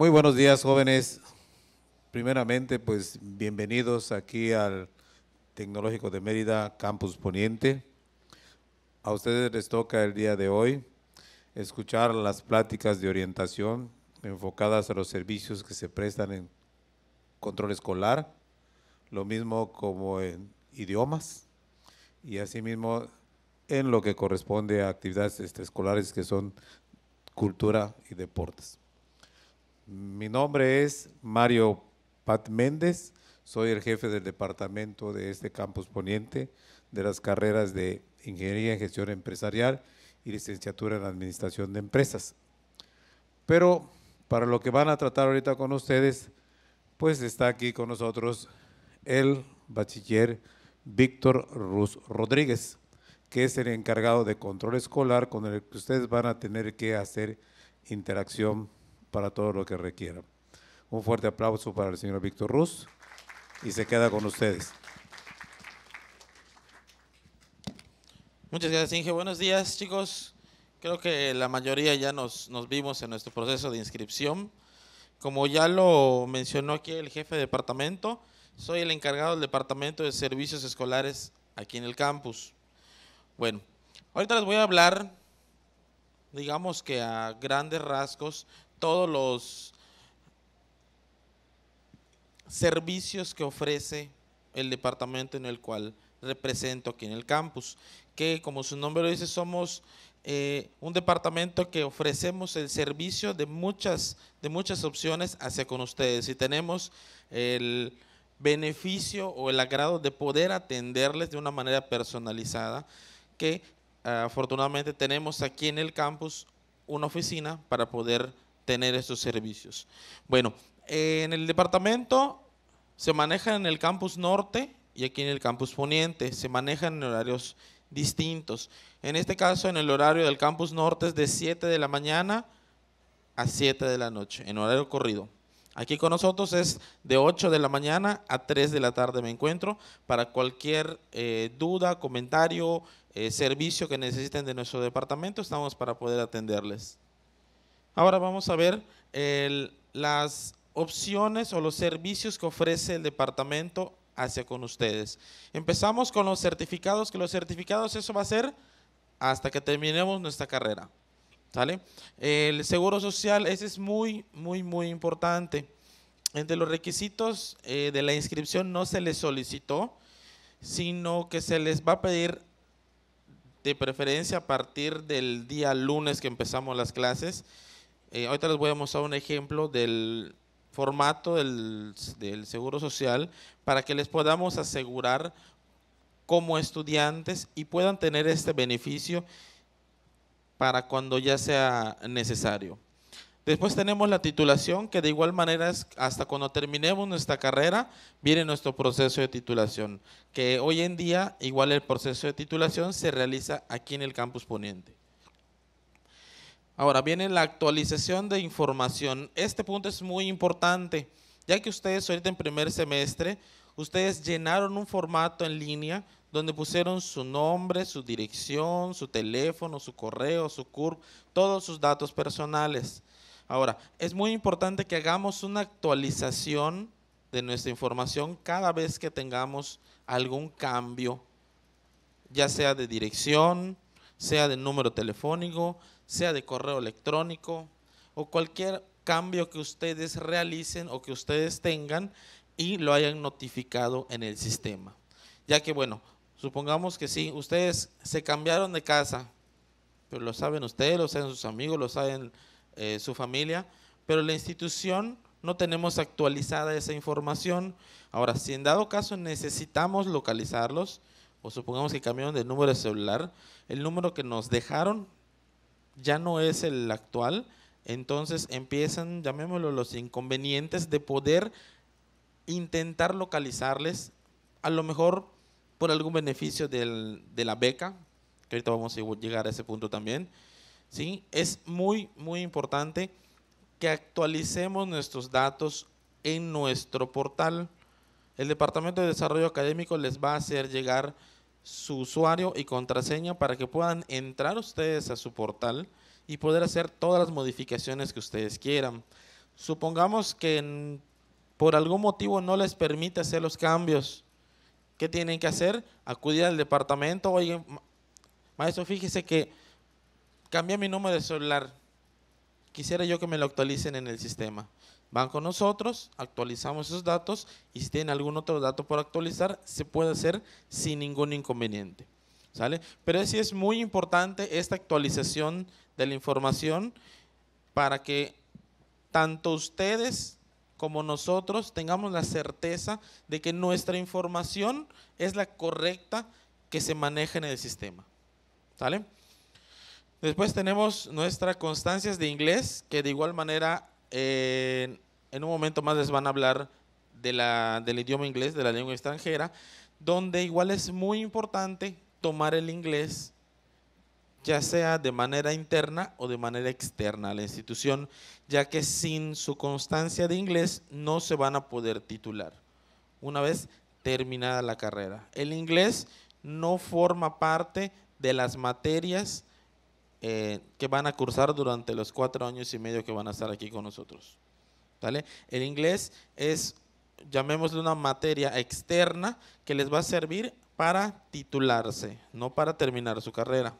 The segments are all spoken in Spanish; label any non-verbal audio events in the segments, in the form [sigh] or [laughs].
Muy buenos días, jóvenes. Primeramente, pues bienvenidos aquí al Tecnológico de Mérida, Campus Poniente. A ustedes les toca el día de hoy escuchar las pláticas de orientación enfocadas a los servicios que se prestan en control escolar, lo mismo como en idiomas y asimismo en lo que corresponde a actividades escolares que son cultura y deportes. Mi nombre es Mario Pat Méndez, soy el jefe del departamento de este campus poniente de las carreras de Ingeniería en Gestión Empresarial y Licenciatura en Administración de Empresas. Pero para lo que van a tratar ahorita con ustedes, pues está aquí con nosotros el bachiller Víctor Ruz Rodríguez, que es el encargado de control escolar con el que ustedes van a tener que hacer interacción para todo lo que requiera. Un fuerte aplauso para el señor Víctor Ruz y se queda con ustedes. Muchas gracias, Inge. Buenos días, chicos. Creo que la mayoría ya nos, nos vimos en nuestro proceso de inscripción. Como ya lo mencionó aquí el jefe de departamento, soy el encargado del departamento de servicios escolares aquí en el campus. Bueno, ahorita les voy a hablar, digamos que a grandes rasgos, todos los servicios que ofrece el departamento en el cual represento aquí en el campus, que como su nombre lo dice, somos eh, un departamento que ofrecemos el servicio de muchas, de muchas opciones hacia con ustedes y tenemos el beneficio o el agrado de poder atenderles de una manera personalizada, que ah, afortunadamente tenemos aquí en el campus una oficina para poder tener estos servicios. Bueno, eh, en el departamento se manejan en el campus norte y aquí en el campus poniente, se manejan en horarios distintos. En este caso, en el horario del campus norte es de 7 de la mañana a 7 de la noche, en horario corrido. Aquí con nosotros es de 8 de la mañana a 3 de la tarde me encuentro para cualquier eh, duda, comentario, eh, servicio que necesiten de nuestro departamento, estamos para poder atenderles. Ahora vamos a ver las opciones o los servicios que ofrece el departamento hacia con ustedes. Empezamos con los certificados, que los certificados eso va a ser hasta que terminemos nuestra carrera. El seguro social, ese es muy, muy, muy importante. Entre los requisitos eh, de la inscripción no se les solicitó, sino que se les va a pedir de preferencia a partir del día lunes que empezamos las clases eh, ahorita les voy a mostrar un ejemplo del formato del, del Seguro Social para que les podamos asegurar como estudiantes y puedan tener este beneficio para cuando ya sea necesario. Después tenemos la titulación, que de igual manera es hasta cuando terminemos nuestra carrera, viene nuestro proceso de titulación, que hoy en día igual el proceso de titulación se realiza aquí en el campus poniente. Ahora viene la actualización de información. Este punto es muy importante, ya que ustedes ahorita en primer semestre, ustedes llenaron un formato en línea donde pusieron su nombre, su dirección, su teléfono, su correo, su CURP, todos sus datos personales. Ahora, es muy importante que hagamos una actualización de nuestra información cada vez que tengamos algún cambio, ya sea de dirección, sea de número telefónico, sea de correo electrónico o cualquier cambio que ustedes realicen o que ustedes tengan y lo hayan notificado en el sistema. Ya que bueno, supongamos que sí, ustedes se cambiaron de casa, pero lo saben ustedes, lo saben sus amigos, lo saben eh, su familia, pero la institución no tenemos actualizada esa información. Ahora, si en dado caso necesitamos localizarlos, o supongamos que cambiaron de número de celular, el número que nos dejaron ya no es el actual, entonces empiezan, llamémoslo, los inconvenientes de poder intentar localizarles, a lo mejor por algún beneficio de la beca, que ahorita vamos a llegar a ese punto también. ¿sí? Es muy, muy importante que actualicemos nuestros datos en nuestro portal. El Departamento de Desarrollo Académico les va a hacer llegar su usuario y contraseña para que puedan entrar ustedes a su portal y poder hacer todas las modificaciones que ustedes quieran. Supongamos que por algún motivo no les permite hacer los cambios. ¿Qué tienen que hacer? Acudir al departamento. Oye, maestro, fíjese que cambié mi número de celular. Quisiera yo que me lo actualicen en el sistema. Van con nosotros, actualizamos esos datos y si tienen algún otro dato por actualizar, se puede hacer sin ningún inconveniente. ¿Sale? Pero sí es muy importante esta actualización de la información para que tanto ustedes como nosotros tengamos la certeza de que nuestra información es la correcta que se maneja en el sistema. ¿Sale? Después tenemos nuestras constancias de inglés, que de igual manera en un momento más les van a hablar de la, del idioma inglés, de la lengua extranjera, donde igual es muy importante tomar el inglés, ya sea de manera interna o de manera externa a la institución, ya que sin su constancia de inglés no se van a poder titular una vez terminada la carrera. El inglés no forma parte de las materias eh, que van a cursar durante los cuatro años y medio que van a estar aquí con nosotros. El inglés es, llamémosle una materia externa que les va a servir para titularse, no para terminar su carrera.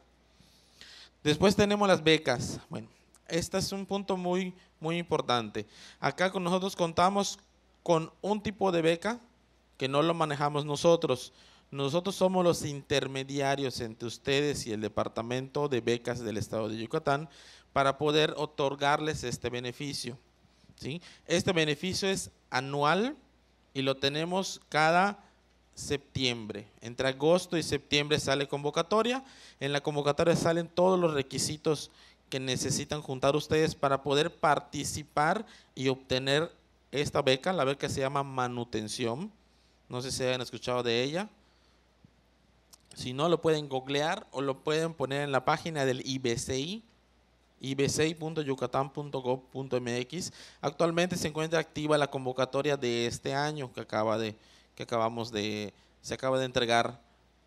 Después tenemos las becas. Bueno, este es un punto muy, muy importante. Acá con nosotros contamos con un tipo de beca que no lo manejamos nosotros. Nosotros somos los intermediarios entre ustedes y el Departamento de Becas del Estado de Yucatán para poder otorgarles este beneficio. Este beneficio es anual y lo tenemos cada septiembre. Entre agosto y septiembre sale convocatoria. En la convocatoria salen todos los requisitos que necesitan juntar ustedes para poder participar y obtener esta beca. La beca se llama manutención. No sé si han escuchado de ella. Si no, lo pueden googlear o lo pueden poner en la página del IBCI, punto Actualmente se encuentra activa la convocatoria de este año que acaba de que acabamos de se acaba de entregar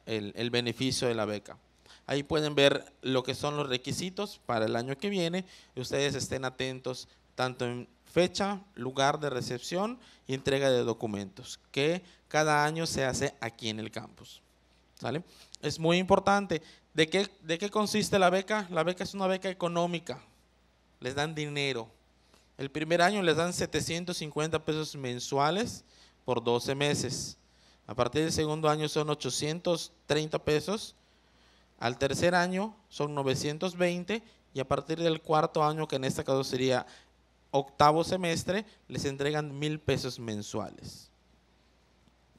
el, el, beneficio de la beca. Ahí pueden ver lo que son los requisitos para el año que viene y ustedes estén atentos tanto en fecha, lugar de recepción y entrega de documentos, que cada año se hace aquí en el campus. Es muy importante. ¿De qué, ¿De qué consiste la beca? La beca es una beca económica. Les dan dinero. El primer año les dan 750 pesos mensuales por 12 meses. A partir del segundo año son 830 pesos. Al tercer año son 920 y a partir del cuarto año, que en este caso sería octavo semestre, les entregan mil pesos mensuales.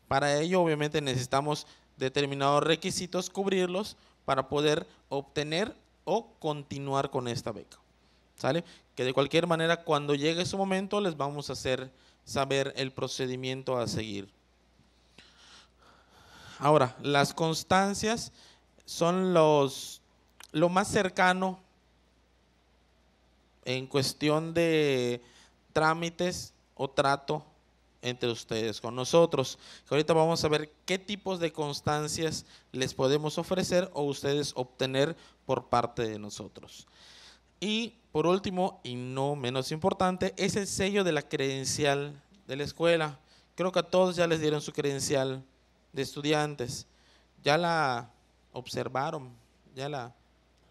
Para ello obviamente necesitamos determinados requisitos, cubrirlos para poder obtener o continuar con esta beca. ¿Sale? Que de cualquier manera, cuando llegue su momento, les vamos a hacer saber el procedimiento a seguir. Ahora, las constancias son los, lo más cercano en cuestión de trámites o trato entre ustedes, con nosotros. Ahorita vamos a ver qué tipos de constancias les podemos ofrecer o ustedes obtener por parte de nosotros. Y por último, y no menos importante, es el sello de la credencial de la escuela. Creo que a todos ya les dieron su credencial de estudiantes. Ya la observaron, ya la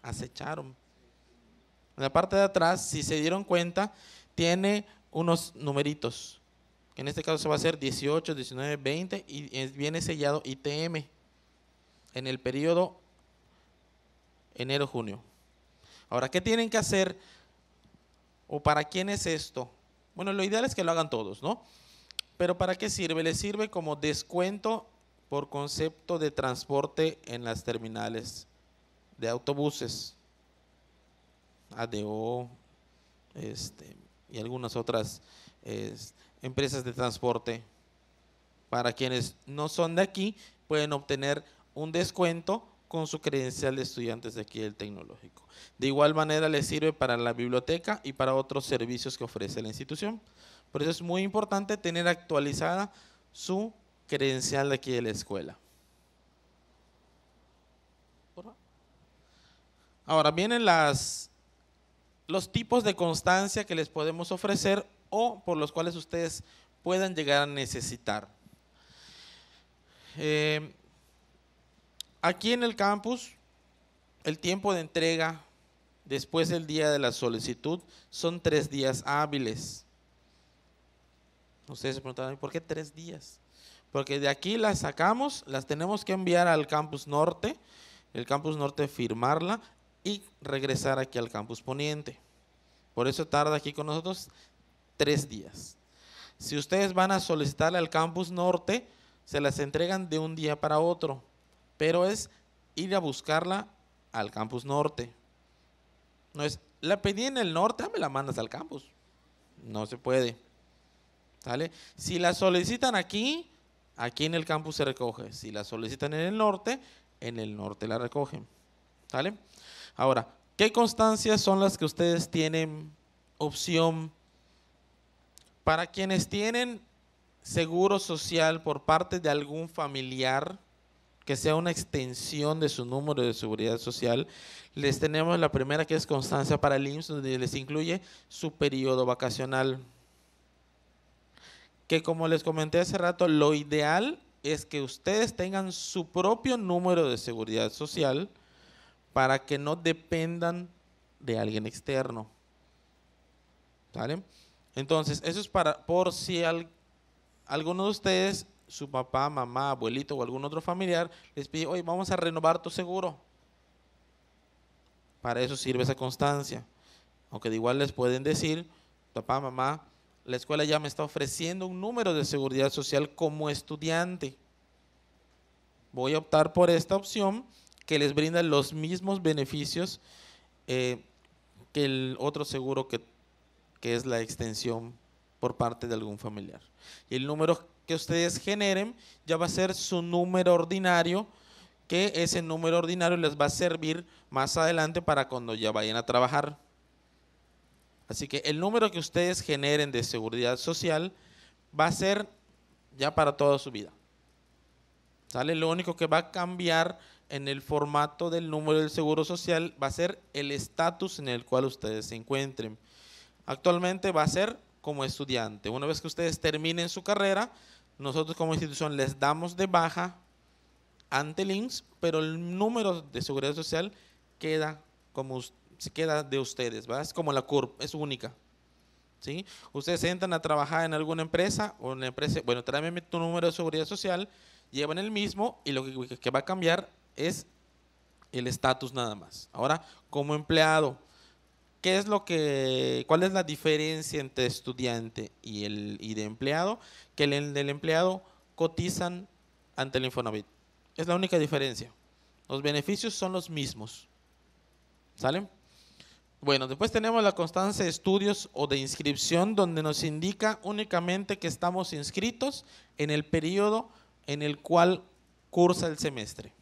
acecharon. En la parte de atrás, si se dieron cuenta, tiene unos numeritos en este caso se va a hacer 18, 19, 20 y viene sellado ITM en el periodo enero-junio. Ahora, ¿qué tienen que hacer o para quién es esto? Bueno, lo ideal es que lo hagan todos, ¿no? Pero ¿para qué sirve? Le sirve como descuento por concepto de transporte en las terminales de autobuses, ADO este, y algunas otras empresas de transporte. Para quienes no son de aquí, pueden obtener un descuento con su credencial de estudiantes de aquí del tecnológico. De igual manera les sirve para la biblioteca y para otros servicios que ofrece la institución. Por eso es muy importante tener actualizada su credencial de aquí de la escuela. Ahora vienen las, los tipos de constancia que les podemos ofrecer o por los cuales ustedes puedan llegar a necesitar. Eh, aquí en el campus, el tiempo de entrega después del día de la solicitud son tres días hábiles. Ustedes se preguntarán, ¿por qué tres días? Porque de aquí las sacamos, las tenemos que enviar al campus norte, el campus norte firmarla y regresar aquí al campus poniente. Por eso tarda aquí con nosotros tres días. Si ustedes van a solicitarla al campus norte, se las entregan de un día para otro, pero es ir a buscarla al campus norte. No es, la pedí en el norte, ah, me la mandas al campus. No se puede. Si la solicitan aquí, aquí en el campus se recoge. Si la solicitan en el norte, en el norte la recogen. Ahora, ¿qué constancias son las que ustedes tienen opción para quienes tienen seguro social por parte de algún familiar que sea una extensión de su número de seguridad social, les tenemos la primera que es constancia para el IMSS, donde les incluye su periodo vacacional. Que como les comenté hace rato, lo ideal es que ustedes tengan su propio número de seguridad social para que no dependan de alguien externo. ¿Vale? Entonces, eso es para, por si alguno de ustedes, su papá, mamá, abuelito o algún otro familiar, les pide, oye, vamos a renovar tu seguro. Para eso sirve esa constancia. Aunque de igual les pueden decir, papá, mamá, la escuela ya me está ofreciendo un número de seguridad social como estudiante. Voy a optar por esta opción que les brinda los mismos beneficios eh, que el otro seguro que que es la extensión por parte de algún familiar. Y el número que ustedes generen ya va a ser su número ordinario, que ese número ordinario les va a servir más adelante para cuando ya vayan a trabajar. Así que el número que ustedes generen de seguridad social va a ser ya para toda su vida. ¿Sale? Lo único que va a cambiar en el formato del número del seguro social va a ser el estatus en el cual ustedes se encuentren actualmente va a ser como estudiante. Una vez que ustedes terminen su carrera, nosotros como institución les damos de baja ante links, pero el número de seguridad social queda como se queda de ustedes, Es como la CURP, es única. ¿Sí? Ustedes entran a trabajar en alguna empresa o una empresa, bueno, tráeme tu número de seguridad social, llevan el mismo y lo que, que va a cambiar es el estatus nada más. Ahora, como empleado, es lo que, cuál es la diferencia entre estudiante y el de empleado? Que el del empleado cotizan ante el Infonavit. Es la única diferencia. Los beneficios son los mismos. ¿Sale? Bueno, después tenemos la constancia de estudios o de inscripción, donde nos indica únicamente que estamos inscritos en el periodo en el cual cursa el semestre.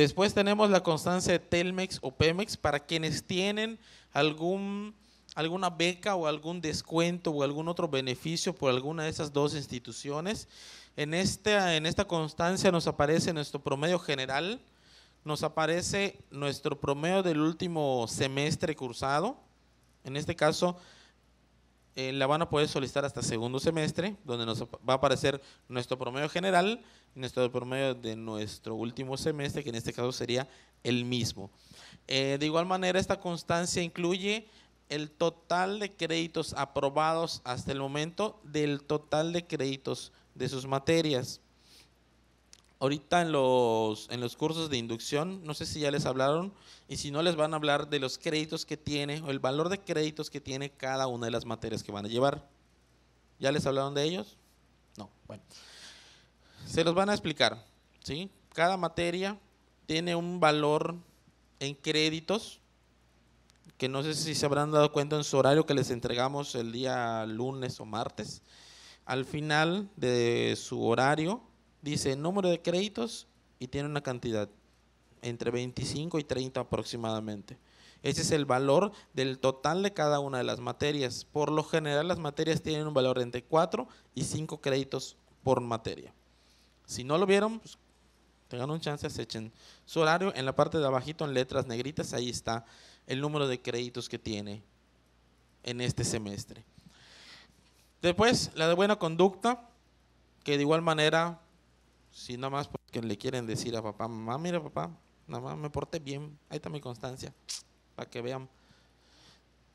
Después tenemos la constancia de Telmex o Pemex para quienes tienen algún, alguna beca o algún descuento o algún otro beneficio por alguna de esas dos instituciones. En esta, en esta constancia nos aparece nuestro promedio general, nos aparece nuestro promedio del último semestre cursado, en este caso eh, la van a poder solicitar hasta segundo semestre, donde nos va a aparecer nuestro promedio general, nuestro promedio de nuestro último semestre, que en este caso sería el mismo. Eh, de igual manera, esta constancia incluye el total de créditos aprobados hasta el momento del total de créditos de sus materias ahorita en los, en los cursos de inducción, no sé si ya les hablaron, y si no les van a hablar de los créditos que tiene o el valor de créditos que tiene cada una de las materias que van a llevar. ¿Ya les hablaron de ellos? No, bueno. Se los van a explicar, ¿sí? Cada materia tiene un valor en créditos que no sé si se habrán dado cuenta en su horario que les entregamos el día lunes o martes. Al final de su horario, dice número de créditos y tiene una cantidad entre 25 y 30 aproximadamente. Ese es el valor del total de cada una de las materias. Por lo general las materias tienen un valor entre 4 y 5 créditos por materia. Si no lo vieron, pues, tengan un chance, se echen su horario. En la parte de abajito, en letras negritas, ahí está el número de créditos que tiene en este semestre. Después, la de buena conducta, que de igual manera si nada más porque le quieren decir a papá, mamá, mira papá, nada más me porté bien, ahí está mi constancia, para que vean.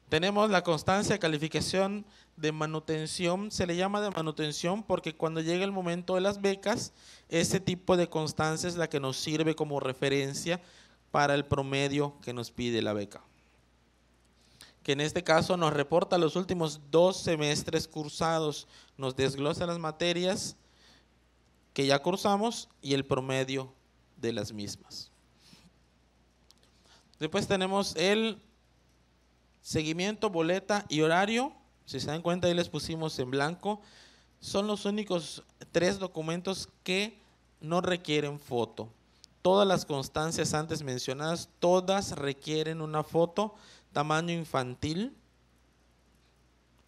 Tenemos la constancia, de calificación de manutención, se le llama de manutención porque cuando llega el momento de las becas, ese tipo de constancia es la que nos sirve como referencia para el promedio que nos pide la beca, que en este caso nos reporta los últimos dos semestres cursados, nos desglosa las materias, que ya cruzamos y el promedio de las mismas. Después tenemos el seguimiento, boleta y horario. Si se dan cuenta, ahí les pusimos en blanco. Son los únicos tres documentos que no requieren foto. Todas las constancias antes mencionadas, todas requieren una foto tamaño infantil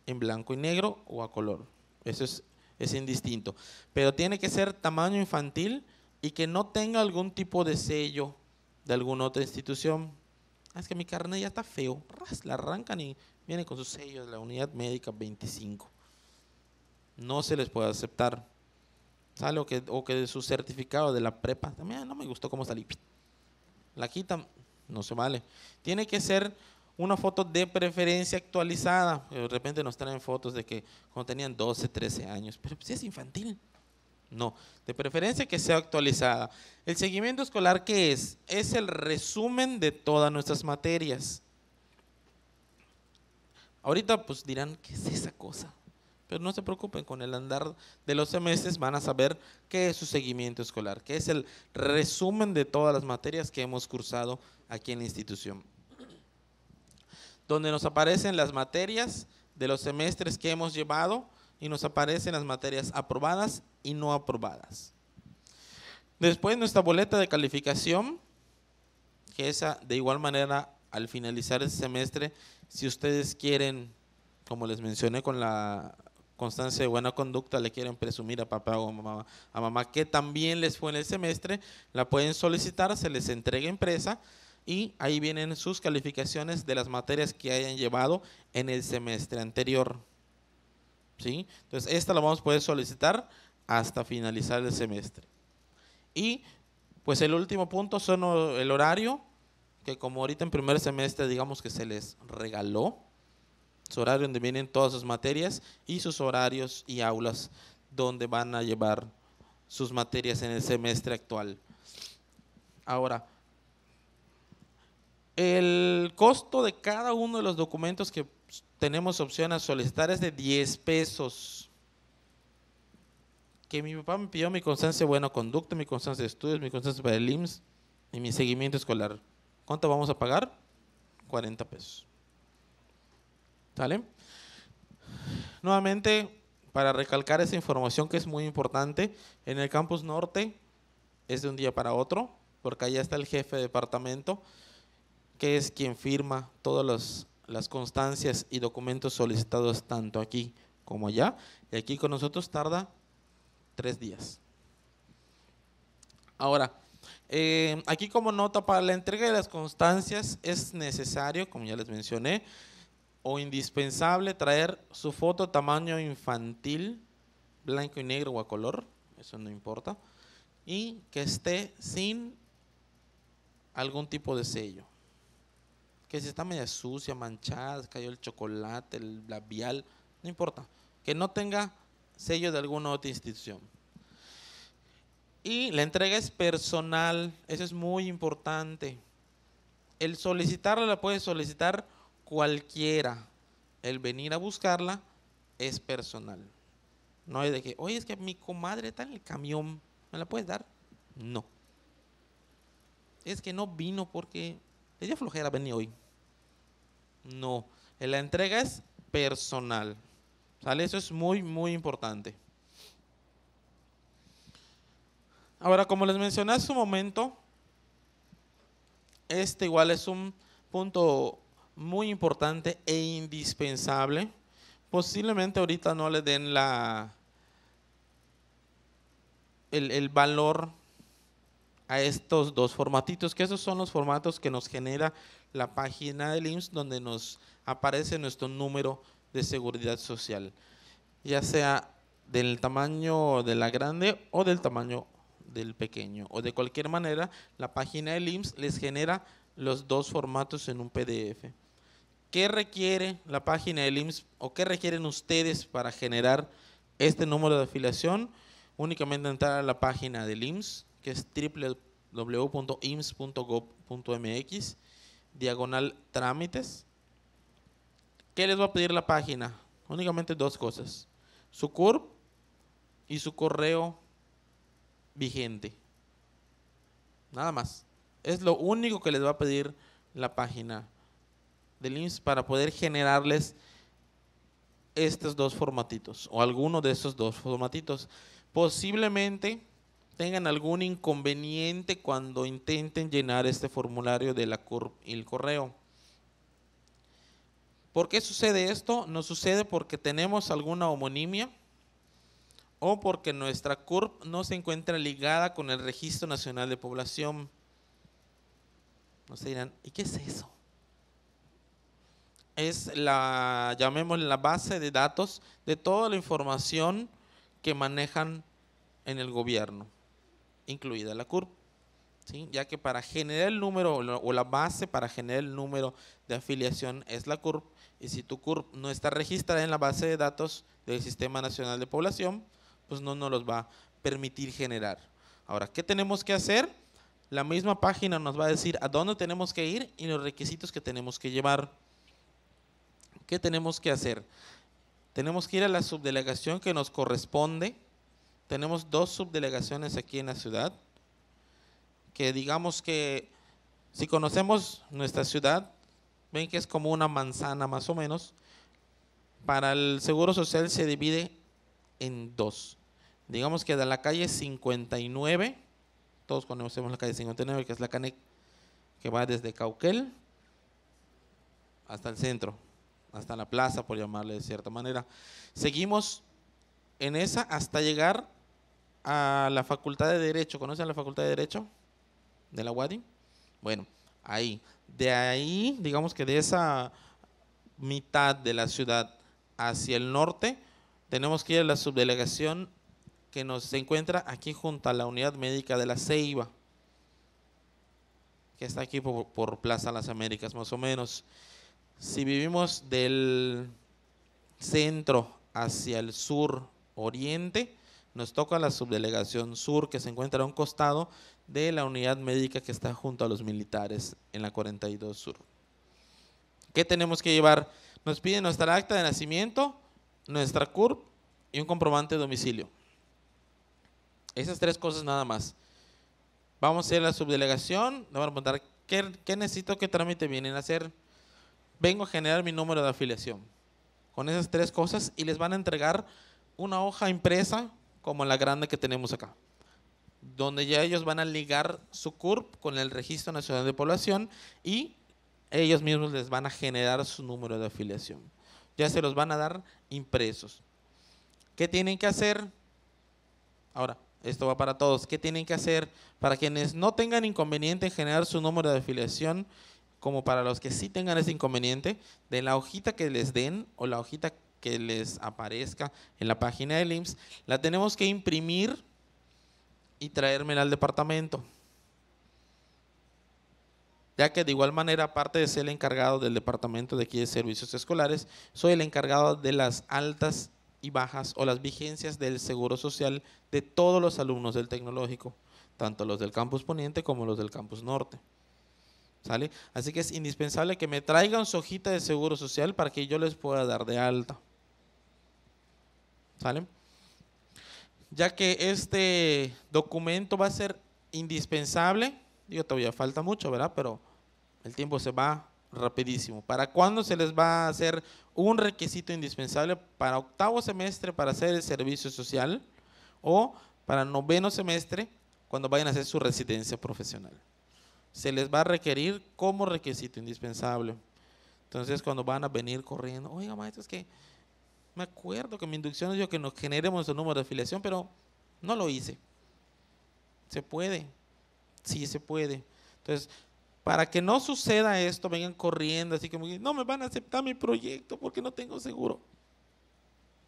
en blanco y negro o a color. Eso es es indistinto. Pero tiene que ser tamaño infantil y que no tenga algún tipo de sello de alguna otra institución. Ah, es que mi carnet ya está feo. la arrancan y viene con sus sello de la unidad médica 25. No se les puede aceptar. ¿Sale? O que, o su certificado de la prepa. También no me gustó cómo salí. La quitan. No se vale. Tiene que ser una foto de preferencia actualizada. De repente nos traen fotos de que cuando tenían 12, 13 años, pero pues es infantil. No, de preferencia que sea actualizada. El seguimiento escolar, ¿qué es? Es el resumen de todas nuestras materias. Ahorita pues dirán, ¿qué es esa cosa? Pero no se preocupen, con el andar de los semestres van a saber qué es su seguimiento escolar, qué es el resumen de todas las materias que hemos cursado aquí en la institución donde nos aparecen las materias de los semestres que hemos llevado y nos aparecen las materias aprobadas y no aprobadas. Después nuestra boleta de calificación, que esa de igual manera al finalizar el este semestre, si ustedes quieren, como les mencioné con la constancia de buena conducta, le quieren presumir a papá o a mamá, mamá que también les fue en el semestre, la pueden solicitar, se les entrega impresa y ahí vienen sus calificaciones de las materias que hayan llevado en el semestre anterior. ¿Sí? Entonces, esta la vamos a poder solicitar hasta finalizar el semestre. Y pues el último punto son el horario, que como ahorita en primer semestre digamos que se les regaló, su horario donde vienen todas sus materias y sus horarios y aulas donde van a llevar sus materias en el semestre actual. Ahora, el costo de cada uno de los documentos que tenemos opción a solicitar es de 10 pesos. Que mi papá me pidió mi constancia de buena conducta, mi constancia de estudios, mi constancia para el IMSS y mi seguimiento escolar. ¿Cuánto vamos a pagar? 40 pesos. ¿Sale? Nuevamente, para recalcar esa información que es muy importante, en el campus norte es de un día para otro, porque allá está el jefe de departamento que es quien firma todas las, constancias y documentos solicitados tanto aquí como allá. Y aquí con nosotros tarda tres días. Ahora, eh, aquí como nota para la entrega de las constancias es necesario, como ya les mencioné, o indispensable traer su foto tamaño infantil, blanco y negro o a color, eso no importa, y que esté sin algún tipo de sello que si está media sucia, manchada, cayó el chocolate, el labial, no importa, que no tenga sello de alguna otra institución. Y la entrega es personal, eso es muy importante. El solicitarla la puede solicitar cualquiera. El venir a buscarla es personal. No hay de que, oye, es que mi comadre está en el camión, ¿me la puedes dar? No. Es que no vino porque ella flojera, venir hoy. No, la entrega es personal. ¿Sale? Eso es muy, muy importante. Ahora, como les mencioné hace un momento, este igual es un punto muy importante e indispensable. Posiblemente ahorita no le den la, el, el valor a estos dos formatitos, que esos son los formatos que nos genera la página del IMSS donde nos aparece nuestro número de seguridad social, ya sea del tamaño de la grande o del tamaño del pequeño. O de cualquier manera, la página del IMSS les genera los dos formatos en un PDF. ¿Qué requiere la página del IMSS o qué requieren ustedes para generar este número de afiliación? Únicamente entrar a la página del IMSS que es www.ims.gov.mx, diagonal trámites. ¿Qué les va a pedir la página? Únicamente dos cosas. Su CURP y su correo vigente. Nada más. Es lo único que les va a pedir la página del IMSS para poder generarles estos dos formatitos o alguno de estos dos formatitos. Posiblemente tengan algún inconveniente cuando intenten llenar este formulario de la y el correo. ¿Por qué sucede esto? No sucede porque tenemos alguna homonimia o porque nuestra CURP no se encuentra ligada con el Registro Nacional de Población. No se dirán, ¿y qué es eso? Es la, llamémosle la base de datos de toda la información que manejan en el gobierno incluida la CURP, Ya que para generar el número o la base para generar el número de afiliación es la CURP. Y si tu CURP no está registrada en la base de datos del Sistema Nacional de Población, pues no nos los va a permitir generar. Ahora, ¿qué tenemos que hacer? La misma página nos va a decir a dónde tenemos que ir y los requisitos que tenemos que llevar. ¿Qué tenemos que hacer? Tenemos que ir a la subdelegación que nos corresponde tenemos dos subdelegaciones aquí en la ciudad, que digamos que si conocemos nuestra ciudad, ven que es como una manzana más o menos, para el Seguro Social se divide en dos. Digamos que de la calle 59, todos conocemos la calle 59, que es la CANEC, que va desde Cauquel hasta el centro, hasta la plaza, por llamarle de cierta manera. Seguimos en esa hasta llegar a la Facultad de Derecho. ¿Conocen la Facultad de Derecho de la UADI? Bueno, ahí. De ahí, digamos que de esa mitad de la ciudad hacia el norte, tenemos que ir a la subdelegación que nos encuentra aquí junto a la unidad médica de la Ceiba, que está aquí por, por Plaza Las Américas, más o menos. Si vivimos del centro hacia el sur oriente, nos toca la subdelegación sur que se encuentra a un costado de la unidad médica que está junto a los militares en la 42 sur. ¿Qué tenemos que llevar? Nos piden nuestra acta de nacimiento, nuestra CURP y un comprobante de domicilio. Esas tres cosas nada más. Vamos a ir a la subdelegación, nos van a preguntar, ¿qué, ¿qué, necesito, qué trámite vienen a hacer? Vengo a generar mi número de afiliación. Con esas tres cosas y les van a entregar una hoja impresa como la grande que tenemos acá, donde ya ellos van a ligar su CURP con el Registro Nacional de Población y ellos mismos les van a generar su número de afiliación. Ya se los van a dar impresos. ¿Qué tienen que hacer? Ahora, esto va para todos. ¿Qué tienen que hacer para quienes no tengan inconveniente en generar su número de afiliación? como para los que sí tengan ese inconveniente, de la hojita que les den o la hojita que les aparezca en la página del IMSS, la tenemos que imprimir y traérmela al departamento. Ya que de igual manera, aparte de ser el encargado del departamento de aquí de servicios escolares, soy el encargado de las altas y bajas o las vigencias del seguro social de todos los alumnos del tecnológico, tanto los del campus poniente como los del campus norte. ¿Sale? Así que es indispensable que me traigan su hojita de seguro social para que yo les pueda dar de alta. ¿Sale? Ya que este documento va a ser indispensable, digo, todavía falta mucho, ¿verdad? Pero el tiempo se va rapidísimo. ¿Para cuándo se les va a hacer un requisito indispensable? Para octavo semestre para hacer el servicio social o para noveno semestre cuando vayan a hacer su residencia profesional. Se les va a requerir como requisito indispensable. Entonces cuando van a venir corriendo, oiga maestro, es que me acuerdo que mi inducción es yo que nos generemos el número de afiliación, pero no lo hice. Se puede, sí se puede. Entonces, para que no suceda esto, vengan corriendo, así como, no me van a aceptar mi proyecto porque no tengo seguro.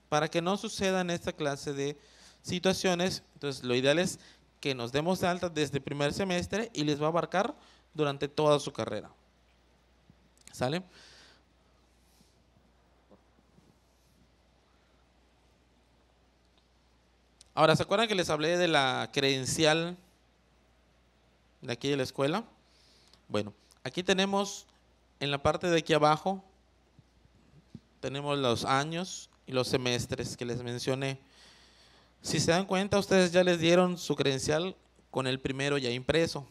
Para que no sucedan esta clase de situaciones, entonces lo ideal es que nos demos de alta desde primer semestre y les va a abarcar durante toda su carrera. ¿Sale? Ahora, ¿se acuerdan que les hablé de la credencial de aquí de la escuela? Bueno, aquí tenemos en la parte de aquí abajo, tenemos los años y los semestres que les mencioné. Si se dan cuenta, ustedes ya les dieron su credencial con el primero ya impreso.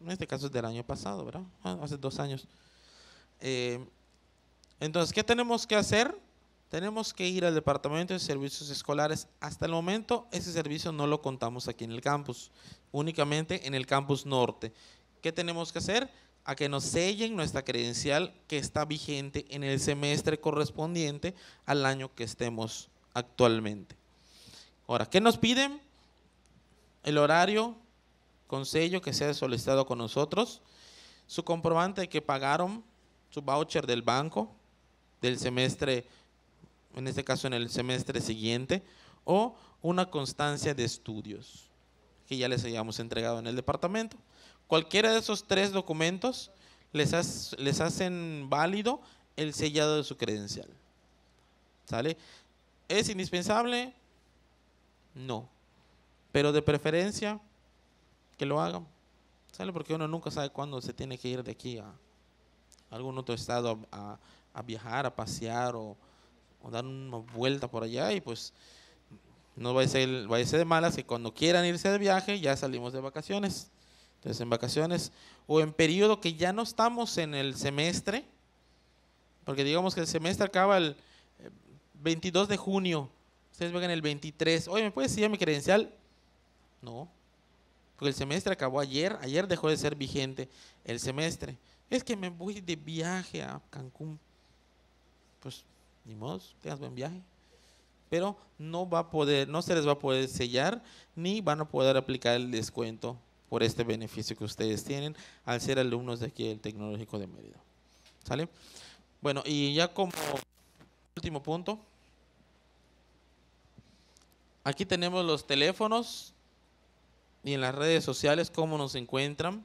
En este caso es del año pasado, ¿verdad? Ah, hace dos años. Eh, entonces, ¿qué tenemos que hacer? tenemos que ir al Departamento de Servicios Escolares. Hasta el momento ese servicio no lo contamos aquí en el campus, únicamente en el campus norte. ¿Qué tenemos que hacer? A que nos sellen nuestra credencial que está vigente en el semestre correspondiente al año que estemos actualmente. Ahora, ¿qué nos piden? El horario con sello que sea solicitado con nosotros, su comprobante de que pagaron su voucher del banco del semestre en este caso en el semestre siguiente, o una constancia de estudios que ya les hayamos entregado en el departamento. Cualquiera de esos tres documentos les, les hacen válido el sellado de su credencial. ¿Sale? ¿Es indispensable? No. Pero de preferencia que lo hagan. ¿Sale? Porque uno nunca sabe cuándo se tiene que ir de aquí a algún otro estado a viajar, a pasear o o dar una vuelta por allá y pues no va a ser, vaya ser de malas que cuando quieran irse de viaje ya salimos de vacaciones. Entonces en vacaciones o en periodo que ya no estamos en el semestre, porque digamos que el semestre acaba el 22 eh, de junio, ustedes vengan el 23, oye, ¿me puedes decir mi credencial? No, porque el semestre acabó ayer, ayer dejó de ser vigente el semestre. Es que me voy de viaje a Cancún. Pues ni modo, buen viaje. Pero no va a poder, no se les va a poder sellar ni van a poder aplicar el descuento por este beneficio que ustedes tienen al ser alumnos de aquí del Tecnológico de Mérida. ¿Sale? Bueno, y ya como último punto, aquí tenemos los teléfonos y en las redes sociales cómo nos encuentran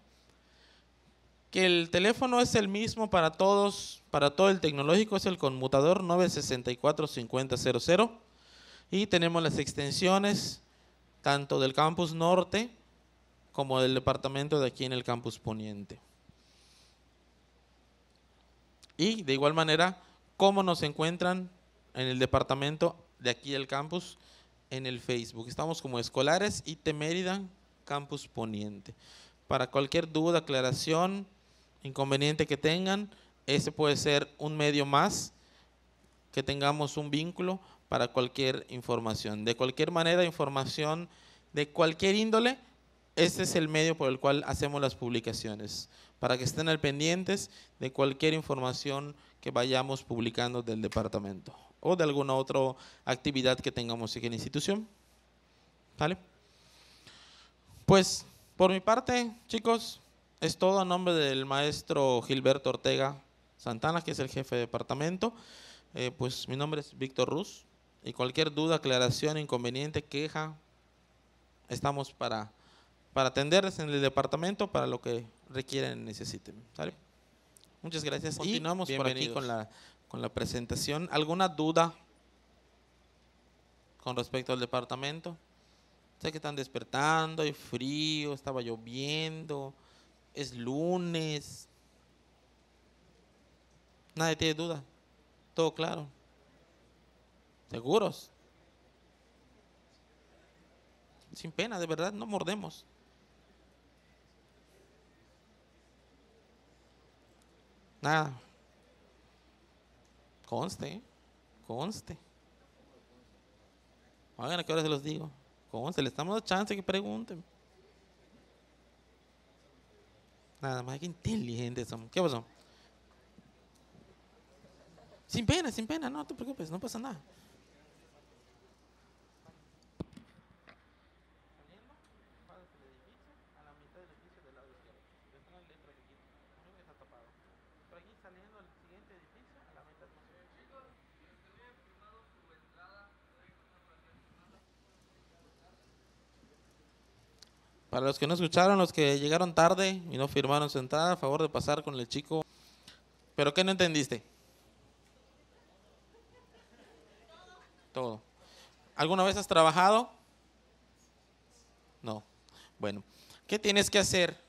que el teléfono es el mismo para todos, para todo el tecnológico, es el conmutador 964-5000 y tenemos las extensiones tanto del campus norte como del departamento de aquí en el campus poniente. Y de igual manera, cómo nos encuentran en el departamento de aquí del campus en el Facebook. Estamos como escolares y Temérida Campus Poniente. Para cualquier duda, aclaración, inconveniente que tengan, ese puede ser un medio más que tengamos un vínculo para cualquier información. De cualquier manera, información de cualquier índole, ese es el medio por el cual hacemos las publicaciones, para que estén al pendientes de cualquier información que vayamos publicando del departamento o de alguna otra actividad que tengamos en la institución. ¿Vale? Pues, por mi parte, chicos, es todo a nombre del maestro Gilberto Ortega Santana, que es el jefe de departamento. Eh, pues mi nombre es Víctor Ruz y cualquier duda, aclaración, inconveniente, queja, estamos para, para atenderles en el departamento para lo que requieren, necesiten. Muchas gracias. Continuamos por aquí con la, con la presentación. ¿Alguna duda con respecto al departamento? Sé que están despertando, hay frío, estaba lloviendo es lunes. Nadie tiene duda. Todo claro. Seguros. Sin pena, de verdad, no mordemos. Nada. Conste, ¿eh? conste. Oigan, ¿a qué hora se los digo? Conste, le estamos dando chance que pregunten. Nada más, qué que somos. ¿Qué pasó? Sin pena, sin pena, no te preocupes, no pasa nada. Para los que no escucharon, los que llegaron tarde y no firmaron su entrada, a favor de pasar con el chico. ¿Pero qué no entendiste? Todo. ¿Alguna vez has trabajado? No. Bueno, ¿qué tienes que hacer?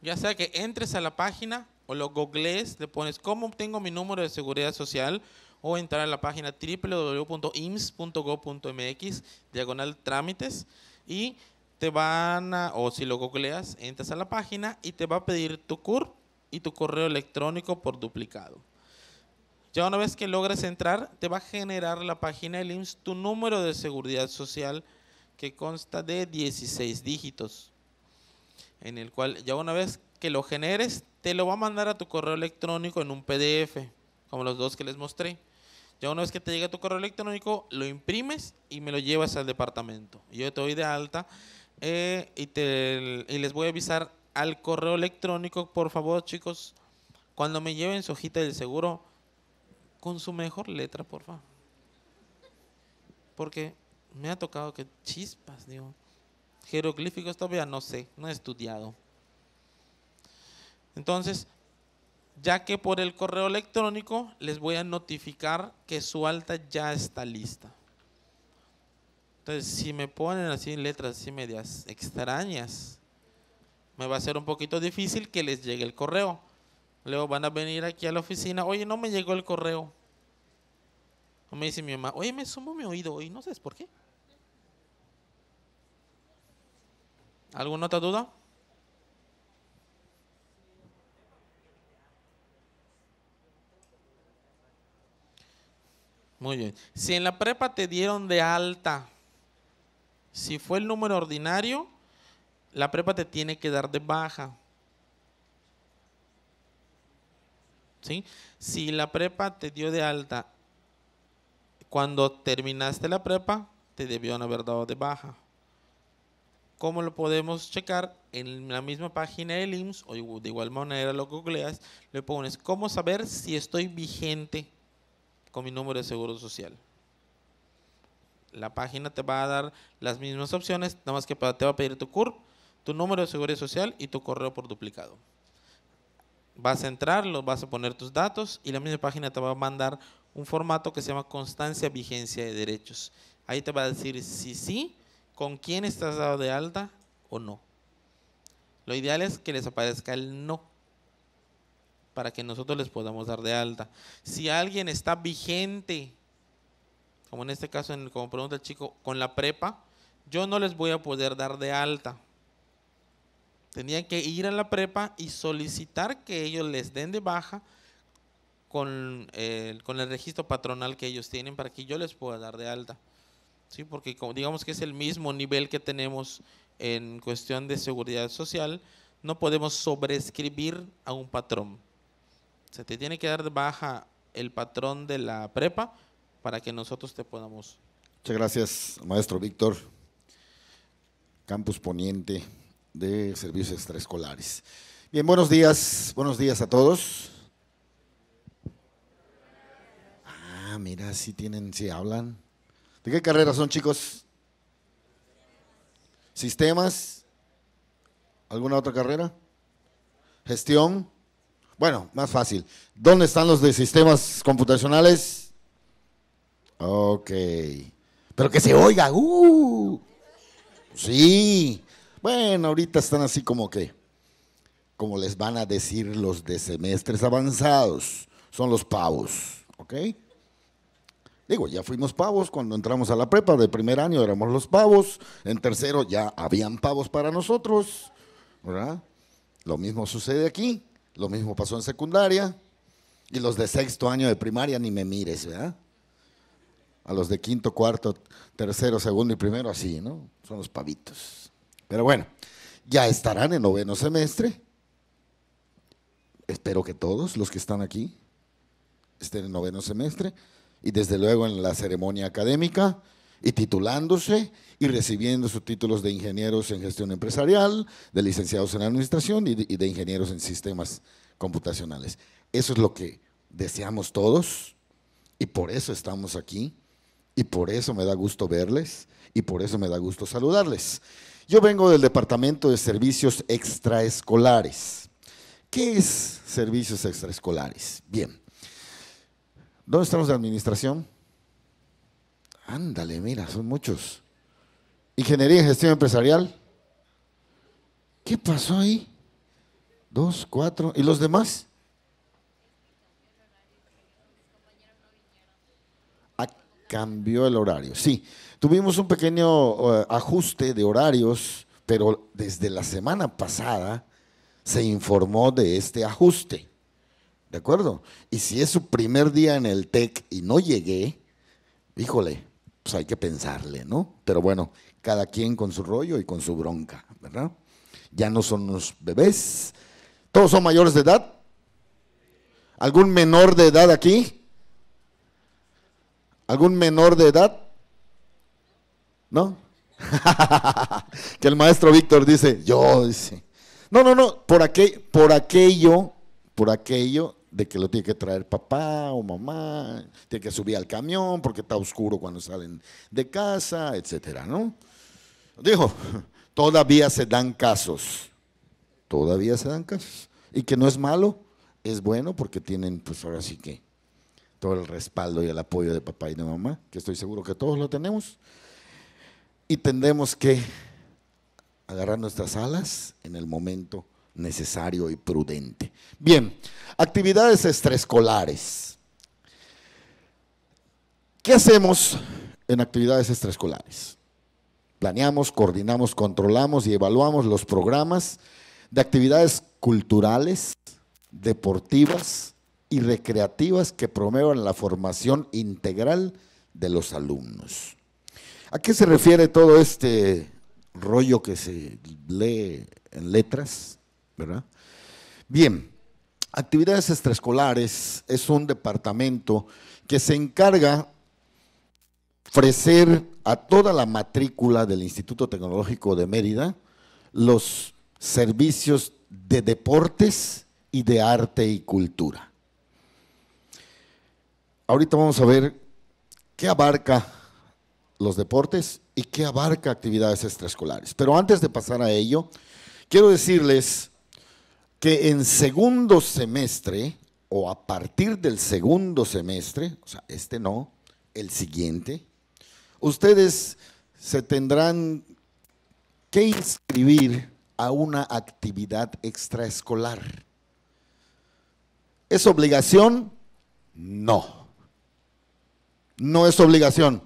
Ya sea que entres a la página o lo googlees, le pones cómo obtengo mi número de seguridad social o entrar a la página www.ims.gov.mx, diagonal trámites, y te van a, o si lo googleas, entras a la página y te va a pedir tu CUR y tu correo electrónico por duplicado. Ya una vez que logres entrar, te va a generar la página de IMSS tu número de seguridad social que consta de 16 dígitos, en el cual ya una vez que lo generes, te lo va a mandar a tu correo electrónico en un PDF, como los dos que les mostré. Ya una vez que te llega tu correo electrónico, lo imprimes y me lo llevas al departamento. Yo te doy de alta eh, y, les voy a avisar al correo electrónico, por favor, chicos, cuando me lleven su hojita del seguro, con su mejor letra, por favor. Porque me ha tocado que chispas, digo. Jeroglíficos todavía no sé, no he estudiado. Entonces, ya que por el correo electrónico les voy a notificar que su alta ya está lista. Entonces, si me ponen así letras así medias extrañas, me va a ser un poquito difícil que les llegue el correo. Luego van a venir aquí a la oficina, oye, no me llegó el correo. me dice mi mamá, oye, me sumo mi oído y no sé por qué. ¿Alguna otra duda? Muy bien. Si en la prepa te dieron de alta si fue el número ordinario, la prepa te tiene que dar de baja. Si la prepa te dio de alta, cuando terminaste la prepa, te debieron haber dado de baja. ¿Cómo lo podemos checar? En la misma página del IMSS, o de igual manera lo googleas, le pones, ¿cómo saber si estoy vigente con mi número de seguro social? la página te va a dar las mismas opciones, nada más que te va a pedir tu CURP, tu número de seguridad social y tu correo por duplicado. Vas a entrar, lo vas a poner tus datos y la misma página te va a mandar un formato que se llama constancia vigencia de derechos. Ahí te va a decir si sí, con quién estás dado de alta o no. Lo ideal es que les aparezca el no para que nosotros les podamos dar de alta. Si alguien está vigente como en este caso, como pregunta el chico, con la prepa, yo no les voy a poder dar de alta. Tenían que ir a la prepa y solicitar que ellos les den de baja con, el registro patronal que ellos tienen para que yo les pueda dar de alta. ¿Sí? Porque digamos que es el mismo nivel que tenemos en cuestión de seguridad social, no podemos sobrescribir a un patrón. Se te tiene que dar de baja el patrón de la prepa para que nosotros te podamos. Muchas gracias, maestro Víctor. Campus Poniente de Servicios Extraescolares. Bien, buenos días, buenos días a todos. Ah, mira, si tienen, si hablan. ¿De qué carrera son, chicos? Sistemas. ¿Alguna otra carrera? Gestión. Bueno, más fácil. ¿Dónde están los de sistemas computacionales? Ok. Pero que se oiga. Uh. Sí. Bueno, ahorita están así como que, como les van a decir los de semestres avanzados, son los pavos. ¿Ok? Digo, ya fuimos pavos cuando entramos a la prepa, de primer año éramos los pavos, en tercero ya habían pavos para nosotros, ¿verdad? Lo mismo sucede aquí, lo mismo pasó en secundaria, y los de sexto año de primaria ni me mires, ¿verdad? a los de quinto, cuarto, tercero, segundo y primero, así, ¿no? Son los pavitos. Pero bueno, ya estarán en noveno semestre. Espero que todos los que están aquí estén en noveno semestre y desde luego en la ceremonia académica y titulándose y recibiendo sus títulos de ingenieros en gestión empresarial, de licenciados en administración y de, ingenieros en sistemas computacionales. Eso es lo que deseamos todos y por eso estamos aquí y por eso me da gusto verles y por eso me da gusto saludarles. Yo vengo del Departamento de Servicios Extraescolares. ¿Qué es servicios extraescolares? Bien. ¿Dónde estamos de administración? Ándale, mira, son muchos. Ingeniería y gestión empresarial. ¿Qué pasó ahí? Dos, cuatro. ¿Y los demás? cambió el horario. Sí, tuvimos un pequeño eh, ajuste de horarios, pero desde la semana pasada se informó de este ajuste. ¿De acuerdo? Y si es su primer día en el TEC y no llegué, híjole, pues hay que pensarle, ¿no? Pero bueno, cada quien con su rollo y con su bronca, ¿verdad? Ya no son los bebés. ¿Todos son mayores de edad? ¿Algún menor de edad aquí? ¿Algún menor de edad? ¿No? [laughs] que el maestro Víctor dice, yo, dice. No, no, no, por, por aquello, por aquello de que lo tiene que traer papá o mamá, tiene que subir al camión porque está oscuro cuando salen de casa, etcétera, ¿no? Dijo, todavía se dan casos, todavía se dan casos, y que no es malo, es bueno porque tienen, pues ahora sí que, el respaldo y el apoyo de papá y de mamá, que estoy seguro que todos lo tenemos. Y tendremos que agarrar nuestras alas en el momento necesario y prudente. Bien, actividades extraescolares. ¿Qué hacemos en actividades extraescolares? Planeamos, coordinamos, controlamos y evaluamos los programas de actividades culturales, deportivas, y recreativas que promuevan la formación integral de los alumnos. ¿A qué se refiere todo este rollo que se lee en letras? Bien, actividades extraescolares es un departamento que se encarga ofrecer a toda la matrícula del Instituto Tecnológico de Mérida los servicios de deportes y de arte y cultura ahorita vamos a ver qué abarca los deportes y qué abarca actividades extraescolares. Pero antes de pasar a ello, quiero decirles que en segundo semestre o a partir del segundo semestre, o sea, este no, el siguiente, ustedes se tendrán que inscribir a una actividad extraescolar. ¿Es obligación? No no es obligación.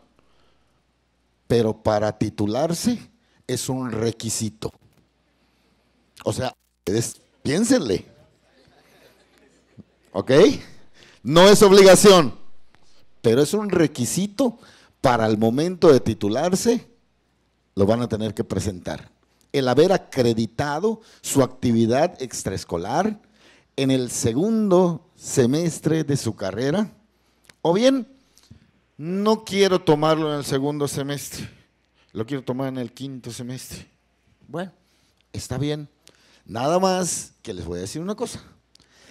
Pero para titularse es un requisito. O sea, piénsenle. ¿Ok? No es obligación, pero es un requisito para el momento de titularse, lo van a tener que presentar. El haber acreditado su actividad extraescolar en el segundo semestre de su carrera, o bien no quiero tomarlo en el segundo semestre, lo quiero tomar en el quinto semestre. Bueno, está bien. Nada más que les voy a decir una cosa.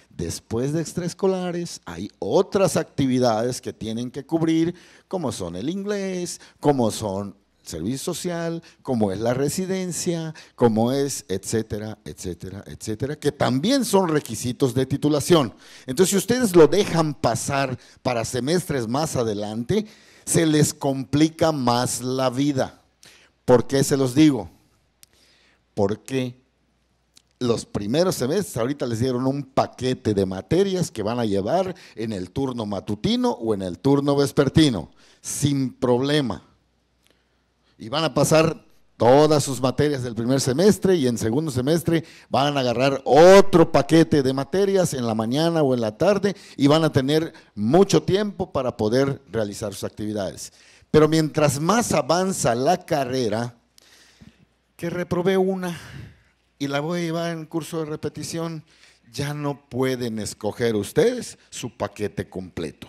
Después de extraescolares hay otras actividades que tienen que cubrir, como son el inglés, como son servicio social, como es la residencia, como es, etcétera, etcétera, etcétera, que también son requisitos de titulación. Entonces, si ustedes lo dejan pasar para semestres más adelante, se les complica más la vida. ¿Por qué se los digo? Porque los primeros semestres, ahorita les dieron un paquete de materias que van a llevar en el turno matutino o en el turno vespertino, sin problema y van a pasar todas sus materias del primer semestre y en segundo semestre van a agarrar otro paquete de materias en la mañana o en la tarde y van a tener mucho tiempo para poder realizar sus actividades. Pero mientras más avanza la carrera, que reprobé una y la voy a llevar en curso de repetición, ya no pueden escoger ustedes su paquete completo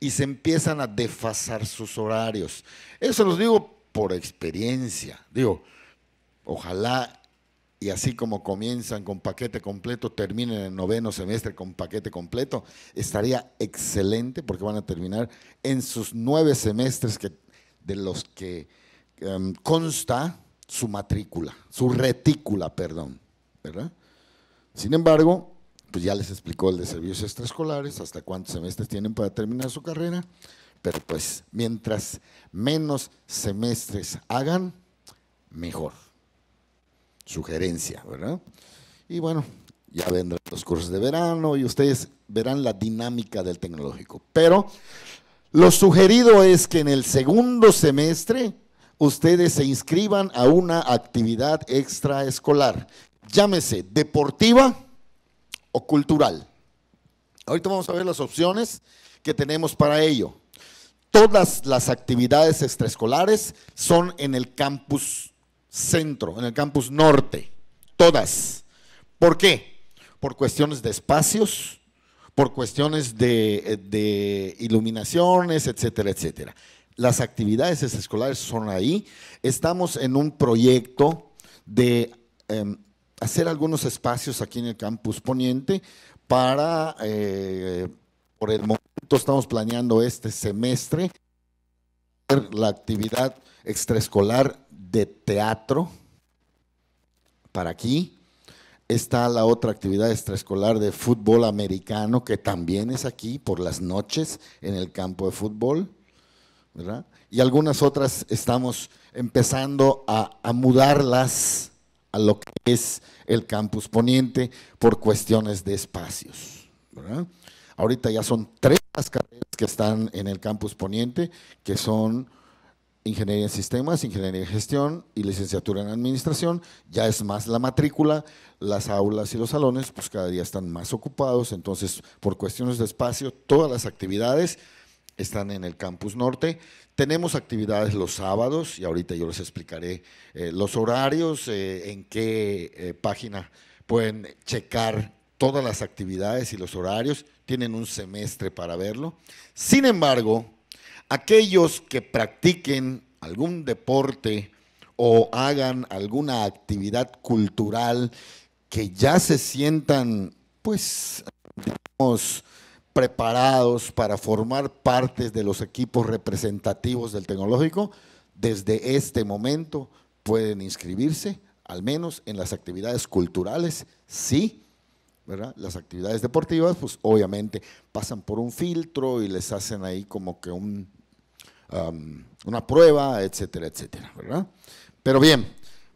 y se empiezan a desfasar sus horarios. Eso los digo por experiencia. Digo, ojalá y así como comienzan con paquete completo, terminen el noveno semestre con paquete completo, estaría excelente porque van a terminar en sus nueve semestres que, de los que em, consta su matrícula, su retícula, perdón, ¿verdad? Sin embargo, pues ya les explicó el de servicios extraescolares, hasta cuántos semestres tienen para terminar su carrera pero pues mientras menos semestres hagan, mejor. Sugerencia, ¿verdad? Y bueno, ya vendrán los cursos de verano y ustedes verán la dinámica del tecnológico. Pero lo sugerido es que en el segundo semestre ustedes se inscriban a una actividad extraescolar, llámese deportiva o cultural. Ahorita vamos a ver las opciones que tenemos para ello todas las actividades extraescolares son en el campus centro, en el campus norte, todas. ¿Por qué? Por cuestiones de espacios, por cuestiones de, eh, iluminaciones, etcétera, etcétera. Las actividades extraescolares son ahí. Estamos en un proyecto de em, hacer algunos espacios aquí en el campus poniente para... Eh, por el momento estamos planeando este semestre la actividad extraescolar de teatro para aquí. Está la otra actividad extraescolar de fútbol americano que también es aquí por las noches en el campo de fútbol. Y algunas otras estamos empezando a, a mudarlas a lo que es el campus poniente por cuestiones de espacios. ¿verdad? Ahorita ya son tres las carreras que están en el campus poniente, que son Ingeniería en Sistemas, Ingeniería en Gestión y Licenciatura en Administración. Ya es más la matrícula, las aulas y los salones, pues cada día están más ocupados. Entonces, por cuestiones de espacio, todas las actividades están en el campus norte. Tenemos actividades los sábados y ahorita yo les explicaré eh, los horarios, eh, en qué eh, página pueden checar todas las actividades y los horarios tienen un semestre para verlo. Sin embargo, aquellos que practiquen algún deporte o hagan alguna actividad cultural que ya se sientan, pues, digamos, preparados para formar parte de los equipos representativos del tecnológico, desde este momento pueden inscribirse, al menos en las actividades culturales, sí, las actividades deportivas, pues obviamente pasan por un filtro y les hacen ahí como que um, una prueba, etcétera, etcétera, Pero bien,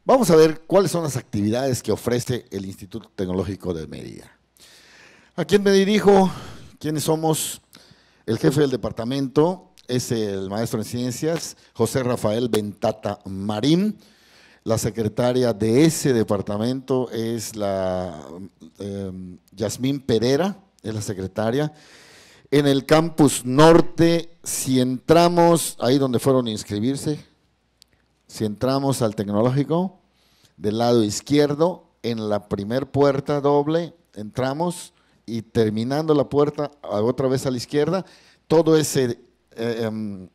vamos a ver cuáles son las actividades que ofrece el Instituto Tecnológico de Mérida. ¿A quién me dirijo? ¿Quiénes somos? El jefe del departamento es el maestro en ciencias, José Rafael Ventata Marín. La secretaria de ese departamento es la em, Yasmín Pereira, es la secretaria. En el campus norte, si entramos, ahí donde fueron a inscribirse, si entramos al tecnológico, del lado izquierdo, en la primer puerta doble, entramos y terminando la puerta otra vez a la izquierda, todo ese eh, em,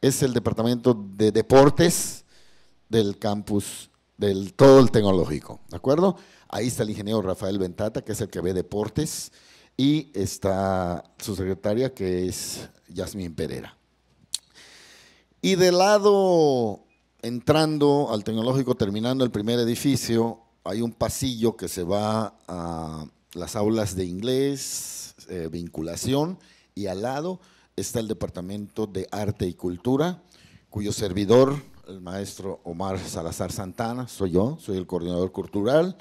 es el departamento de deportes del campus, del todo el tecnológico, ¿de acuerdo? Ahí está el ingeniero Rafael Ventata, que es el que ve deportes, y está su secretaria, que es Yasmín Pereira. Y de lado, entrando al tecnológico, terminando el primer edificio, hay un pasillo que se va a las aulas de inglés, eh, vinculación, y al lado está el Departamento de Arte y Cultura, cuyo servidor el maestro Omar Salazar Santana, soy yo, soy el coordinador cultural.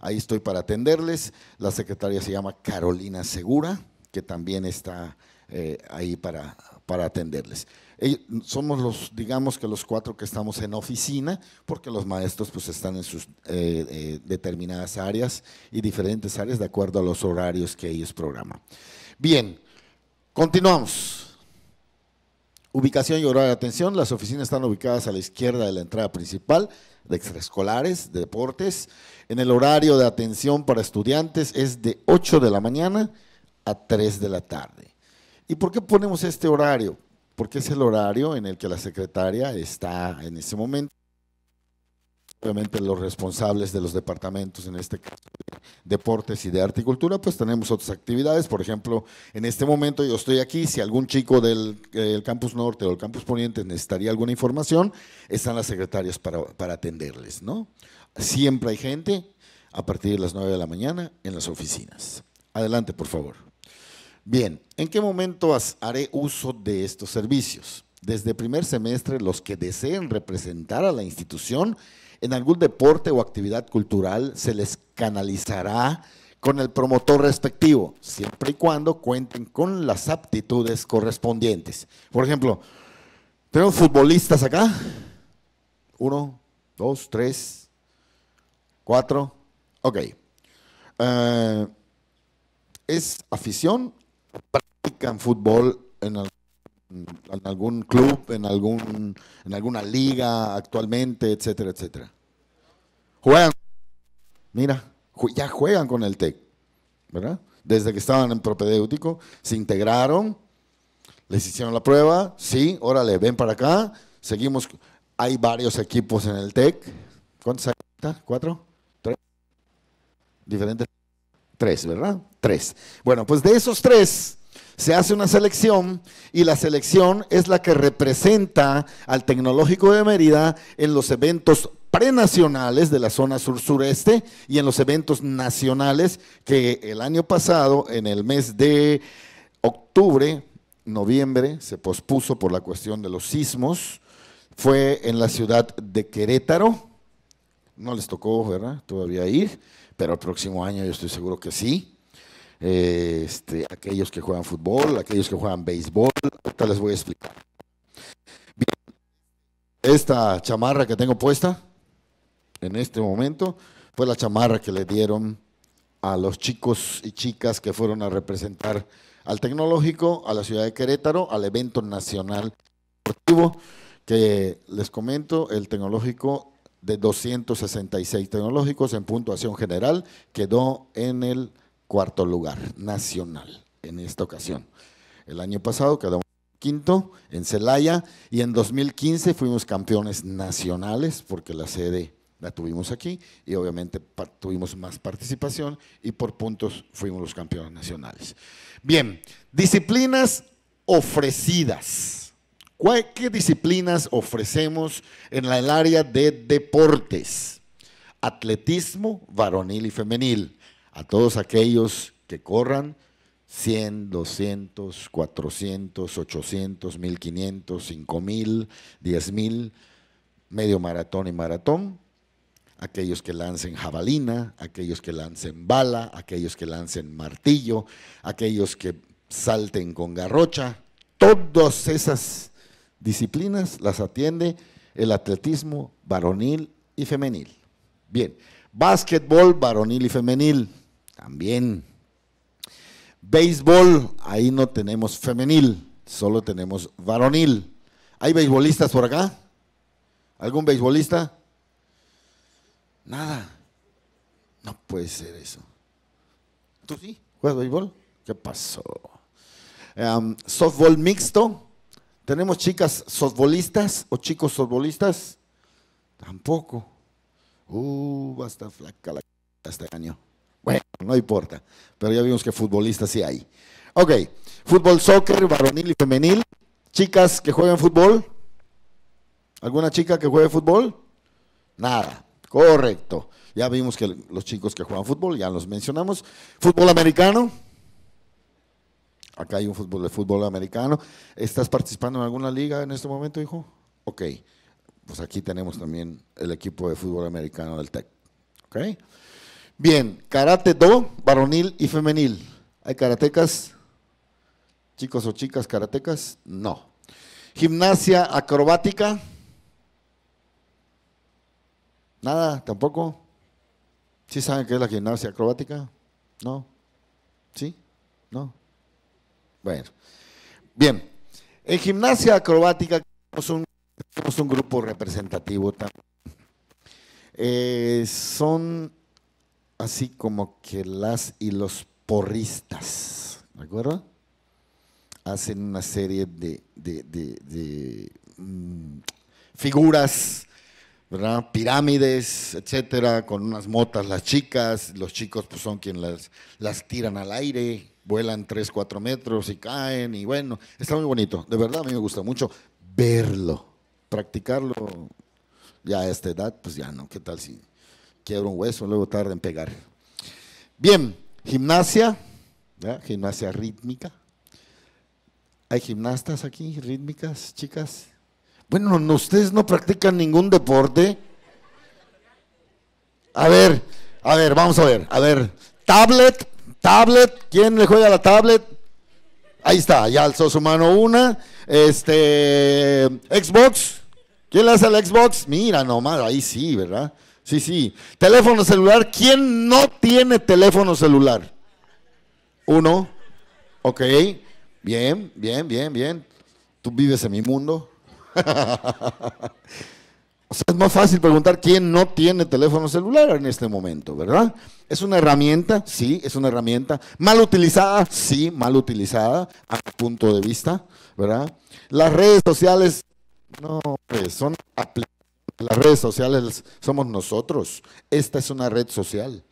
Ahí estoy para atenderles. La secretaria se llama Carolina Segura, que también está eh, ahí para, para atenderles. somos los, digamos que los cuatro que estamos en oficina, porque los maestros pues están en sus eh, eh, determinadas áreas y diferentes áreas de acuerdo a los horarios que ellos programan. Bien, continuamos. Ubicación y horario de atención. Las oficinas están ubicadas a la izquierda de la entrada principal de extraescolares, de deportes. En el horario de atención para estudiantes es de 8 de la mañana a 3 de la tarde. ¿Y por qué ponemos este horario? Porque es el horario en el que la secretaria está en ese momento obviamente los responsables de los departamentos, en este caso de deportes y de cultura, pues tenemos otras actividades. Por ejemplo, en este momento yo estoy aquí, si algún chico del campus norte o el campus poniente necesitaría alguna información, están las secretarias para, atenderles, ¿no? Siempre hay gente a partir de las 9 de la mañana en las oficinas. Adelante, por favor. Bien, ¿en qué momento haré uso de estos servicios? Desde primer semestre, los que deseen representar a la institución en algún deporte o actividad cultural se les canalizará con el promotor respectivo, siempre y cuando cuenten con las aptitudes correspondientes. Por ejemplo, tenemos futbolistas acá. Uno, dos, tres, cuatro. Ok. Eh, ¿Es afición? ¿Practican fútbol en algún en algún club, en, algún, en alguna liga actualmente, etcétera, etcétera. Juegan, mira, ya juegan con el TEC, ¿verdad? Desde que estaban en propedéutico, se integraron, les hicieron la prueba, sí, órale, ven para acá, seguimos. Hay varios equipos en el TEC. ¿Cuántos hay? ¿Cuatro? ¿Tres? Diferentes. Tres, ¿verdad? Tres. Bueno, pues de esos tres, se hace una selección y la selección es la que representa al Tecnológico de Mérida en los eventos prenacionales de la zona sur-sureste y en los eventos nacionales que el año pasado, en el mes de octubre, noviembre, se pospuso por la cuestión de los sismos. Fue en la ciudad de Querétaro. No les tocó, ¿verdad? Todavía ir, pero el próximo año yo estoy seguro que sí. Eh, este, aquellos que juegan fútbol, aquellos que juegan béisbol, ahorita les voy a explicar. esta chamarra que tengo puesta en este momento fue la chamarra que le dieron a los chicos y chicas que fueron a representar al tecnológico, a la ciudad de Querétaro, al evento nacional deportivo, que les comento, el tecnológico de 266 tecnológicos en puntuación general quedó en el cuarto lugar nacional en esta ocasión. El año pasado quedamos quinto en Celaya y en 2015 fuimos campeones nacionales porque la sede la tuvimos aquí y obviamente tuvimos más participación y por puntos fuimos los campeones nacionales. Bien, disciplinas ofrecidas. ¿Qué disciplinas ofrecemos en el área de deportes? Atletismo varonil y femenil a todos aquellos que corran 100, 200, 400, 800, 1500, 5000, 10000, medio maratón y maratón, aquellos que lancen jabalina, aquellos que lancen bala, aquellos que lancen martillo, aquellos que salten con garrocha, todas esas disciplinas las atiende el atletismo varonil y femenil. Bien, básquetbol varonil y femenil también. Béisbol, ahí no tenemos femenil, solo tenemos varonil. ¿Hay beisbolistas por acá? ¿Algún beisbolista? Nada. No puede ser eso. ¿Tú sí? ¿Juegas béisbol? ¿Qué pasó? softball mixto. ¿Tenemos chicas softbolistas o chicos softbolistas? Tampoco. Uh, va a estar flaca la este año. Bueno, no importa, pero ya vimos que futbolistas sí hay. Ok, fútbol, soccer, varonil y femenil. Chicas que juegan fútbol. ¿Alguna chica que juegue fútbol? Nada, correcto. Ya vimos que los chicos que juegan fútbol, ya los mencionamos. Fútbol americano. Acá hay un fútbol de fútbol americano. ¿Estás participando en alguna liga en este momento, hijo? Ok. Pues aquí tenemos también el equipo de fútbol americano del TEC. Ok. Bien, karate do, varonil y femenil. ¿Hay karatecas? ¿Chicos o chicas karatecas? No. Gimnasia acrobática. Nada, tampoco. ¿Sí saben qué es la gimnasia acrobática? ¿No? ¿Sí? ¿No? Bueno. Bien. En gimnasia acrobática tenemos un, grupo representativo también. Eh, son así como que las y los porristas, ¿de acuerdo? Hacen una serie de, de, mm, figuras, ¿verdad? Pirámides, etcétera, con unas motas las chicas, los chicos pues, son quienes las, las tiran al aire, vuelan 3, 4 metros y caen, y bueno, está muy bonito, de verdad a mí me gusta mucho verlo, practicarlo ya a esta edad, pues ya no, ¿qué tal si quiebra un hueso, luego tarda en pegar. Bien, gimnasia, gimnasia rítmica. ¿Hay gimnastas aquí, rítmicas, chicas? Bueno, ustedes no practican ningún deporte. A ver, a ver, vamos a ver, a ver. Tablet, tablet, ¿quién le juega la tablet? Ahí está, ya alzó su mano una. Este, Xbox, ¿quién le hace al Xbox? Mira nomás, ahí sí, ¿verdad? Sí, sí. Teléfono celular. ¿Quién no tiene teléfono celular? Uno. Ok. Bien, bien, bien, bien. Tú vives en mi mundo. [laughs] o sea, es más fácil preguntar quién no tiene teléfono celular en este momento, ¿verdad? Es una herramienta, sí, es una herramienta. Mal utilizada, sí, mal utilizada, a mi punto de vista, ¿verdad? Las redes sociales, no, son aplicaciones las redes sociales somos nosotros. Esta es una red social.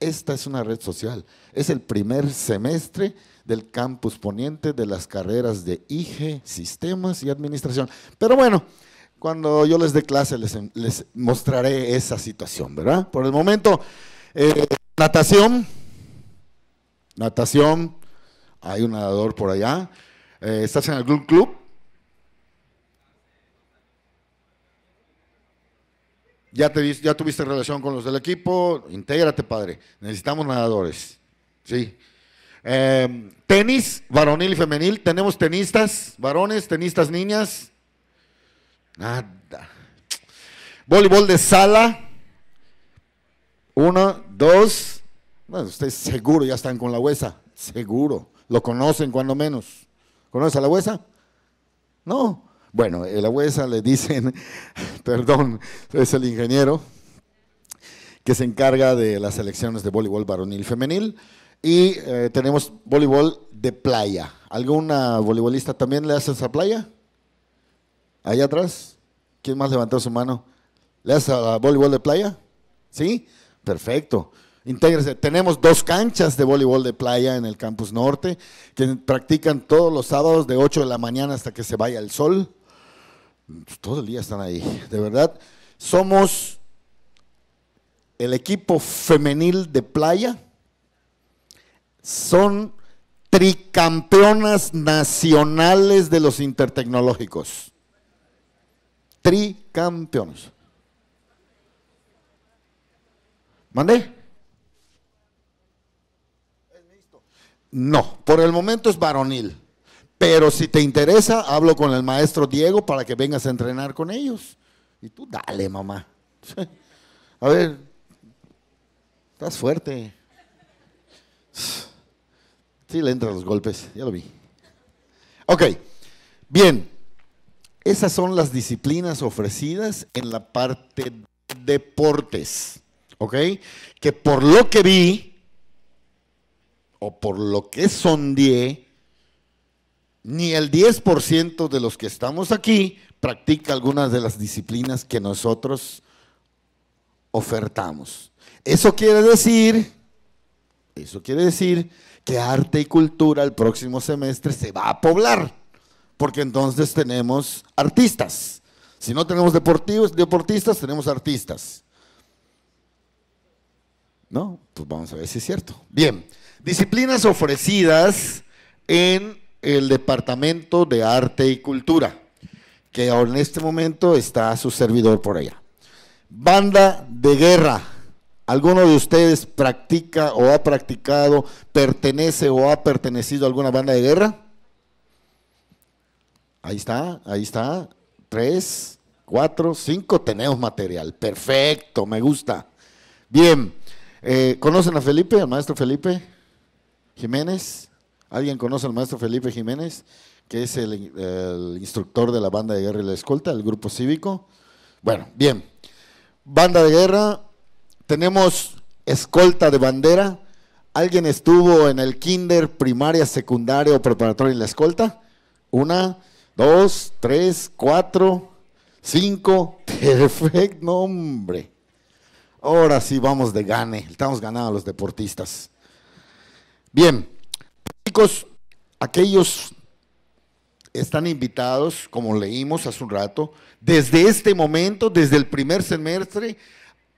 Esta es una red social. Es el primer semestre del campus poniente de las carreras de IGE, Sistemas y Administración. Pero bueno, cuando yo les dé clase les, mostraré esa situación, ¿verdad? Por el momento, eh, natación. Natación. Hay un nadador por allá. Eh, ¿Estás en algún club? ya, te, ya tuviste relación con los del equipo, intégrate, padre. Necesitamos nadadores. Sí. Em, tenis, varonil y femenil. Tenemos tenistas, varones, tenistas, niñas. Nada. Voleibol de sala. Uno, dos. Bueno, ustedes seguro ya están con la huesa. Seguro. Lo conocen cuando menos. ¿Conoces a la huesa? No. Bueno, eh, la abuesa le dicen, [laughs] perdón, es el ingeniero que se encarga de las selecciones de voleibol varonil y femenil. Y eh, tenemos voleibol de playa. ¿Alguna voleibolista también le hace esa playa? Allá atrás. ¿Quién más levantó su mano? ¿Le haces a voleibol de playa? ¿Sí? Perfecto. Intégrese. Tenemos dos canchas de voleibol de playa en el campus norte que practican todos los sábados de 8 de la mañana hasta que se vaya el sol todo el día están ahí. De verdad, somos el equipo femenil de playa. Son tricampeonas nacionales de los intertecnológicos. Tricampeonas. ¿Mandé? No, por el momento es varonil. Pero si te interesa, hablo con el maestro Diego para que vengas a entrenar con ellos. Y tú dale, mamá. [laughs] A ver, estás fuerte. Sí, le entran los golpes, ya lo vi. Ok, bien. Esas son las disciplinas ofrecidas en la parte de deportes. ¿Ok? Que por lo que vi, o por lo que sondeé, ni el 10% de los que estamos aquí practica algunas de las disciplinas que nosotros ofertamos. Eso quiere decir, eso quiere decir que arte y cultura el próximo semestre se va a poblar, porque entonces tenemos artistas. Si no tenemos deportivos, deportistas, tenemos artistas. ¿No? Pues vamos a ver si es cierto. Bien, disciplinas ofrecidas en el Departamento de Arte y Cultura, que en este momento está su servidor por allá. Banda de guerra. ¿Alguno de ustedes practica o ha practicado, pertenece o ha pertenecido a alguna banda de guerra? Ahí está, ahí está. Tres, cuatro, cinco, tenemos material. Perfecto, me gusta. Bien, eh, ¿conocen a Felipe, al maestro Felipe Jiménez? ¿Alguien conoce al maestro Felipe Jiménez, que es el, instructor de la banda de guerra y la escolta, el grupo cívico? Bueno, bien. Banda de guerra, tenemos escolta de bandera. ¿Alguien estuvo en el kinder, primaria, secundaria o preparatoria en la escolta? Una, dos, tres, cuatro, cinco. [laughs] Perfecto, hombre. Ahora sí vamos de gane. Estamos ganando a los deportistas. Bien, Chicos, aquellos están invitados, como leímos hace un rato, desde este momento, desde el primer semestre,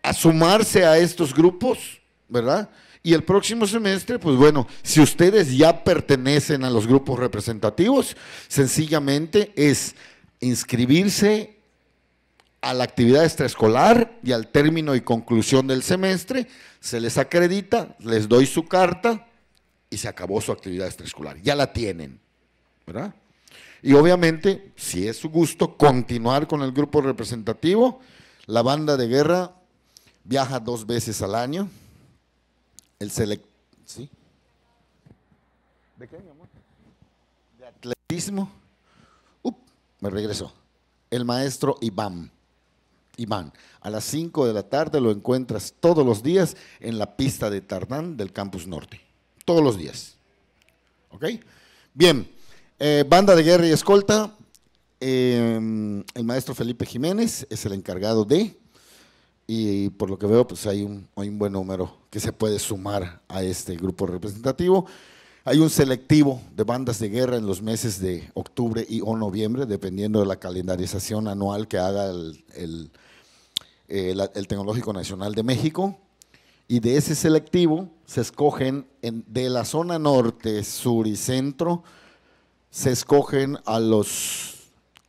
a sumarse a estos grupos, ¿verdad? Y el próximo semestre, pues bueno, si ustedes ya pertenecen a los grupos representativos, sencillamente es inscribirse a la actividad extraescolar y al término y conclusión del semestre, se les acredita, les doy su carta, y se acabó su actividad extracurricular, Ya la tienen, ¿verdad? Y obviamente, si es su gusto continuar con el grupo representativo, la banda de guerra viaja dos veces al año. El select ¿sí? ¿De qué, mi amor? De atletismo. me regresó. El maestro Iván. Iván, a las 5 de la tarde lo encuentras todos los días en la pista de Tardán del Campus Norte todos los días. ¿Ok? Bien, eh, banda de guerra y escolta. Eh, el maestro Felipe Jiménez es el encargado de, y por lo que veo, pues hay un, buen número que se puede sumar a este grupo representativo. Hay un selectivo de bandas de guerra en los meses de octubre y o noviembre, dependiendo de la calendarización anual que haga el eh, Tecnológico Nacional de México. Y de ese selectivo se escogen en, de la zona norte, sur y centro, se escogen a los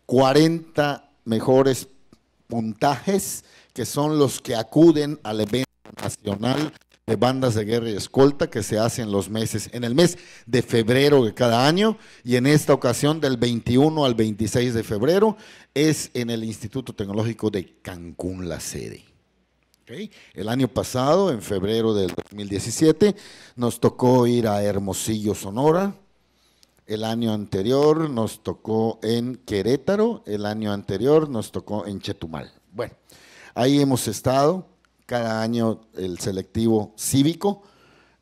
40 mejores puntajes, que son los que acuden al evento nacional de bandas de guerra y escolta que se hace en los meses, en el mes de febrero de cada año y en esta ocasión del 21 al 26 de febrero es en el Instituto Tecnológico de Cancún la sede. El año pasado, en febrero del 2017, nos tocó ir a Hermosillo, Sonora. El año anterior nos tocó en Querétaro, el año anterior nos tocó en Chetumal. Bueno, ahí hemos estado, cada año el selectivo cívico,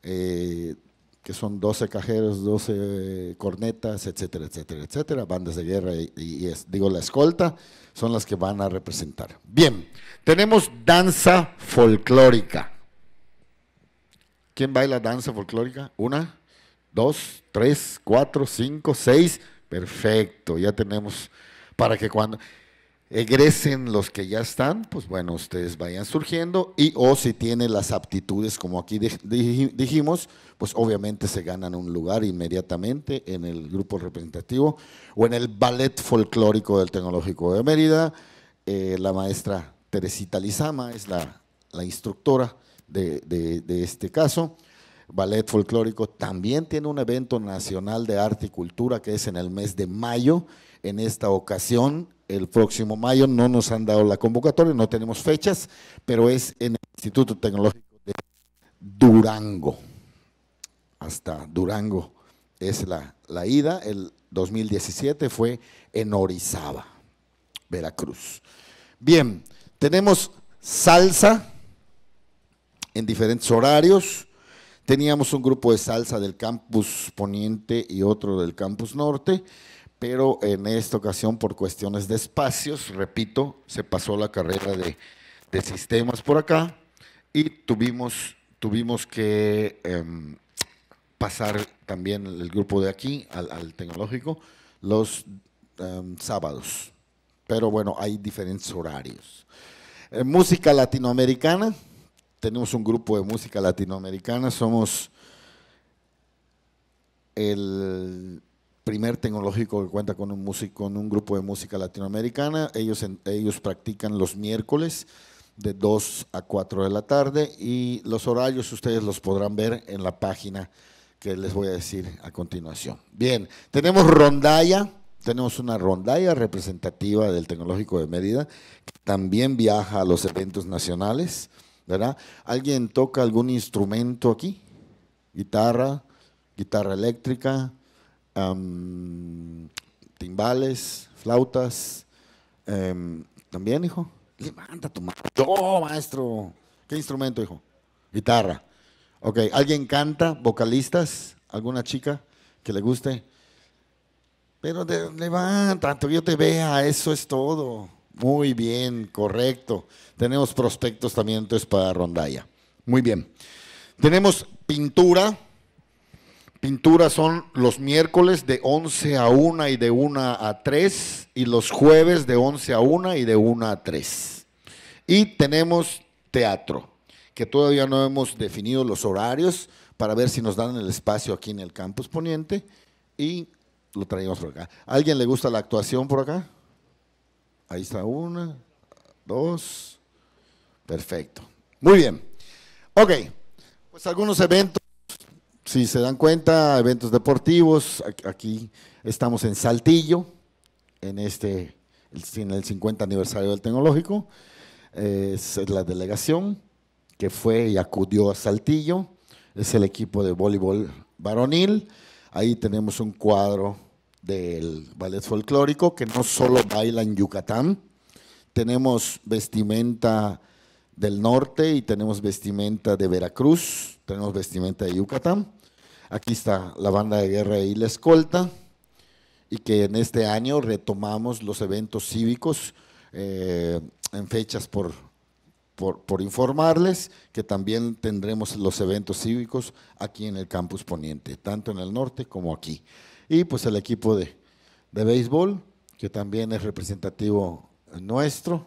eh, que son 12 cajeros, 12 cornetas, etcétera, etcétera, etcétera, bandas de guerra y, digo, la escolta son las que van a representar. Bien, tenemos danza folclórica. ¿Quién baila danza folclórica? Una, dos, tres, cuatro, cinco, seis. Perfecto, ya tenemos para que cuando... Egresen los que ya están, pues bueno, ustedes vayan surgiendo y o si tienen las aptitudes, como aquí dijimos, pues obviamente se ganan un lugar inmediatamente en el grupo representativo o en el ballet folclórico del Tecnológico de Mérida. Eh, la maestra Teresita Lizama es la, la instructora de, de este caso. Ballet Folclórico también tiene un evento nacional de arte y cultura que es en el mes de mayo. En esta ocasión el próximo mayo. No nos han dado la convocatoria, no tenemos fechas, pero es en el Instituto Tecnológico de Durango. Hasta Durango es la, ida. El 2017 fue en Orizaba, Veracruz. Bien, tenemos salsa en diferentes horarios. Teníamos un grupo de salsa del campus poniente y otro del campus norte pero en esta ocasión por cuestiones de espacios, repito, se pasó la carrera de, sistemas por acá y tuvimos, tuvimos que em, pasar también el grupo de aquí al, tecnológico los em, sábados. Pero bueno, hay diferentes horarios. Eh, música latinoamericana. Tenemos un grupo de música latinoamericana. Somos el primer tecnológico que cuenta con un, grupo de música latinoamericana. Ellos, ellos practican los miércoles de 2 a 4 de la tarde y los horarios ustedes los podrán ver en la página que les voy a decir a continuación. Bien, tenemos rondalla, tenemos una rondalla representativa del Tecnológico de Mérida, que también viaja a los eventos nacionales, ¿verdad? ¿Alguien toca algún instrumento aquí? Guitarra, guitarra eléctrica, timbales, flautas. Em, ¿También, hijo? Levanta tu mano. Yo, maestro. ¿Qué instrumento, hijo? Guitarra. Ok, ¿alguien canta? ¿Vocalistas? ¿Alguna chica que le guste? Pero levanta, yo te vea, eso es todo. Muy bien, correcto. Tenemos prospectos también entonces para Rondalla. Muy bien. Tenemos pintura, Pinturas son los miércoles de 11 a 1 y de 1 a 3 y los jueves de 11 a 1 y de 1 a 3. Y tenemos teatro, que todavía no hemos definido los horarios para ver si nos dan el espacio aquí en el campus poniente y lo traemos por acá. ¿Alguien le gusta la actuación por acá? Ahí está una, dos. Perfecto. Muy bien. Ok, pues algunos eventos. Si se dan cuenta, eventos deportivos, aquí estamos en Saltillo, en este, el 50 aniversario del tecnológico, es la delegación que fue y acudió a Saltillo, es el equipo de voleibol varonil, ahí tenemos un cuadro del ballet folclórico que no solo baila en Yucatán, tenemos vestimenta del norte y tenemos vestimenta de Veracruz, tenemos vestimenta de Yucatán. Aquí está la banda de guerra y la escolta. Y que en este año retomamos los eventos cívicos eh, en fechas por, por, informarles que también tendremos los eventos cívicos aquí en el campus poniente, tanto en el norte como aquí. Y pues el equipo de, de béisbol, que también es representativo nuestro.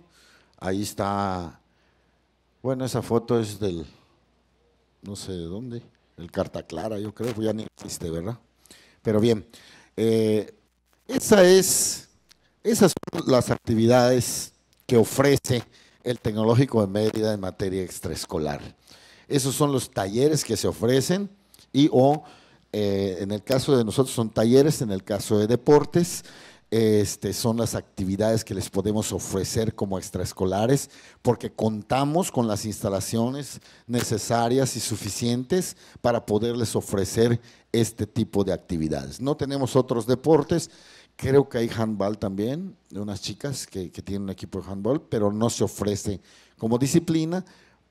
Ahí está, bueno, esa foto es del, no sé de dónde, el Carta Clara, yo creo, ya ni existe, ¿verdad? Pero bien, eh, esa es, esas son las actividades que ofrece el Tecnológico de Mérida en materia extraescolar. Esos son los talleres que se ofrecen y o eh, en el caso de nosotros son talleres, en el caso de deportes, este, son las actividades que les podemos ofrecer como extraescolares, porque contamos con las instalaciones necesarias y suficientes para poderles ofrecer este tipo de actividades. No tenemos otros deportes, creo que hay handball también, de unas chicas que, que tienen un equipo de handball, pero no se ofrece como disciplina,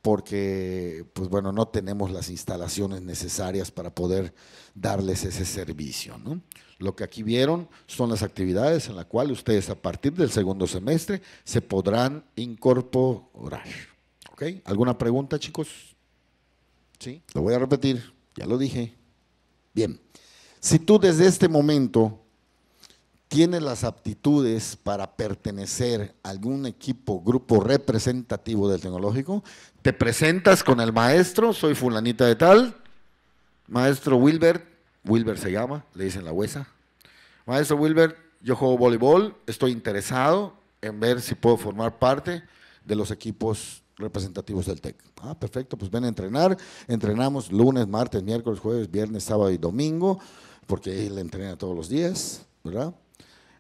porque pues bueno, no tenemos las instalaciones necesarias para poder darles ese servicio. Lo que aquí vieron son las actividades en las cuales ustedes a partir del segundo semestre se podrán incorporar. ¿Ok? ¿Alguna pregunta, chicos? Sí, lo voy a repetir, ya lo dije. Bien, si tú desde este momento tiene las aptitudes para pertenecer a algún equipo, grupo representativo del tecnológico, te presentas con el maestro, soy fulanita de tal, maestro Wilbert, Wilbert se llama, le dicen la huesa, maestro Wilbert, yo juego voleibol, estoy interesado en ver si puedo formar parte de los equipos representativos del TEC. Ah, perfecto, pues ven a entrenar, entrenamos lunes, martes, miércoles, jueves, viernes, sábado y domingo, porque él entrena todos los días, ¿verdad?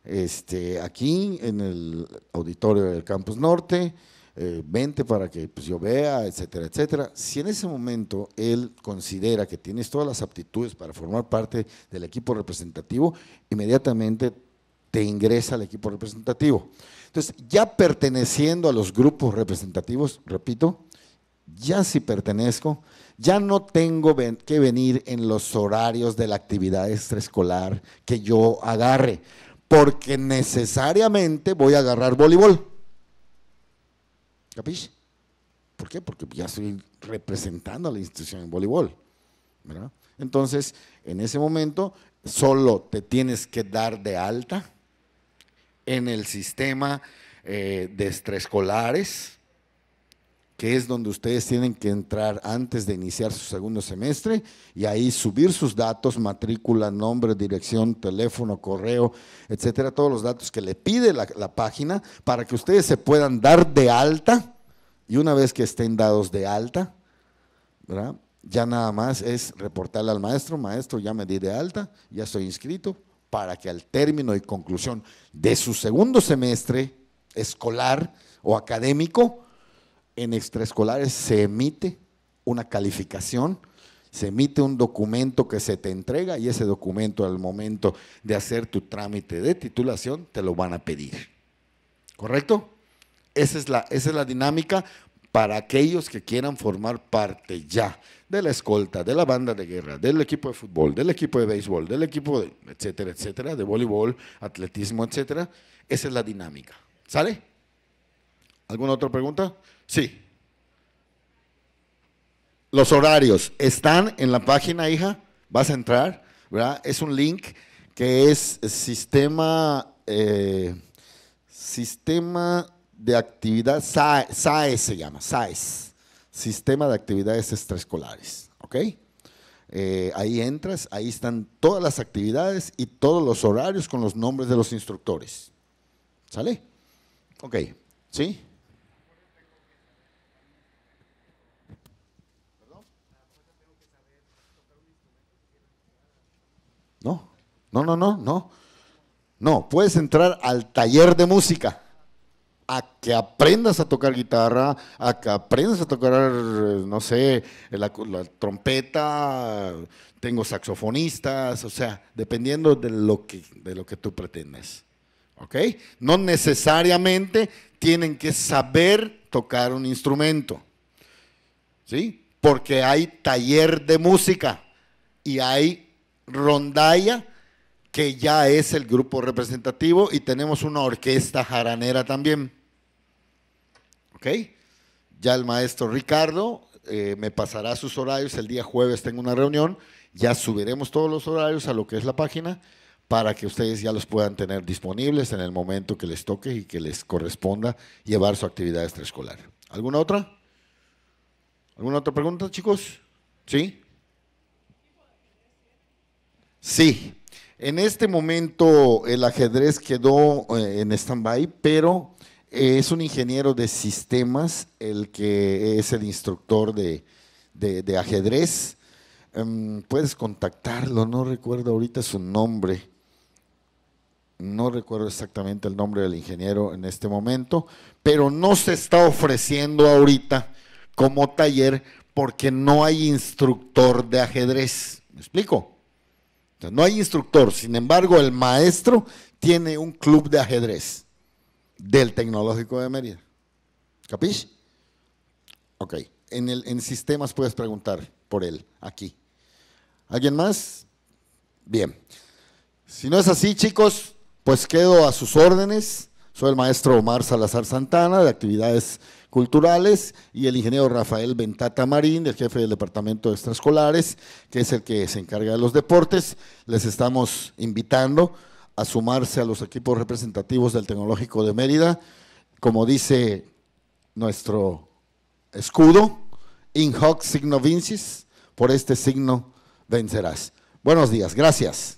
este, aquí en el auditorio del Campus Norte, eh, vente para que pues, yo vea, etcétera, etcétera. Si en ese momento él considera que tienes todas las aptitudes para formar parte del equipo representativo, inmediatamente te ingresa al equipo representativo. Entonces, ya perteneciendo a los grupos representativos, repito, ya si pertenezco, ya no tengo que venir en los horarios de la actividad extraescolar que yo agarre, porque necesariamente voy a agarrar voleibol. ¿Capiche? ¿Por qué? Porque ya estoy representando a la institución en voleibol. Entonces, en ese momento, solo te tienes que dar de alta en el sistema eh, de extraescolares que es donde ustedes tienen que entrar antes de iniciar su segundo semestre y ahí subir sus datos, matrícula, nombre, dirección, teléfono, correo, etcétera, todos los datos que le pide la, página para que ustedes se puedan dar de alta y una vez que estén dados de alta, ya nada más es reportarle al maestro, maestro, ya me di de alta, ya estoy inscrito, para que al término y conclusión de su segundo semestre escolar o académico, en extraescolares se emite una calificación, se emite un documento que se te entrega y ese documento al momento de hacer tu trámite de titulación te lo van a pedir. ¿Correcto? Esa es la, es la dinámica para aquellos que quieran formar parte ya de la escolta, de la banda de guerra, del equipo de fútbol, del equipo de béisbol, del equipo de, etcétera, etcétera, de voleibol, atletismo, etcétera. Esa es la dinámica. ¿Sale? ¿Alguna otra pregunta? Sí. Los horarios están en la página, hija. Vas a entrar, ¿verdad? Es un link que es sistema, eh, sistema de actividad, SAE, e se llama, SAES, e Sistema de Actividades Extraescolares, ¿ok? Eh, ahí entras, ahí están todas las actividades y todos los horarios con los nombres de los instructores. ¿Sale? Ok, ¿sí? No, no, no, no, no. No, puedes entrar al taller de música a que aprendas a tocar guitarra, a que aprendas a tocar, eh, no sé, la, la, trompeta, tengo saxofonistas, o sea, dependiendo de lo que, de lo que tú pretendes. ¿Ok? No necesariamente tienen que saber tocar un instrumento. ¿Sí? Porque hay taller de música y hay rondalla, que ya es el grupo representativo, y tenemos una orquesta jaranera también. ¿Ok? Ya el maestro Ricardo eh, me pasará sus horarios, el día jueves tengo una reunión, ya subiremos todos los horarios a lo que es la página para que ustedes ya los puedan tener disponibles en el momento que les toque y que les corresponda llevar su actividad extraescolar. ¿Alguna otra? ¿Alguna otra pregunta, chicos? ¿Sí? Sí, en este momento el ajedrez quedó eh, en stand-by, pero eh, es un ingeniero de sistemas el que es el instructor de, ajedrez. Em, puedes contactarlo, no recuerdo ahorita su nombre. No recuerdo exactamente el nombre del ingeniero en este momento, pero no se está ofreciendo ahorita como taller porque no hay instructor de ajedrez. ¿Me explico? no hay instructor, sin embargo, el maestro tiene un club de ajedrez del Tecnológico de Mérida. ¿Capish? Ok. En, en sistemas puedes preguntar por él aquí. ¿Alguien más? Bien. Si no es así, chicos, pues quedo a sus órdenes. Soy el maestro Omar Salazar Santana de actividades culturales, y el ingeniero Rafael Ventata Marín, el jefe del departamento de extraescolares, que es el que se encarga de los deportes. Les estamos invitando a sumarse a los equipos representativos del Tecnológico de Mérida, como dice nuestro escudo, in hoc signo vincis, por este signo vencerás. Buenos días, gracias.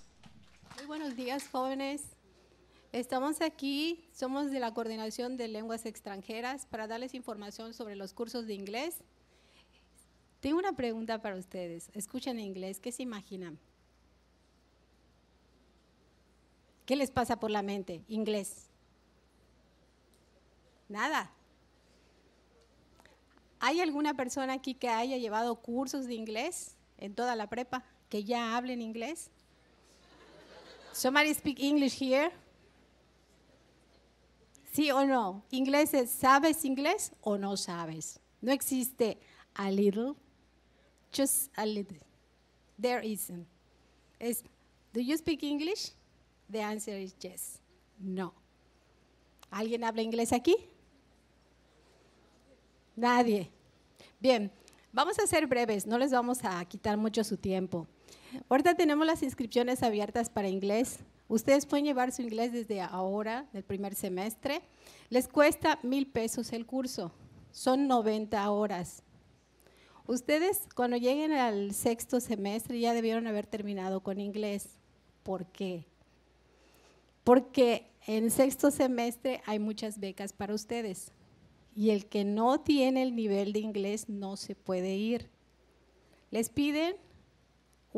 Muy buenos días, jóvenes. Estamos aquí, somos de la Coordinación de Lenguas Extranjeras para darles información sobre los cursos de inglés. Tengo una pregunta para ustedes. Escuchen inglés, ¿qué se imaginan? ¿Qué les pasa por la mente? Inglés. Nada. ¿Hay alguna persona aquí que haya llevado cursos de inglés en toda la prepa, que ya hablen inglés? Somebody speak English here? ¿Sí o no? Inglés ¿sabes inglés o no sabes? No existe a little, just a little. There isn't. ¿do you speak English? The answer is yes. No. ¿Alguien habla inglés aquí? Nadie. Bien, vamos a ser breves, no les vamos a quitar mucho su tiempo. Ahorita tenemos las inscripciones abiertas para inglés. Ustedes pueden llevar su inglés desde ahora, del primer semestre. Les cuesta mil pesos el curso, son 90 horas. Ustedes cuando lleguen al sexto semestre ya debieron haber terminado con inglés. ¿Por qué? Porque en sexto semestre hay muchas becas para ustedes y el que no tiene el nivel de inglés no se puede ir. Les piden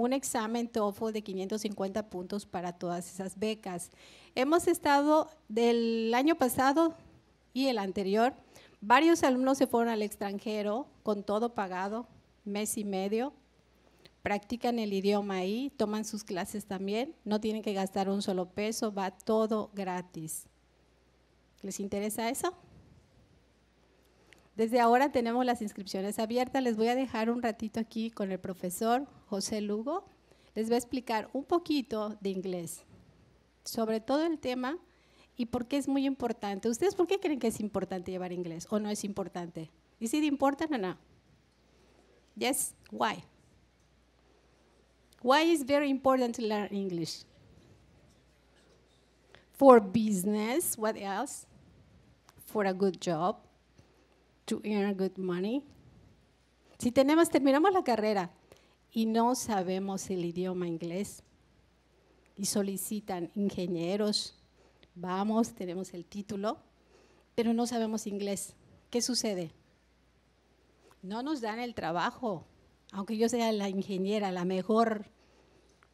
un examen TOEFL de 550 puntos para todas esas becas. Hemos estado del año pasado y el anterior, varios alumnos se fueron al extranjero con todo pagado, mes y medio, practican el idioma ahí, toman sus clases también, no tienen que gastar un solo peso, va todo gratis. ¿Les interesa eso? Desde ahora tenemos las inscripciones abiertas. Les voy a dejar un ratito aquí con el profesor José Lugo. Les voy a explicar un poquito de inglés, sobre todo el tema y por qué es muy importante. ¿Ustedes por qué creen que es importante llevar inglés o no es importante? ¿Y si importa? o no? Yes, why? Why is very important to learn English? For business, what else? For a good job good money? Si tenemos, terminamos la carrera y no sabemos el idioma inglés y solicitan ingenieros, vamos, tenemos el título, pero no sabemos inglés, ¿qué sucede? No nos dan el trabajo, aunque yo sea la ingeniera, la mejor,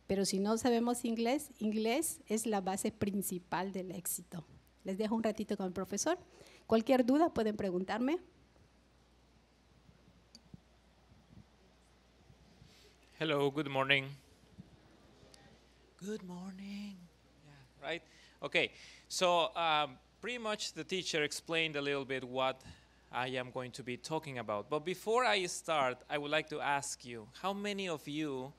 pero si no sabemos inglés, inglés es la base principal del éxito. Les dejo un ratito con el profesor. Cualquier duda pueden preguntarme. Hello, good morning. Good morning. Yeah, right? Okay, so um, pretty much the teacher explained a little bit what I am going to be talking about. But before I start, I would like to ask you how many of you,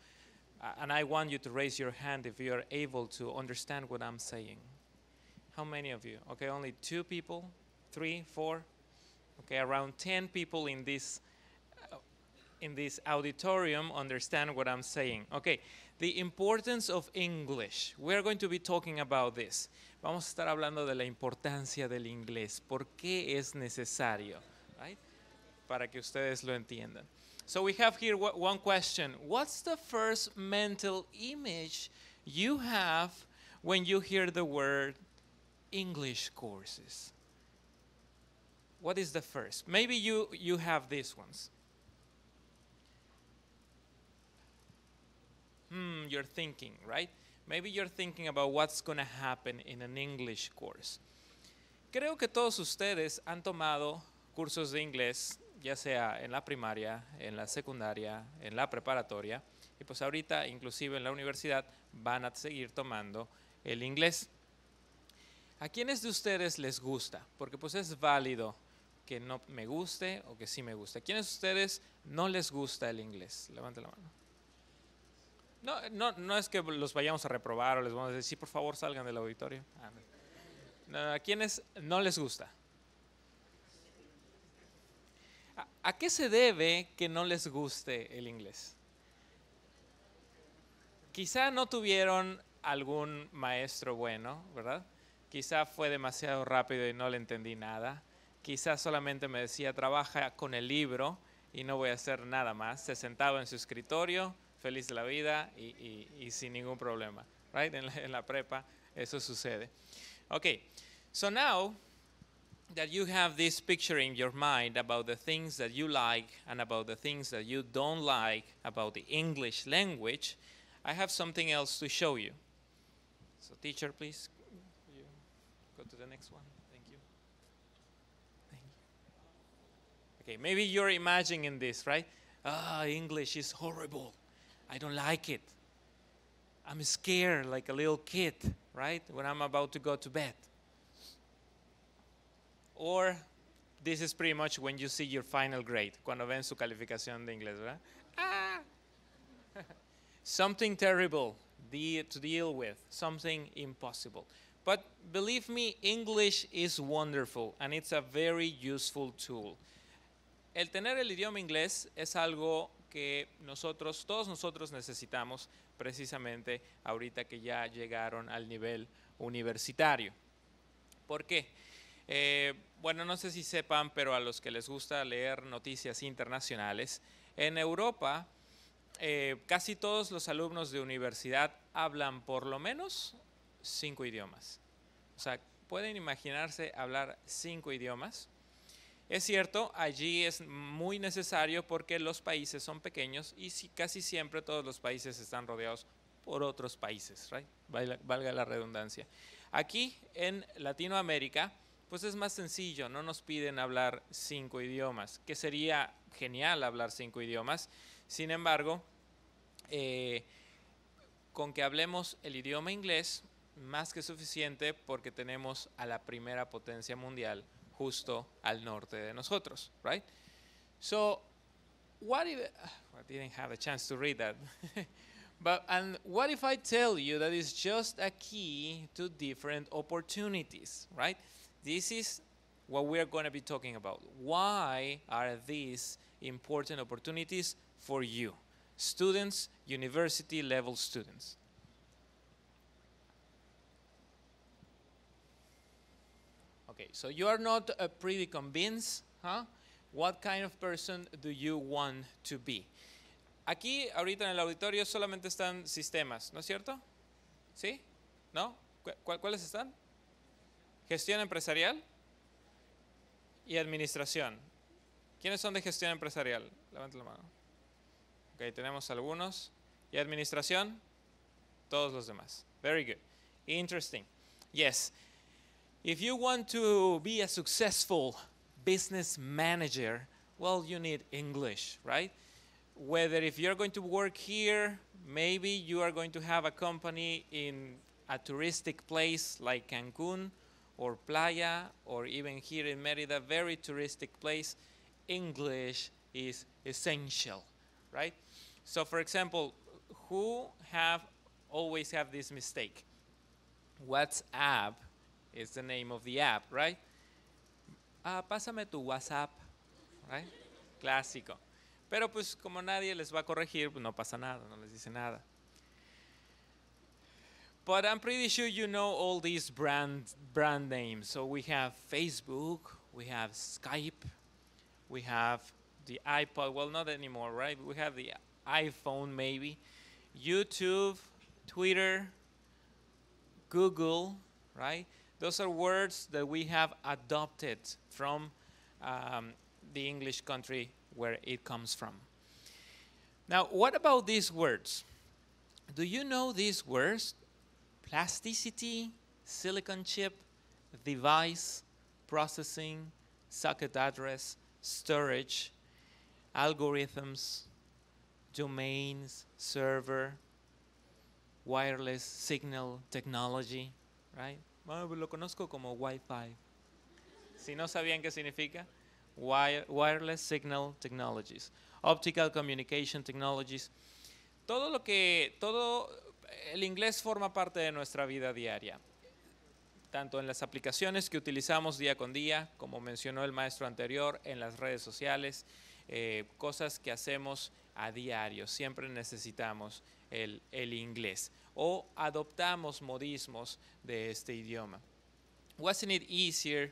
uh, and I want you to raise your hand if you are able to understand what I'm saying. How many of you? Okay, only two people, three, four. Okay, around 10 people in this in this auditorium understand what I'm saying. Okay, the importance of English. We're going to be talking about this. Vamos a estar hablando de la importancia del inglés. ¿Por qué es necesario? Right? Para que ustedes lo entiendan. So we have here one question. What's the first mental image you have when you hear the word English courses? What is the first? Maybe you, you have these ones. hmm, you're thinking, right? Maybe you're thinking about what's going to happen in an English course. Creo que todos ustedes han tomado cursos de inglés, ya sea en la primaria, en la secundaria, en la preparatoria, y pues ahorita inclusive en la universidad van a seguir tomando el inglés. ¿A quiénes de ustedes les gusta? Porque pues es válido que no me guste o que sí me guste. ¿A quiénes de ustedes no les gusta el inglés? Levante la mano. No, no, no es que los vayamos a reprobar o les vamos a decir, sí, por favor, salgan del auditorio. Ah, ¿A quiénes no les gusta? ¿A qué se debe que no les guste el inglés? Quizá no tuvieron algún maestro bueno, ¿verdad? Quizá fue demasiado rápido y no le entendí nada. Quizá solamente me decía, trabaja con el libro y no voy a hacer nada más. Se sentaba en su escritorio, feliz de la vida y, y, y sin ningún problema. Right? En la, en la, prepa eso sucede. Okay, so now that you have this picture in your mind about the things that you like and about the things that you don't like about the English language, I have something else to show you. So teacher, please you go to the next one. Thank you. Okay, maybe you're imagining this, right? Ah, English is horrible. I don't like it. I'm scared like a little kid, right? When I'm about to go to bed. Or this is pretty much when you see your final grade, cuando ven su calificación de inglés, ¿verdad? Ah! [laughs] something terrible to deal with, something impossible. But believe me, English is wonderful and it's a very useful tool. El tener el idioma inglés es algo que nosotros, todos nosotros necesitamos precisamente ahorita que ya llegaron al nivel universitario. ¿Por qué? Eh, bueno, no sé si sepan, pero a los que les gusta leer noticias internacionales, en Europa eh, casi todos los alumnos de universidad hablan por lo menos cinco idiomas. O sea, pueden imaginarse hablar cinco idiomas. Es cierto, allí es muy necesario porque los países son pequeños y casi siempre todos los países están rodeados por otros países, right? valga la redundancia. Aquí en Latinoamérica, pues es más sencillo, no nos piden hablar cinco idiomas, que sería genial hablar cinco idiomas. Sin embargo, eh, con que hablemos el idioma inglés, más que suficiente porque tenemos a la primera potencia mundial justo al norte de nosotros, right? So, what if ah, I didn't have a chance to read that? [laughs] but and what if I tell you that it's just a key to different opportunities, right? This is what we are going to be talking about. Why are these important opportunities for you? Students, university level students. Okay, so you are not a uh, pretty convinced, huh? What kind of person do you want to be? Aquí, ahorita en el auditorio, solamente están sistemas, ¿no es cierto? ¿Sí? ¿No? ¿Cuáles están? Gestión empresarial y administración. ¿Quiénes son de gestión empresarial? Levanten la mano. Ok, tenemos algunos. ¿Y administración? Todos los demás. Very good. Interesting. Yes. If you want to be a successful business manager, well, you need English, right? Whether if you're going to work here, maybe you are going to have a company in a touristic place like Cancun or Playa or even here in Merida, very touristic place, English is essential, right? So for example, who have always have this mistake? WhatsApp is the name of the app, right? Ah, pásame tu WhatsApp, right? Clásico. Pero pues como nadie les va a corregir, pues no pasa nada, no les dice nada. But I'm pretty sure you know all these brand brand names. So we have Facebook, we have Skype, we have the iPod. Well, not anymore, right? We have the iPhone maybe, YouTube, Twitter, Google, right? Those are words that we have adopted from um, the English country where it comes from. Now, what about these words? Do you know these words? Plasticity, silicon chip, device, processing, socket address, storage, algorithms, domains, server, wireless signal technology, right? Pues lo conozco como Wi-Fi. Si no sabían qué significa, Wireless Signal Technologies, Optical Communication Technologies. Todo lo que, todo, el inglés forma parte de nuestra vida diaria, tanto en las aplicaciones que utilizamos día con día, como mencionó el maestro anterior, en las redes sociales, eh, cosas que hacemos a diario. Siempre necesitamos el, el inglés o adoptamos modismos de este idioma. Wasn't it easier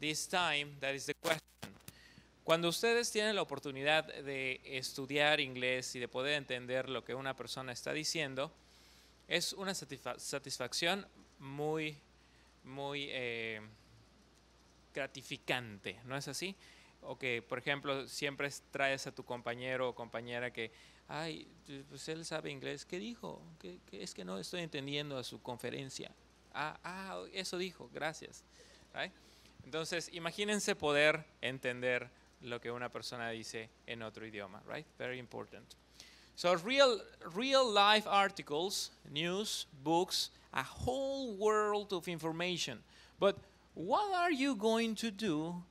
this time? That is the question. Cuando ustedes tienen la oportunidad de estudiar inglés y de poder entender lo que una persona está diciendo, es una satisfacción muy, muy eh, gratificante, ¿no es así? O que, por ejemplo, siempre traes a tu compañero o compañera que ay, pues él sabe inglés, ¿qué dijo? es que no estoy entendiendo a su conferencia. Ah, ah eso dijo, gracias. Entonces, imagínense poder entender lo que una persona dice en otro idioma, right? Very important. So real, real life articles, news, books, a whole world of information. But what are you going to do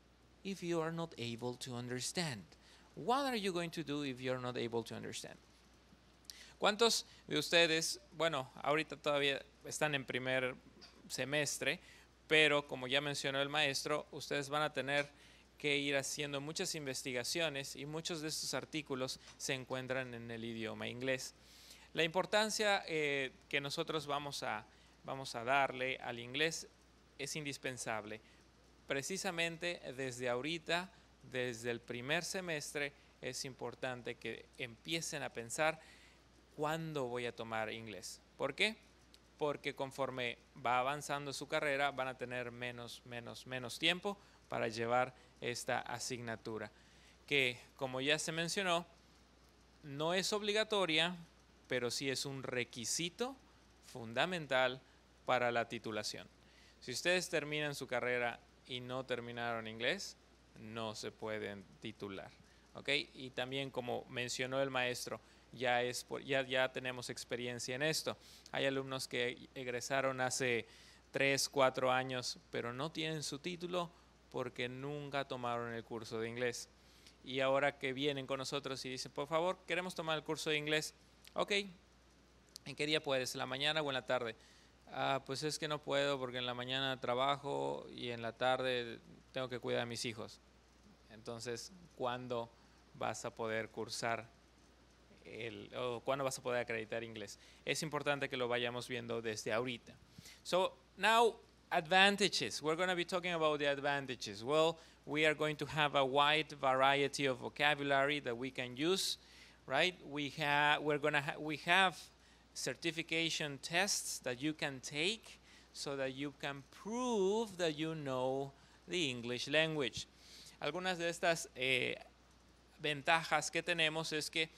if you are not able to understand? What are you going to do if you're not able to understand? ¿Cuántos de ustedes, bueno, ahorita todavía están en primer semestre, pero como ya mencionó el maestro, ustedes van a tener que ir haciendo muchas investigaciones y muchos de estos artículos se encuentran en el idioma inglés. La importancia eh, que nosotros vamos a, vamos a darle al inglés es indispensable. Precisamente desde ahorita desde el primer semestre es importante que empiecen a pensar cuándo voy a tomar inglés. ¿Por qué? Porque conforme va avanzando su carrera van a tener menos, menos, menos tiempo para llevar esta asignatura. Que como ya se mencionó, no es obligatoria, pero sí es un requisito fundamental para la titulación. Si ustedes terminan su carrera y no terminaron inglés, no se pueden titular. ok Y también, como mencionó el maestro, ya, es ya, ya tenemos experiencia en esto. Hay alumnos que egresaron hace tres, cuatro años, pero no tienen su título porque nunca tomaron el curso de inglés. Y ahora que vienen con nosotros y dicen, por favor, queremos tomar el curso de inglés, ok, ¿en qué día puedes? la mañana o en la tarde? Ah, pues es que no puedo porque en la mañana trabajo y en la tarde tengo que cuidar a mis hijos. Entonces, ¿cuándo vas a poder cursar el, o cuándo vas a poder acreditar inglés? Es importante que lo vayamos viendo desde ahorita. So, now advantages. We're going to be talking about the advantages. Well, we are going to have a wide variety of vocabulary that we can use, right? We have we're going to ha we have certification tests that you can take so that you can prove that you know the English language. Algunas de estas eh, ventajas que tenemos es que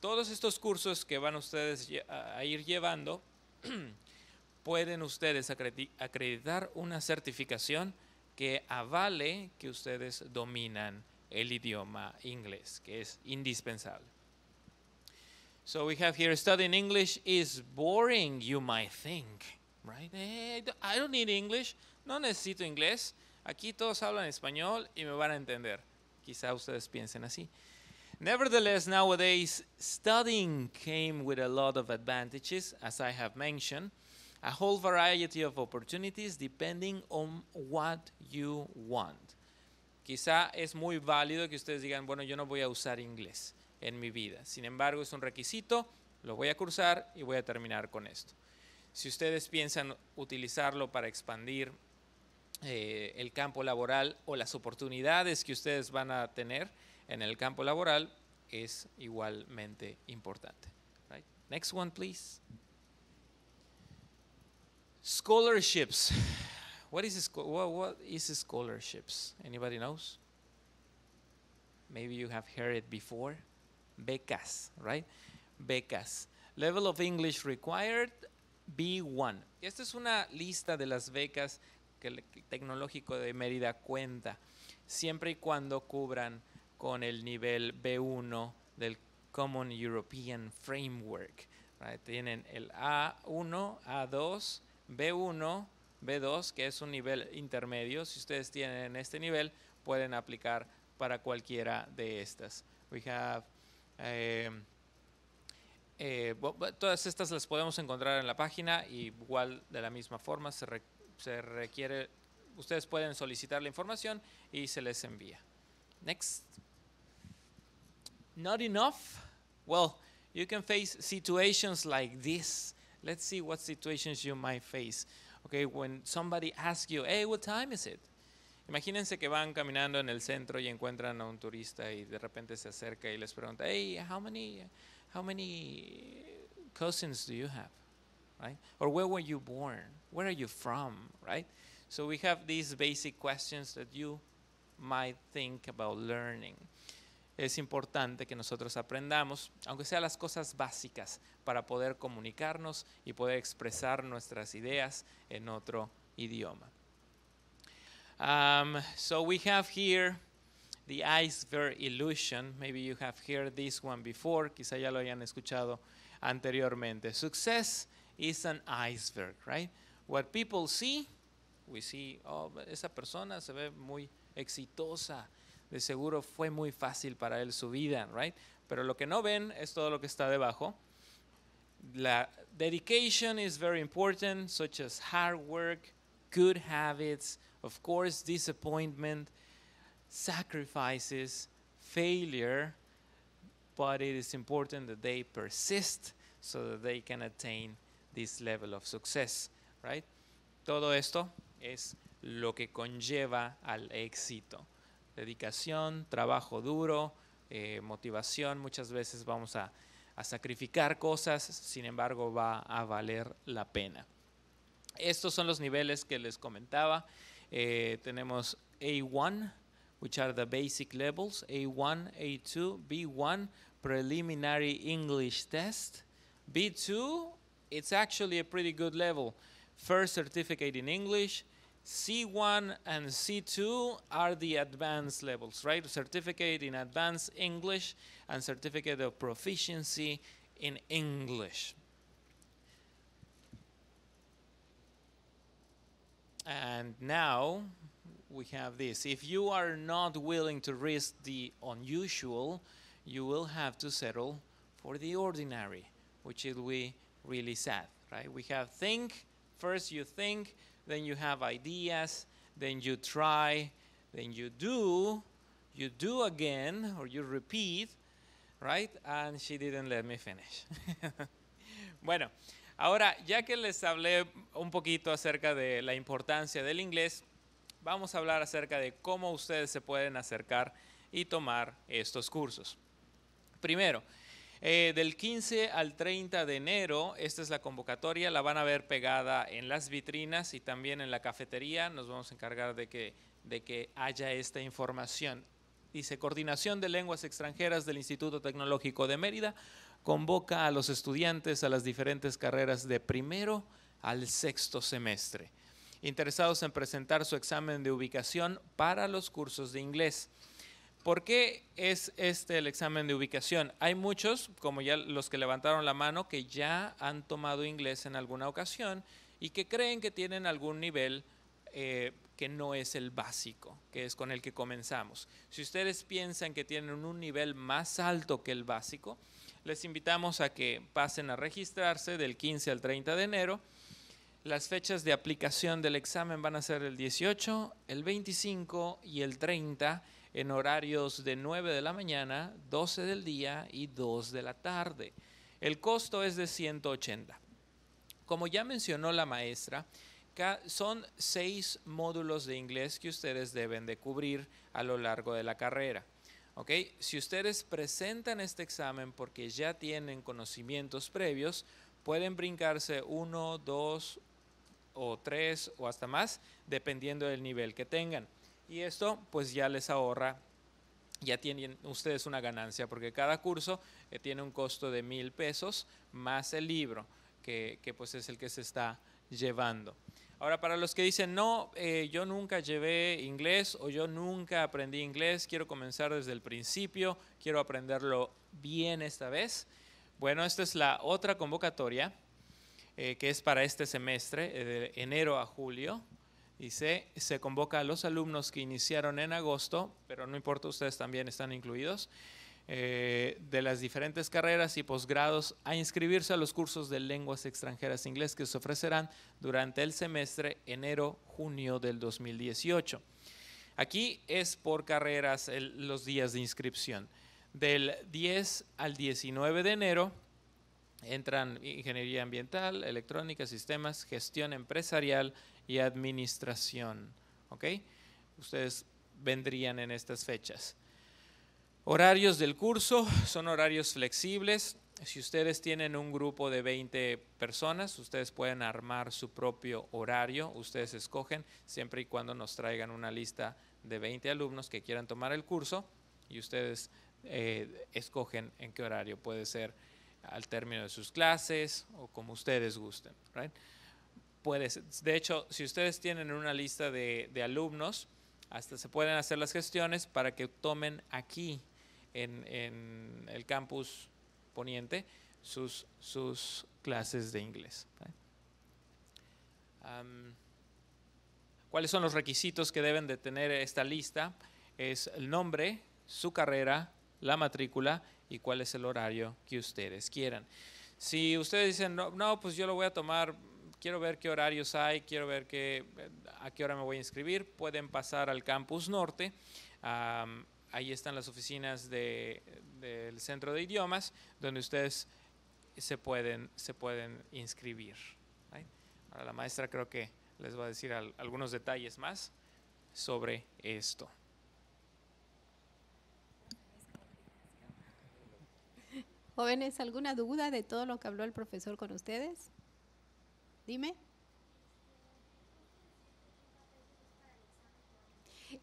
todos estos cursos que van ustedes a ir llevando, [clears throat] pueden ustedes acreditar una certificación que avale que ustedes dominan el idioma inglés, que es indispensable. So we have here studying English is boring, you might think, right? Eh, I don't need English, no necesito inglés. Aquí todos hablan español y me van a entender. Quizá ustedes piensen así. Nevertheless, nowadays, studying came with a lot of advantages, as I have mentioned, a whole variety of opportunities depending on what you want. Quizá es muy válido que ustedes digan, bueno, yo no voy a usar inglés en mi vida. Sin embargo, es un requisito, lo voy a cursar y voy a terminar con esto. Si ustedes piensan utilizarlo para expandir eh, el campo laboral o las oportunidades que ustedes van a tener en el campo laboral es igualmente importante. Next one, please. Scholarships. What is is scholarships? Anybody knows? Maybe you have heard it before. Becas, right? Becas. Level of English required B1. Esta es una lista de las becas el tecnológico de Mérida cuenta, siempre y cuando cubran con el nivel B1 del Common European Framework. Tienen el A1, A2, B1, B2, que es un nivel intermedio. Si ustedes tienen este nivel, pueden aplicar para cualquiera de estas. We have eh, eh, todas estas las podemos encontrar en la página y igual de la misma forma se, requiere se requiere, ustedes pueden solicitar la información y se les envía. Next. Not enough? Well, you can face situations like this. Let's see what situations you might face. Okay, when somebody asks you, hey, what time is it? Imagínense que van caminando en el centro y encuentran a un turista y de repente se acerca y les pregunta, hey, how many, how many cousins do you have? Right? Or where were you born? where are you from, right? So we have these basic questions that you might think about learning. Es importante que nosotros aprendamos, aunque sean las cosas básicas, para poder comunicarnos y poder expresar nuestras ideas en otro idioma. Um, so we have here the iceberg illusion. Maybe you have heard this one before, quizá ya lo hayan escuchado anteriormente. Success is an iceberg, right? What people see, we see, oh, esa persona se ve muy exitosa, de seguro fue muy fácil para él su vida, right? Pero lo que no ven es todo lo que está debajo. La dedication is very important, such as hard work, good habits, of course, disappointment, sacrifices, failure, but it is important that they persist so that they can attain this level of success. Todo esto es lo que conlleva al éxito. Dedicación, trabajo duro, eh, motivación, muchas veces vamos a, sacrificar cosas, sin embargo va a valer la pena. Estos son los niveles que les comentaba. Eh, tenemos A1, which are the basic levels, A1, A2, B1, preliminary English test. B2, it's actually a pretty good level. first certificate in English. C1 and C2 are the advanced levels, right? Certificate in advanced English and certificate of proficiency in English. And now we have this. If you are not willing to risk the unusual, you will have to settle for the ordinary, which will be really sad, right? We have think, First you think, then you have ideas, then you try, then you do, you do again, or you repeat, right? And she didn't let me finish. [laughs] bueno, ahora ya que les hablé un poquito acerca de la importancia del inglés, vamos a hablar acerca de cómo ustedes se pueden acercar y tomar estos cursos. Primero, eh, del 15 al 30 de enero, esta es la convocatoria, la van a ver pegada en las vitrinas y también en la cafetería. Nos vamos a encargar de que, de que haya esta información. Dice, Coordinación de Lenguas Extranjeras del Instituto Tecnológico de Mérida convoca a los estudiantes a las diferentes carreras de primero al sexto semestre, interesados en presentar su examen de ubicación para los cursos de inglés. ¿Por qué es este el examen de ubicación? Hay muchos, como ya los que levantaron la mano, que ya han tomado inglés en alguna ocasión y que creen que tienen algún nivel eh, que no es el básico, que es con el que comenzamos. Si ustedes piensan que tienen un nivel más alto que el básico, les invitamos a que pasen a registrarse del 15 al 30 de enero. Las fechas de aplicación del examen van a ser el 18, el 25 y el 30 en horarios de 9 de la mañana, 12 del día y 2 de la tarde. El costo es de 180. Como ya mencionó la maestra, son seis módulos de inglés que ustedes deben de cubrir a lo largo de la carrera. Si ustedes presentan este examen porque ya tienen conocimientos previos, pueden brincarse uno, dos o tres o hasta más, dependiendo del nivel que tengan. Y esto pues ya les ahorra, ya tienen ustedes una ganancia, porque cada curso eh, tiene un costo de mil pesos más el libro, que, pues es el que se está llevando. Ahora, para los que dicen, no, eh, yo nunca llevé inglés o yo nunca aprendí inglés, quiero comenzar desde el principio, quiero aprenderlo bien esta vez. Bueno, esta es la otra convocatoria eh, que es para este semestre, de enero a julio se, convoca a los alumnos que iniciaron en agosto, pero no importa, ustedes también están incluidos, eh, de las diferentes carreras y posgrados a inscribirse a los cursos de lenguas extranjeras e inglés que se ofrecerán durante el semestre enero-junio del 2018. Aquí es por carreras los días de inscripción. Del 10 al 19 de enero entran ingeniería ambiental, electrónica, sistemas, gestión empresarial, y administración. ¿Ok? Ustedes vendrían en estas fechas. Horarios del curso son horarios flexibles. Si ustedes tienen un grupo de 20 personas, ustedes pueden armar su propio horario, ustedes escogen, siempre y cuando nos traigan una lista de 20 alumnos que quieran tomar el curso y ustedes eh, escogen en qué horario. Puede ser al término de sus clases o como ustedes gusten. De hecho, si ustedes tienen una lista de, alumnos, hasta se pueden hacer las gestiones para que tomen aquí en, en el campus poniente sus, sus clases de inglés. ¿Cuáles son los requisitos que deben de tener esta lista? Es el nombre, su carrera, la matrícula y cuál es el horario que ustedes quieran. Si ustedes dicen, no, no pues yo lo voy a tomar quiero ver qué horarios hay, quiero ver a qué hora me voy a inscribir, pueden pasar al campus norte. ahí están las oficinas del centro de idiomas donde ustedes se pueden, se pueden inscribir. Ahora la maestra creo que les va a decir algunos detalles más sobre esto. Jóvenes, ¿alguna duda de todo lo que habló el profesor con ustedes? Dime.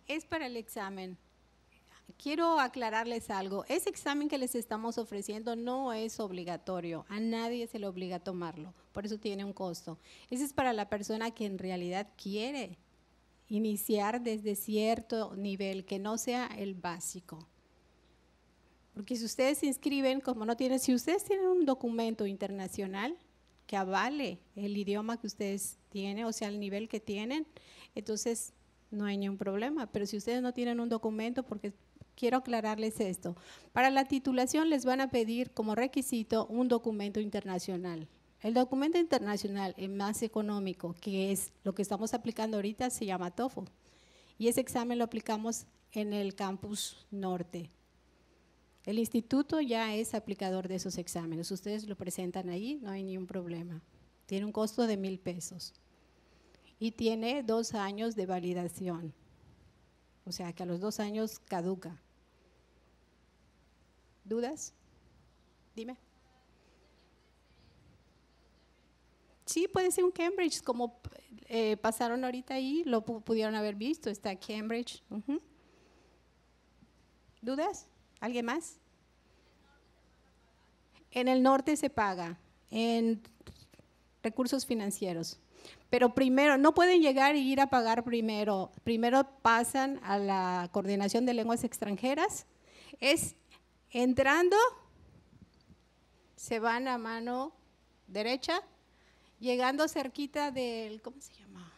Es para el examen. Quiero aclararles algo. Ese examen que les estamos ofreciendo no es obligatorio. A nadie se le obliga a tomarlo. Por eso tiene un costo. Ese es para la persona que en realidad quiere iniciar desde cierto nivel, que no sea el básico. Porque si ustedes se inscriben, como no tienen, si ustedes tienen un documento internacional, que avale el idioma que ustedes tienen, o sea, el nivel que tienen, entonces no hay ningún problema. Pero si ustedes no tienen un documento, porque quiero aclararles esto, para la titulación les van a pedir como requisito un documento internacional. El documento internacional, es más económico, que es lo que estamos aplicando ahorita, se llama TOEFL. Y ese examen lo aplicamos en el campus norte. El instituto ya es aplicador de esos exámenes. Ustedes lo presentan ahí, no hay ningún problema. Tiene un costo de mil pesos. Y tiene dos años de validación. O sea que a los dos años caduca. ¿Dudas? Dime. Sí, puede ser un Cambridge, como eh, pasaron ahorita ahí, lo pudieron haber visto, está Cambridge. ¿Dudas? ¿Alguien más? En el norte se paga, en recursos financieros. Pero primero, no pueden llegar y ir a pagar primero. Primero pasan a la coordinación de lenguas extranjeras. Es entrando, se van a mano derecha, llegando cerquita del, ¿cómo se llama?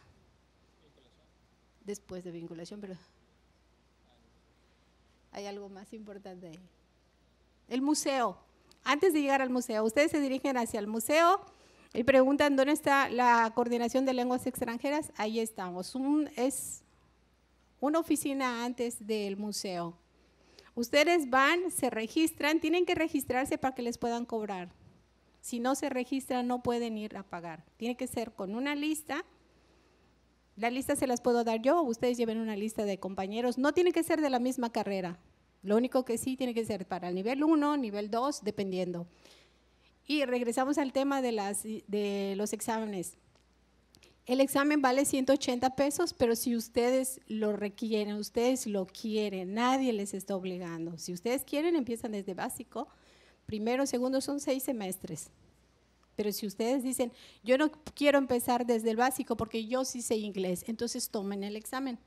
Después de vinculación, pero hay algo más importante ahí. El museo. Antes de llegar al museo, ustedes se dirigen hacia el museo y preguntan dónde está la coordinación de lenguas extranjeras. Ahí estamos. Un, es una oficina antes del museo. Ustedes van, se registran, tienen que registrarse para que les puedan cobrar. Si no se registran, no pueden ir a pagar. Tiene que ser con una lista la lista se las puedo dar yo, ustedes lleven una lista de compañeros. No tiene que ser de la misma carrera. Lo único que sí tiene que ser para el nivel 1, nivel 2, dependiendo. Y regresamos al tema de, de los exámenes. El examen vale 180 pesos, pero si ustedes lo requieren, ustedes lo quieren, nadie les está obligando. Si ustedes quieren, empiezan desde básico. Primero, segundo son seis semestres. Pero si ustedes dicen, yo no quiero empezar desde el básico porque yo sí sé inglés, entonces tomen el examen.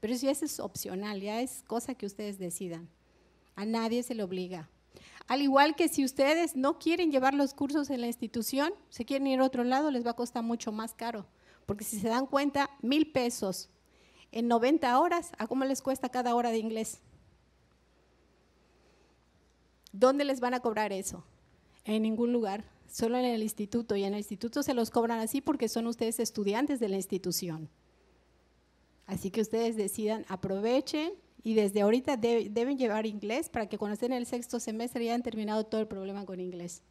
Pero si eso es opcional, ya es cosa que ustedes decidan. A nadie se le obliga. Al igual que si ustedes no quieren llevar los cursos en la institución, se quieren ir a otro lado, les va a costar mucho más caro. Porque si se dan cuenta, mil pesos en 90 horas, ¿a cómo les cuesta cada hora de inglés? ¿Dónde les van a cobrar eso? En ningún lugar solo en el instituto. Y en el instituto se los cobran así porque son ustedes estudiantes de la institución. Así que ustedes decidan, aprovechen y desde ahorita deben llevar inglés para que cuando estén en el sexto semestre ya hayan terminado todo el problema con inglés.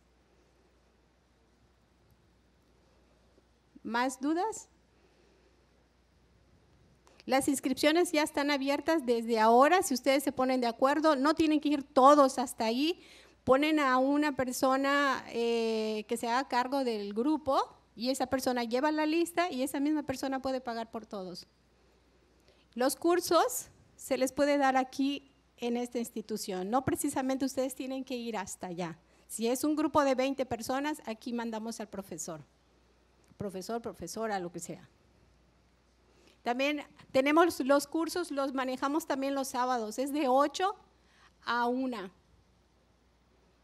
¿Más dudas? Las inscripciones ya están abiertas desde ahora, si ustedes se ponen de acuerdo, no tienen que ir todos hasta ahí, ponen a una persona eh, que se haga cargo del grupo y esa persona lleva la lista y esa misma persona puede pagar por todos. Los cursos se les puede dar aquí en esta institución, no precisamente ustedes tienen que ir hasta allá. Si es un grupo de 20 personas, aquí mandamos al profesor, profesor, profesora, lo que sea. También tenemos los cursos, los manejamos también los sábados, es de 8 a 1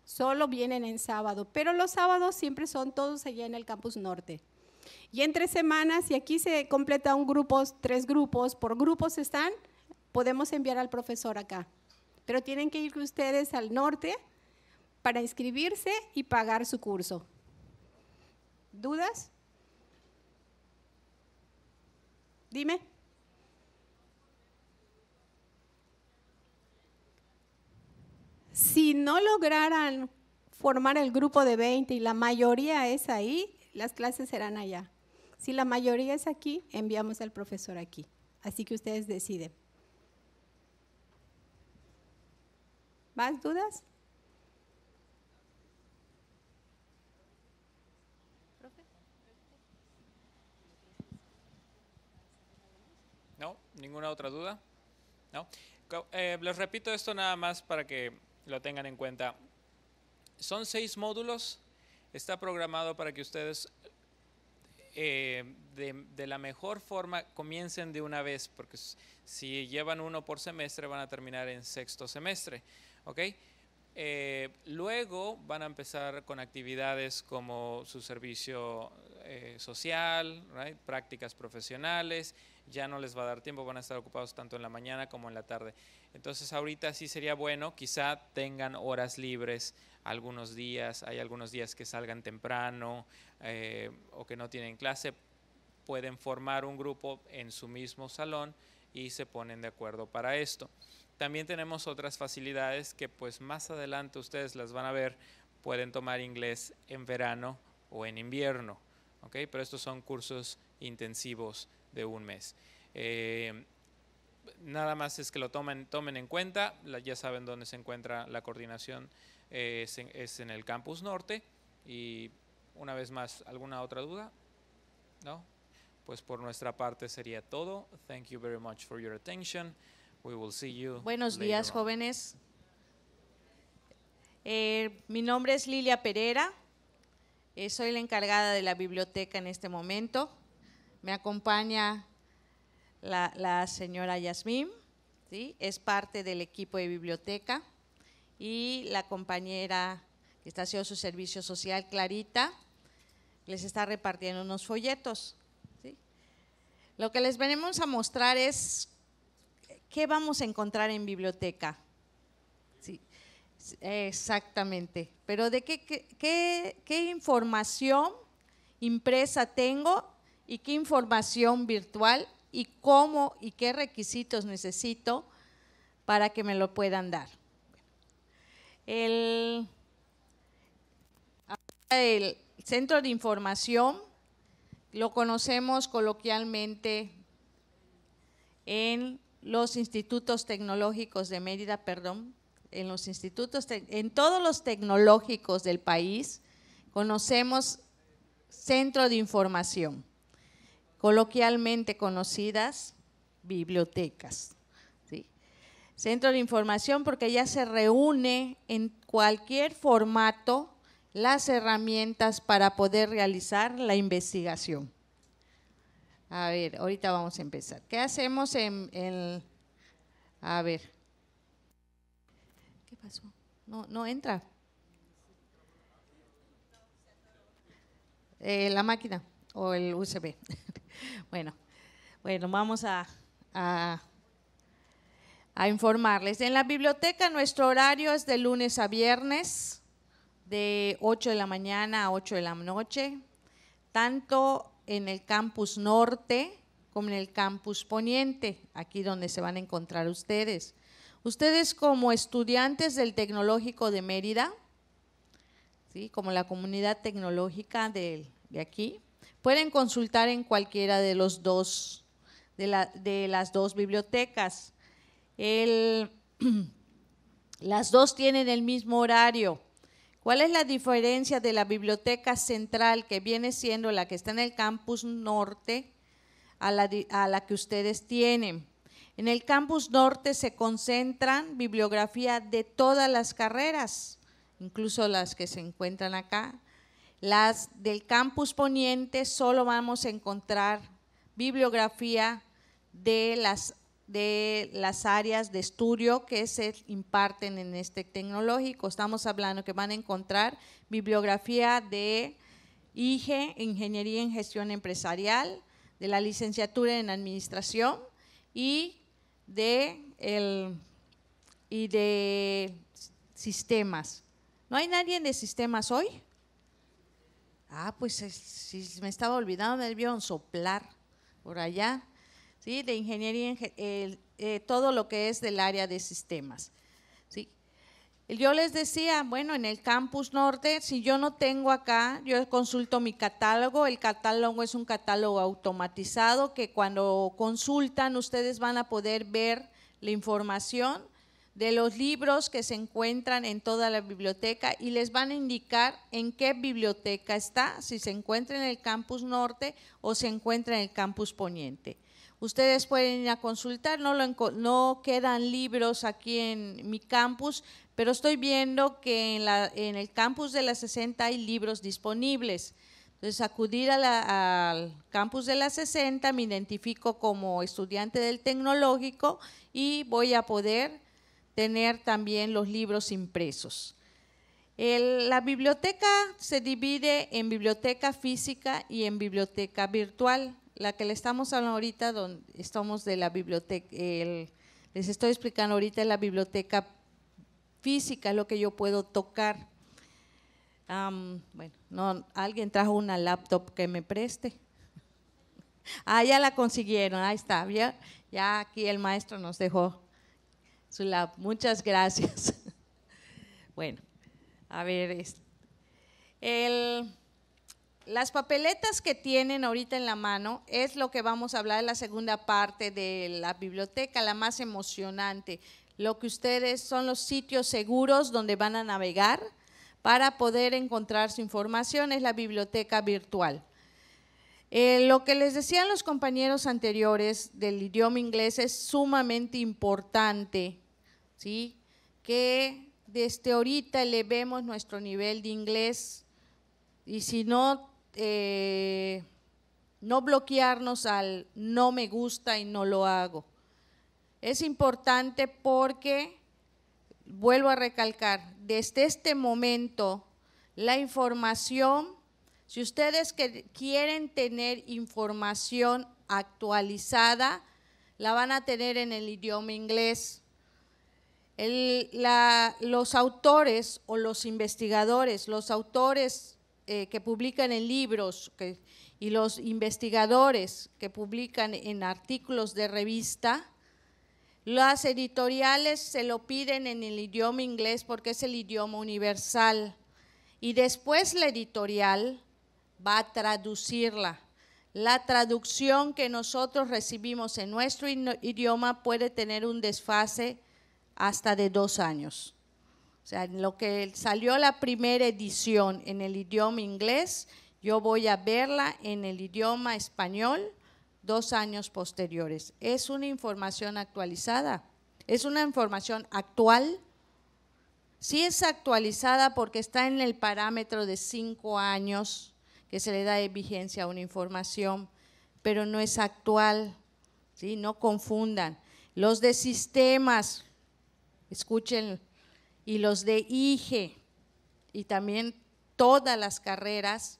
solo vienen en sábado, pero los sábados siempre son todos allá en el campus norte. Y tres semanas, y aquí se completa un grupo, tres grupos, por grupos están, podemos enviar al profesor acá. Pero tienen que ir ustedes al norte para inscribirse y pagar su curso. ¿Dudas? Dime. si no lograran formar el grupo de 20 y la mayoría es ahí, las clases serán allá. Si la mayoría es aquí, enviamos al profesor aquí. Así que ustedes deciden. ¿Más dudas? No, ninguna otra duda. No. Eh, les repito esto nada más para que lo tengan en cuenta. Son seis módulos, está programado para que ustedes eh, de, la mejor forma comiencen de una vez, porque si llevan uno por semestre van a terminar en sexto semestre, ¿ok? Eh, luego van a empezar con actividades como su servicio eh, social, prácticas profesionales, ya no les va a dar tiempo, van a estar ocupados tanto en la mañana como en la tarde. Entonces ahorita sí sería bueno, quizá tengan horas libres algunos días, hay algunos días que salgan temprano eh, o que no tienen clase, pueden formar un grupo en su mismo salón y se ponen de acuerdo para esto. También tenemos otras facilidades que pues más adelante ustedes las van a ver, pueden tomar inglés en verano o en invierno, Pero estos son cursos intensivos de un mes. Eh, nada más es que lo tomen, tomen en cuenta, ya saben dónde se encuentra la coordinación, eh, es, en, el campus norte. Y una vez más, ¿alguna otra duda? No? Pues por nuestra parte sería todo. Thank you very much for your attention. We will see you. Buenos días, jóvenes. Eh, mi nombre es Lilia Pereira. soy la encargada de la biblioteca en este momento. Me acompaña la, señora Yasmín, es parte del equipo de biblioteca, y la compañera que está haciendo su servicio social, Clarita, les está repartiendo unos folletos. Lo que les venimos a mostrar es qué vamos a encontrar en biblioteca. Sí, exactamente. Pero de qué, qué información impresa tengo y qué información virtual y cómo y qué requisitos necesito para que me lo puedan dar. El, centro de información lo conocemos coloquialmente en los institutos tecnológicos de Mérida, perdón, en los institutos, en todos los tecnológicos del país, conocemos centro de información coloquialmente conocidas bibliotecas. Centro de información porque ya se reúne en cualquier formato las herramientas para poder realizar la investigación. A ver, ahorita vamos a empezar. ¿Qué hacemos en el... A ver. ¿Qué pasó? No, no entra. Eh, la máquina o el USB. [laughs] bueno, bueno, vamos a, a, informarles. En la biblioteca nuestro horario es de lunes a viernes, de 8 de la mañana a 8 de la noche, tanto en el campus norte como en el campus poniente, aquí donde se van a encontrar ustedes. Ustedes como estudiantes del Tecnológico de Mérida, ¿sí? como la comunidad tecnológica de aquí, Pueden consultar en cualquiera de, los dos, de, las dos bibliotecas. [clears throat] las dos tienen el mismo horario. ¿Cuál es la diferencia de la biblioteca central, que viene siendo la que está en el campus norte, a la, a la que ustedes tienen? En el campus norte se concentran bibliografía de todas las carreras, incluso las que se encuentran acá, las del campus poniente solo vamos a encontrar bibliografía de las, de las áreas de estudio que se imparten en este tecnológico. Estamos hablando que van a encontrar bibliografía de IGE, Ingeniería en Gestión Empresarial, de la licenciatura en Administración y de, y de sistemas. ¿No hay nadie de sistemas hoy? Ah, pues si me estaba olvidando, me debieron soplar por allá. ¿sí? De ingeniería, eh, todo lo que es del área de sistemas. ¿sí? Yo les decía, bueno, en el campus norte, si yo no tengo acá, yo consulto mi catálogo. El catálogo es un catálogo automatizado que cuando consultan ustedes van a poder ver la información de los libros que se encuentran en toda la biblioteca y les van a indicar en qué biblioteca está, si se encuentra en el campus norte o se encuentra en el campus poniente. Ustedes pueden ir a consultar, no, no quedan libros aquí en mi campus, pero estoy viendo que en, el campus de la 60 hay libros disponibles. Entonces, acudir al campus de la 60, me identifico como estudiante del tecnológico y voy a poder tener también los libros impresos. la biblioteca se divide en biblioteca física y en biblioteca virtual. La que le estamos hablando ahorita, donde estamos de la biblioteca, les estoy explicando ahorita la biblioteca física, lo que yo puedo tocar. bueno, no, alguien trajo una laptop que me preste. [laughs] Ah, ya la consiguieron, ahí está. ya aquí el maestro nos dejó muchas gracias. [laughs] bueno, a ver, las papeletas que tienen ahorita en la mano es lo que vamos a hablar en la segunda parte de la biblioteca, la más emocionante. Lo que ustedes son los sitios seguros donde van a navegar para poder encontrar su información es la biblioteca virtual. Eh, lo que les decían los compañeros anteriores del idioma inglés es sumamente importante, Que desde ahorita elevemos nuestro nivel de inglés y si no, eh, no bloquearnos al no me gusta y no lo hago. Es importante porque, vuelvo a recalcar, desde este momento la información si ustedes que quieren tener información actualizada, la van a tener en el idioma inglés. los autores o los investigadores, los autores eh, que publican en libros y los investigadores que publican en artículos de revista, las editoriales se lo piden en el idioma inglés porque es el idioma universal. Y después la editorial va a traducirla. La traducción que nosotros recibimos en nuestro idioma puede tener un desfase hasta de dos años. O sea, lo que salió la primera edición en el idioma inglés, yo voy a verla en el idioma español dos años posteriores. Es una información actualizada, es una información actual. Sí es actualizada porque está en el parámetro de cinco años que se le da de vigencia a una información, pero no es actual, ¿sí? No confundan. Los de sistemas, escuchen, y los de IGE, y también todas las carreras,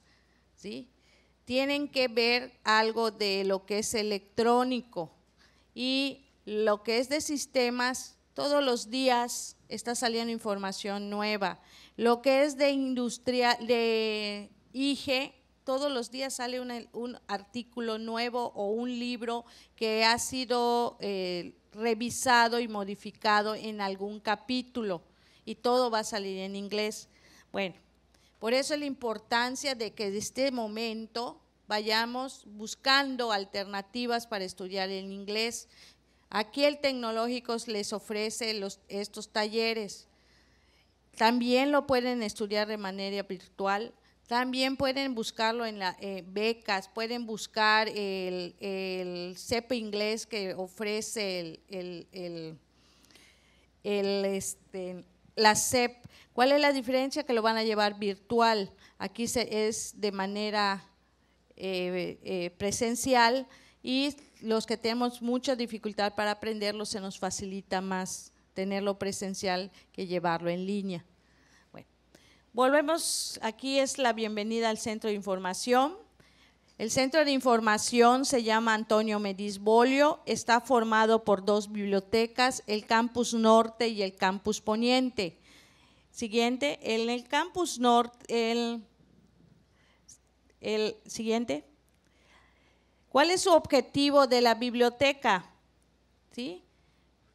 ¿sí? Tienen que ver algo de lo que es electrónico y lo que es de sistemas, todos los días está saliendo información nueva. Lo que es de industria, de IG, todos los días sale un, artículo nuevo o un libro que ha sido eh, revisado y modificado en algún capítulo y todo va a salir en inglés. Bueno, por eso la importancia de que de este momento vayamos buscando alternativas para estudiar en inglés. Aquí el tecnológico les ofrece estos talleres. También lo pueden estudiar de manera virtual. También pueden buscarlo en las eh, becas, pueden buscar el, CEP e inglés que ofrece el, este, la CEP. E. ¿Cuál es la diferencia? Que lo van a llevar virtual. Aquí se, es de manera eh, eh, presencial y los que tenemos mucha dificultad para aprenderlo se nos facilita más tenerlo presencial que llevarlo en línea. Volvemos, aquí es la bienvenida al Centro de Información. El Centro de Información se llama Antonio Medisbolio, está formado por dos bibliotecas, el Campus Norte y el Campus Poniente. Siguiente, en el Campus Norte, el, el siguiente. ¿Cuál es su objetivo de la biblioteca?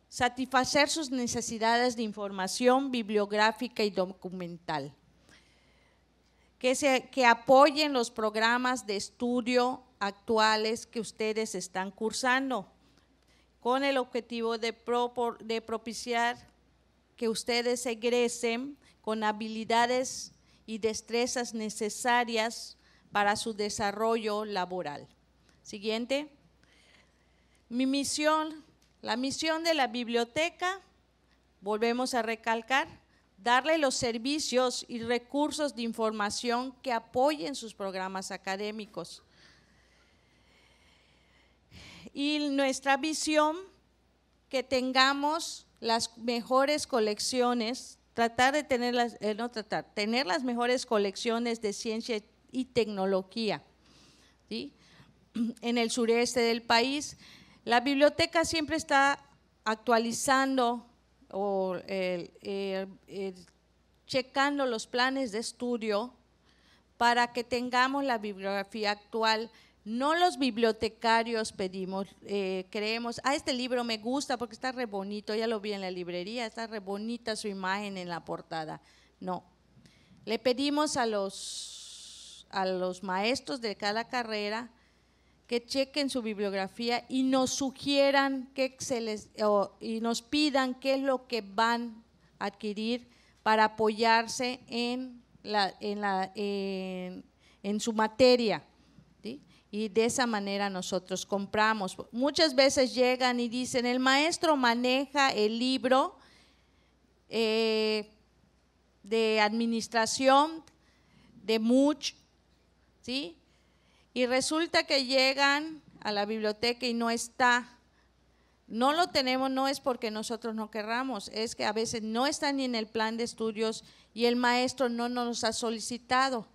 Satisfacer sus necesidades de información bibliográfica y documental que, se, apoyen los programas de estudio actuales que ustedes están cursando, con el objetivo de propiciar que ustedes egresen con habilidades y destrezas necesarias para su desarrollo laboral. Siguiente. Mi misión, la misión de la biblioteca, volvemos a recalcar, darle los servicios y recursos de información que apoyen sus programas académicos. Y nuestra visión, que tengamos las mejores colecciones, tratar de tener las, eh, tener las mejores colecciones de ciencia y tecnología. [clears throat] En el sureste del país, la biblioteca siempre está actualizando o el, checando los planes de estudio para que tengamos la bibliografía actual. No los bibliotecarios pedimos, eh, creemos, a ah, este libro me gusta porque está re bonito, ya lo vi en la librería, está re bonita su imagen en la portada. No, le pedimos a los, a los maestros de cada carrera que chequen su bibliografía y nos sugieran se y nos pidan qué es lo que van a adquirir para apoyarse en, la, la, en, su materia. Y de esa manera nosotros compramos. Muchas veces llegan y dicen, el maestro maneja el libro eh, de administración de MUCH, ¿sí? Y resulta que llegan a la biblioteca y no está. No lo tenemos, no es porque nosotros no querramos, es que a veces no están ni en el plan de estudios y el maestro no nos ha solicitado.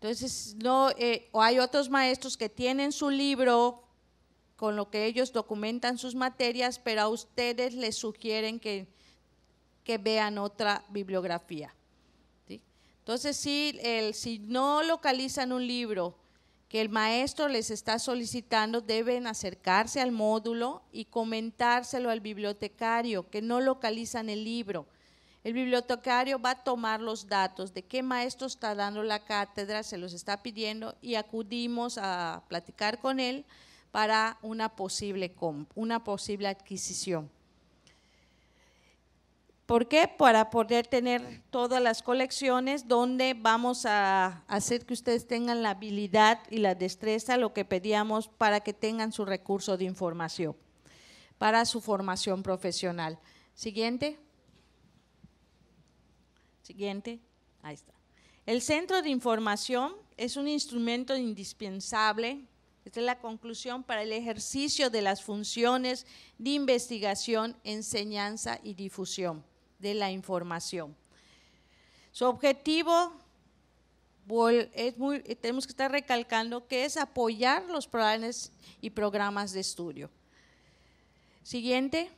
Entonces, no, eh, o hay otros maestros que tienen su libro con lo que ellos documentan sus materias, pero a ustedes les sugieren que, que vean otra bibliografía. Entonces, si, el, si no localizan un libro que el maestro les está solicitando, deben acercarse al módulo y comentárselo al bibliotecario, que no localizan el libro. El bibliotecario va a tomar los datos de qué maestro está dando la cátedra, se los está pidiendo y acudimos a platicar con él para una posible, una posible adquisición. ¿Por qué? Para poder tener todas las colecciones donde vamos a hacer que ustedes tengan la habilidad y la destreza, lo que pedíamos para que tengan su recurso de información para su formación profesional. Siguiente. Siguiente. Ahí está. El centro de información es un instrumento indispensable esta es la conclusión para el ejercicio de las funciones de investigación, enseñanza y difusión de la información. Su objetivo es muy, tenemos que estar recalcando que es apoyar los planes y programas de estudio. Siguiente.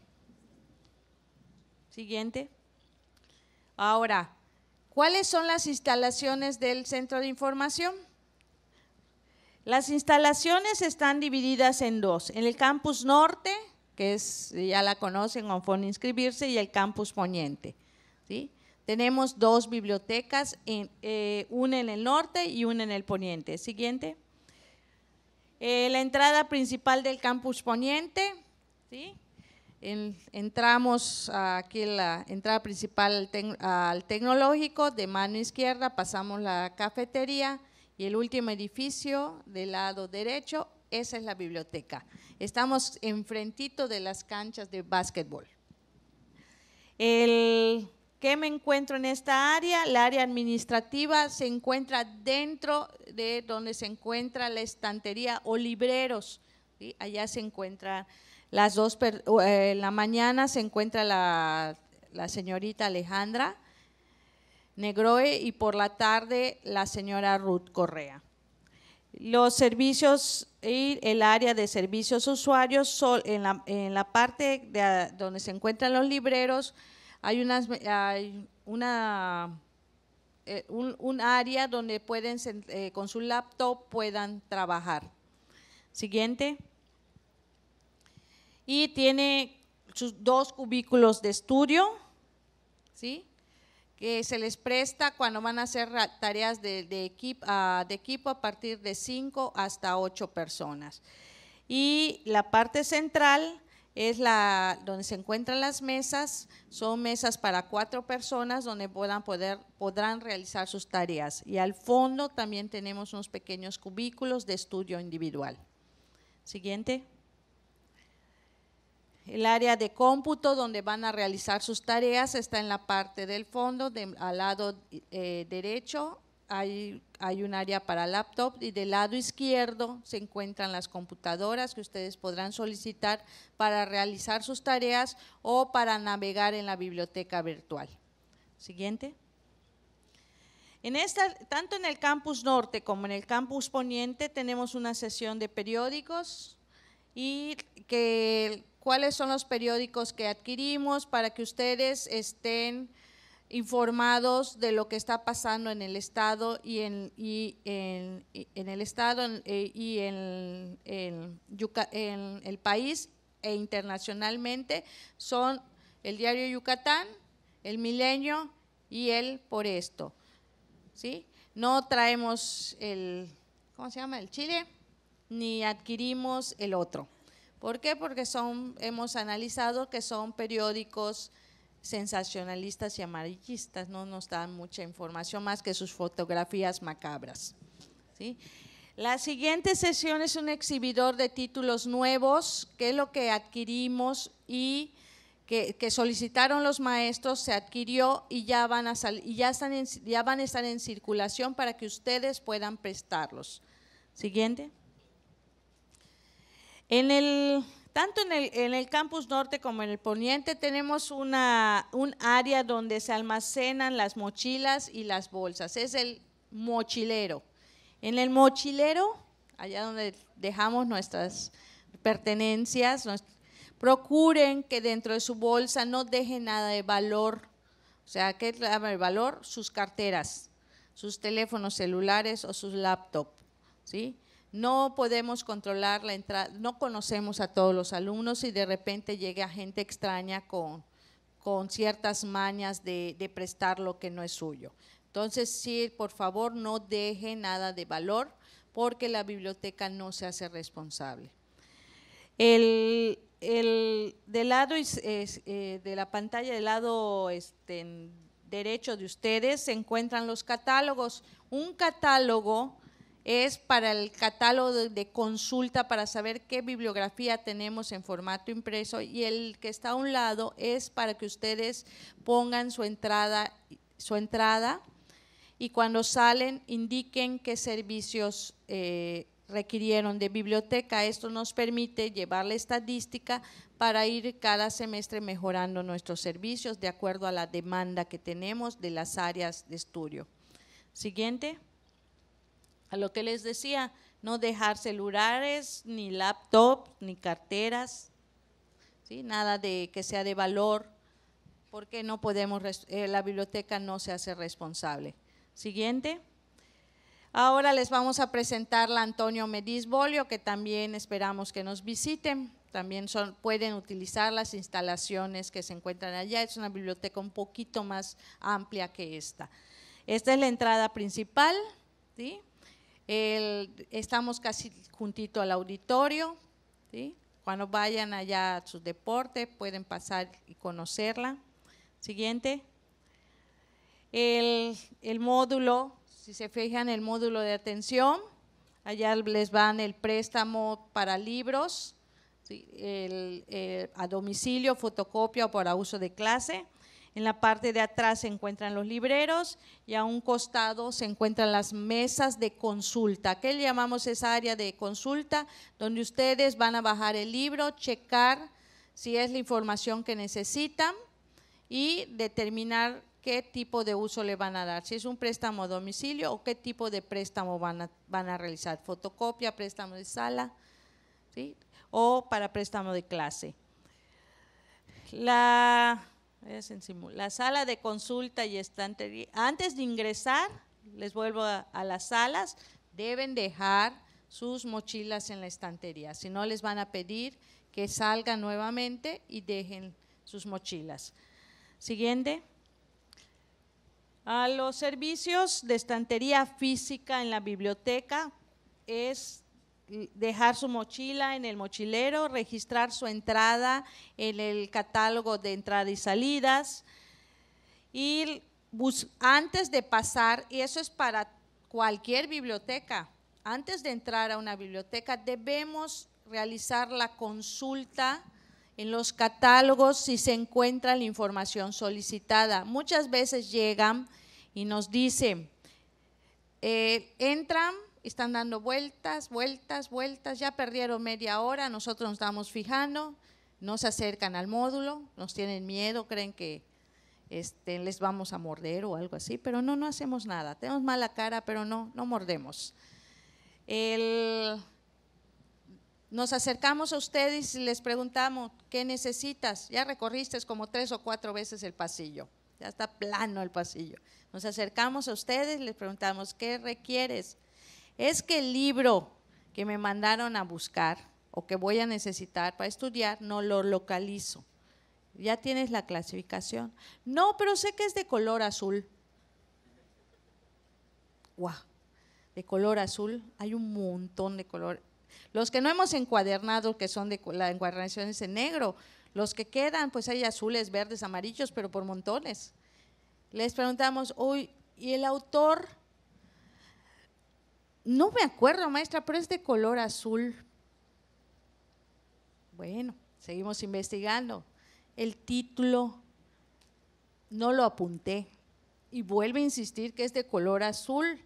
Siguiente. Ahora, ¿cuáles son las instalaciones del centro de información? Las instalaciones están divididas en dos, en el campus norte que es, ya la conocen, con inscribirse, y el campus Poniente. ¿sí? Tenemos dos bibliotecas, eh, una en el norte y una en el poniente. Siguiente. Eh, la entrada principal del campus poniente, ¿sí? entramos aquí la entrada principal al, tecnológico, de mano izquierda pasamos la cafetería y el último edificio del lado derecho esa es la biblioteca. Estamos enfrentito de las canchas de básquetbol. El, ¿Qué me encuentro en esta área? La área administrativa se encuentra dentro de donde se encuentra la estantería o libreros. Allá se encuentra las dos, eh, la mañana se encuentra la, la señorita Alejandra Negroe y por la tarde la señora Ruth Correa. Los servicios y el área de servicios usuarios, en, la, en la parte donde se encuentran los libreros, hay, unas, hay una, eh, un, área donde pueden, eh, con su laptop, puedan trabajar. Siguiente. Y tiene sus dos cubículos de estudio, ¿sí? que se les presta cuando van a hacer tareas de, equipo, ah, de equipo a partir de cinco hasta ocho personas. Y la parte central es la donde se encuentran las mesas, son mesas para cuatro personas donde podrán realizar sus tareas. Y al fondo también tenemos unos pequeños cubículos de estudio individual. Siguiente. El área de cómputo donde van a realizar sus tareas está en la parte del fondo, al lado eh, derecho hay, hay, un área para laptop y del lado izquierdo se encuentran las computadoras que ustedes podrán solicitar para realizar sus tareas o para navegar en la biblioteca virtual. Siguiente. En esta, tanto en el campus norte como en el campus poniente tenemos una sesión de periódicos y que cuáles son los periódicos que adquirimos para que ustedes estén informados de lo que está pasando en el Estado y en, el Estado eh, y en, el país e internacionalmente son el diario Yucatán, el Milenio y el Por Esto. ¿sí? No traemos el, ¿cómo se llama? El Chile, ni adquirimos el otro. ¿Por qué? Porque son, hemos analizado que son periódicos sensacionalistas y amarillistas, no nos dan mucha información más que sus fotografías macabras. La siguiente sesión es un exhibidor de títulos nuevos, que es lo que adquirimos y que, solicitaron los maestros, se adquirió y ya van a, y ya van a estar en circulación para que ustedes puedan prestarlos. Siguiente. En el, tanto en el, en el, campus norte como en el poniente tenemos una, un área donde se almacenan las mochilas y las bolsas. Es el mochilero. En el mochilero, allá donde dejamos nuestras pertenencias, procuren que dentro de su bolsa no deje nada de valor. O sea, ¿qué el valor? Sus carteras, sus teléfonos celulares o sus laptops. ¿sí? No podemos controlar la entrada, no conocemos a todos los alumnos y de repente llega gente extraña con, ciertas mañas de, prestar lo que no es suyo. Entonces, sí, por favor, no deje nada de valor porque la biblioteca no se hace responsable. El, del lado eh, de la pantalla del lado este, derecho de ustedes se encuentran los catálogos. Un catálogo es para el catálogo de consulta para saber qué bibliografía tenemos en formato impreso y el que está a un lado es para que ustedes pongan su entrada, su entrada y cuando salen indiquen qué servicios eh, requirieron de biblioteca. Esto nos permite llevar la estadística para ir cada semestre mejorando nuestros servicios de acuerdo a la demanda que tenemos de las áreas de estudio. Siguiente a lo que les decía, no dejar celulares, ni laptops, ni carteras, nada de que sea de valor, porque no podemos, eh, la biblioteca no se hace responsable. Siguiente. Ahora les vamos a presentar la Antonio Mediz Bolio, que también esperamos que nos visiten. También son, pueden utilizar las instalaciones que se encuentran allá. Es una biblioteca un poquito más amplia que esta. Esta es la entrada principal, ¿sí? estamos casi juntito al auditorio, cuando vayan allá a sus deportes pueden pasar y conocerla. Siguiente. El, módulo, si se fijan, el módulo de atención, allá les van el préstamo para libros, eh, a domicilio, fotocopia o para uso de clase. En la parte de atrás se encuentran los libreros y a un costado se encuentran las mesas de consulta. ¿Qué llamamos esa área de consulta? Donde ustedes van a bajar el libro, checar si es la información que necesitan y determinar qué tipo de uso le van a dar, si es un préstamo a domicilio o qué tipo de préstamo van a, van a realizar, fotocopia, préstamo de sala o para préstamo de clase. La en la sala de consulta y estantería. Antes de ingresar, les vuelvo a las salas, deben dejar sus mochilas en la estantería. Si no, les van a pedir que salgan nuevamente y dejen sus mochilas. Siguiente. A los servicios de estantería física en la biblioteca es dejar su mochila en el mochilero, registrar su entrada en el catálogo de entrada y salidas. Y antes de pasar, y eso es para cualquier biblioteca, antes de entrar a una biblioteca debemos realizar la consulta en los catálogos si se encuentra la información solicitada. Muchas veces llegan y nos dicen, eh, entran están dando vueltas, vueltas, vueltas, ya perdieron media hora, nosotros nos estamos fijando, no se acercan al módulo, nos tienen miedo, creen que este, les vamos a morder o algo así, pero no, no hacemos nada, tenemos mala cara, pero no, no mordemos. nos acercamos a ustedes y les preguntamos, ¿qué necesitas? Ya recorriste como tres o cuatro veces el pasillo, ya está plano el pasillo. Nos acercamos a ustedes y les preguntamos, ¿qué requieres? es que el libro que me mandaron a buscar o que voy a necesitar para estudiar no lo localizo. Ya tienes la clasificación. No, pero sé que es de color azul. De color azul. Hay un montón de color. Los que no hemos encuadernado, que son de la encuadernación es en negro. Los que quedan, pues hay azules, verdes, amarillos, pero por montones. Les preguntamos, hoy, ¿y el autor? No me acuerdo, maestra, pero es de color azul. Bueno, seguimos investigando. El título no lo apunté y vuelve a insistir que es de color azul.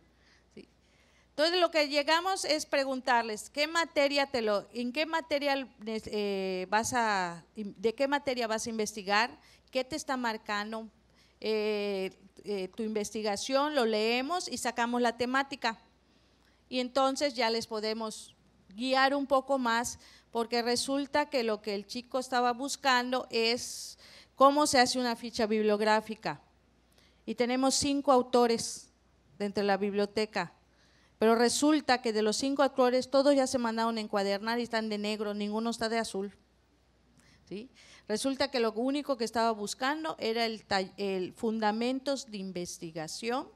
Entonces lo que llegamos es preguntarles qué materia te lo, en qué material eh, vas a, de qué materia vas a investigar, qué te está marcando eh, eh, tu investigación, lo leemos y sacamos la temática y entonces ya les podemos guiar un poco más porque resulta que lo que el chico estaba buscando es cómo se hace una ficha bibliográfica. Y tenemos cinco autores dentro de la biblioteca, pero resulta que de los cinco autores todos ya se mandaron a encuadernar y están de negro, ninguno está de azul. ¿Sí? Resulta que lo único que estaba buscando era el, fundamentos de investigación,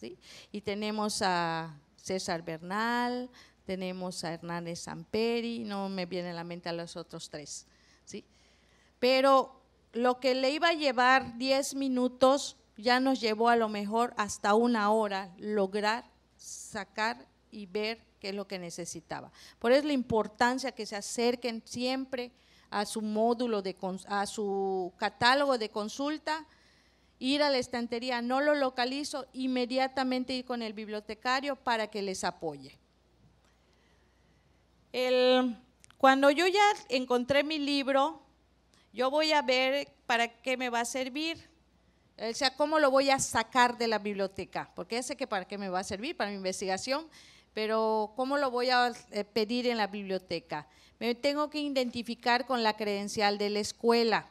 ¿sí? y tenemos a César Bernal, tenemos a Hernández Samperi, no me viene a la mente a los otros tres. ¿sí? Pero lo que le iba a llevar 10 minutos ya nos llevó a lo mejor hasta una hora lograr sacar y ver qué es lo que necesitaba. Por eso la importancia que se acerquen siempre a su módulo, de, a su catálogo de consulta, ir a la estantería, no lo localizo, inmediatamente ir con el bibliotecario para que les apoye. El, cuando yo ya encontré mi libro, yo voy a ver para qué me va a servir, o sea, cómo lo voy a sacar de la biblioteca, porque ya sé que para qué me va a servir, para mi investigación, pero cómo lo voy a eh, pedir en la biblioteca. Me tengo que identificar con la credencial de la escuela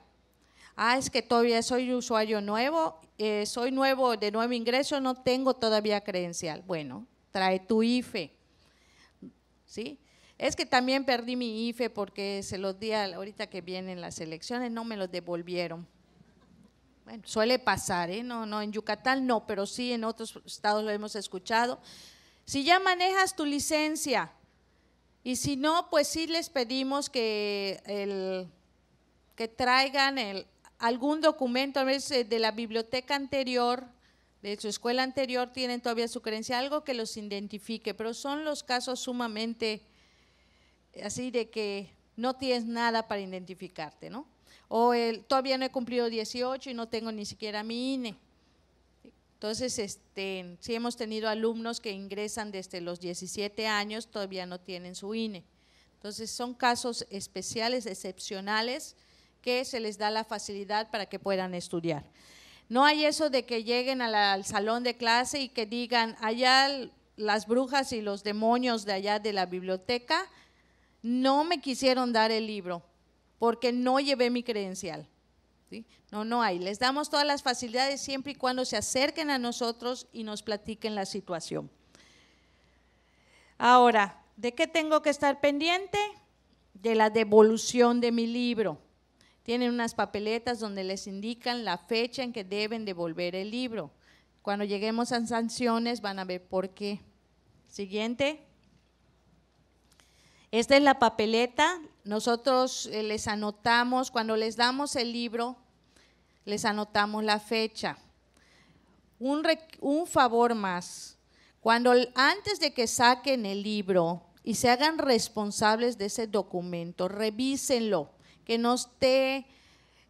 ah, es que todavía soy usuario nuevo, eh, soy nuevo de nuevo ingreso, no tengo todavía credencial. Bueno, trae tu IFE. ¿Sí? Es que también perdí mi IFE porque se los di ahorita que vienen las elecciones, no me los devolvieron. Bueno, suele pasar, ¿eh? No, no, en Yucatán no, pero sí en otros estados lo hemos escuchado. Si ya manejas tu licencia y si no, pues sí les pedimos que, que traigan el, algún documento, a veces eh, de la biblioteca anterior, de su escuela anterior, tienen todavía su creencia, algo que los identifique, pero son los casos sumamente eh, así de que no tienes nada para identificarte, ¿no? O todavía no he cumplido 18 y no tengo ni siquiera mi INE. Entonces, este, sí hemos tenido alumnos que ingresan desde los 17 años, todavía no tienen su INE. Entonces, son casos especiales, excepcionales, que se les da la facilidad para que puedan estudiar. No hay eso de que lleguen al salón de clase y que digan, allá las brujas y los demonios de allá de la biblioteca no me quisieron dar el libro porque no llevé mi credencial. No, no hay. Les damos todas las facilidades siempre y cuando se acerquen a nosotros y nos platiquen la situación. Ahora, ¿de qué tengo que estar pendiente? De la devolución de mi libro tienen unas papeletas donde les indican la fecha en que deben devolver el libro. Cuando lleguemos a sanciones van a ver por qué. Siguiente. Esta es la papeleta. Nosotros eh, les anotamos, cuando les damos el libro, les anotamos la fecha. Un, favor más. Cuando antes de que saquen el libro y se hagan responsables de ese documento, revísenlo que no esté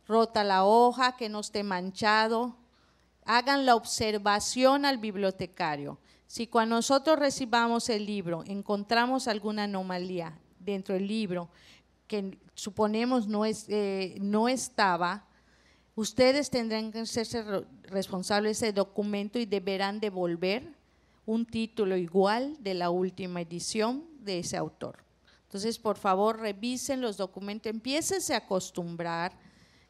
rota la hoja, que no esté manchado. Hagan la observación al bibliotecario. Si cuando nosotros recibamos el libro encontramos alguna anomalía dentro del libro que suponemos no, es, eh, no estaba, ustedes tendrán que hacerse responsables de ese documento y deberán devolver un título igual de la última edición de ese autor. Entonces, por favor, revisen los documentos, Empiecen a acostumbrar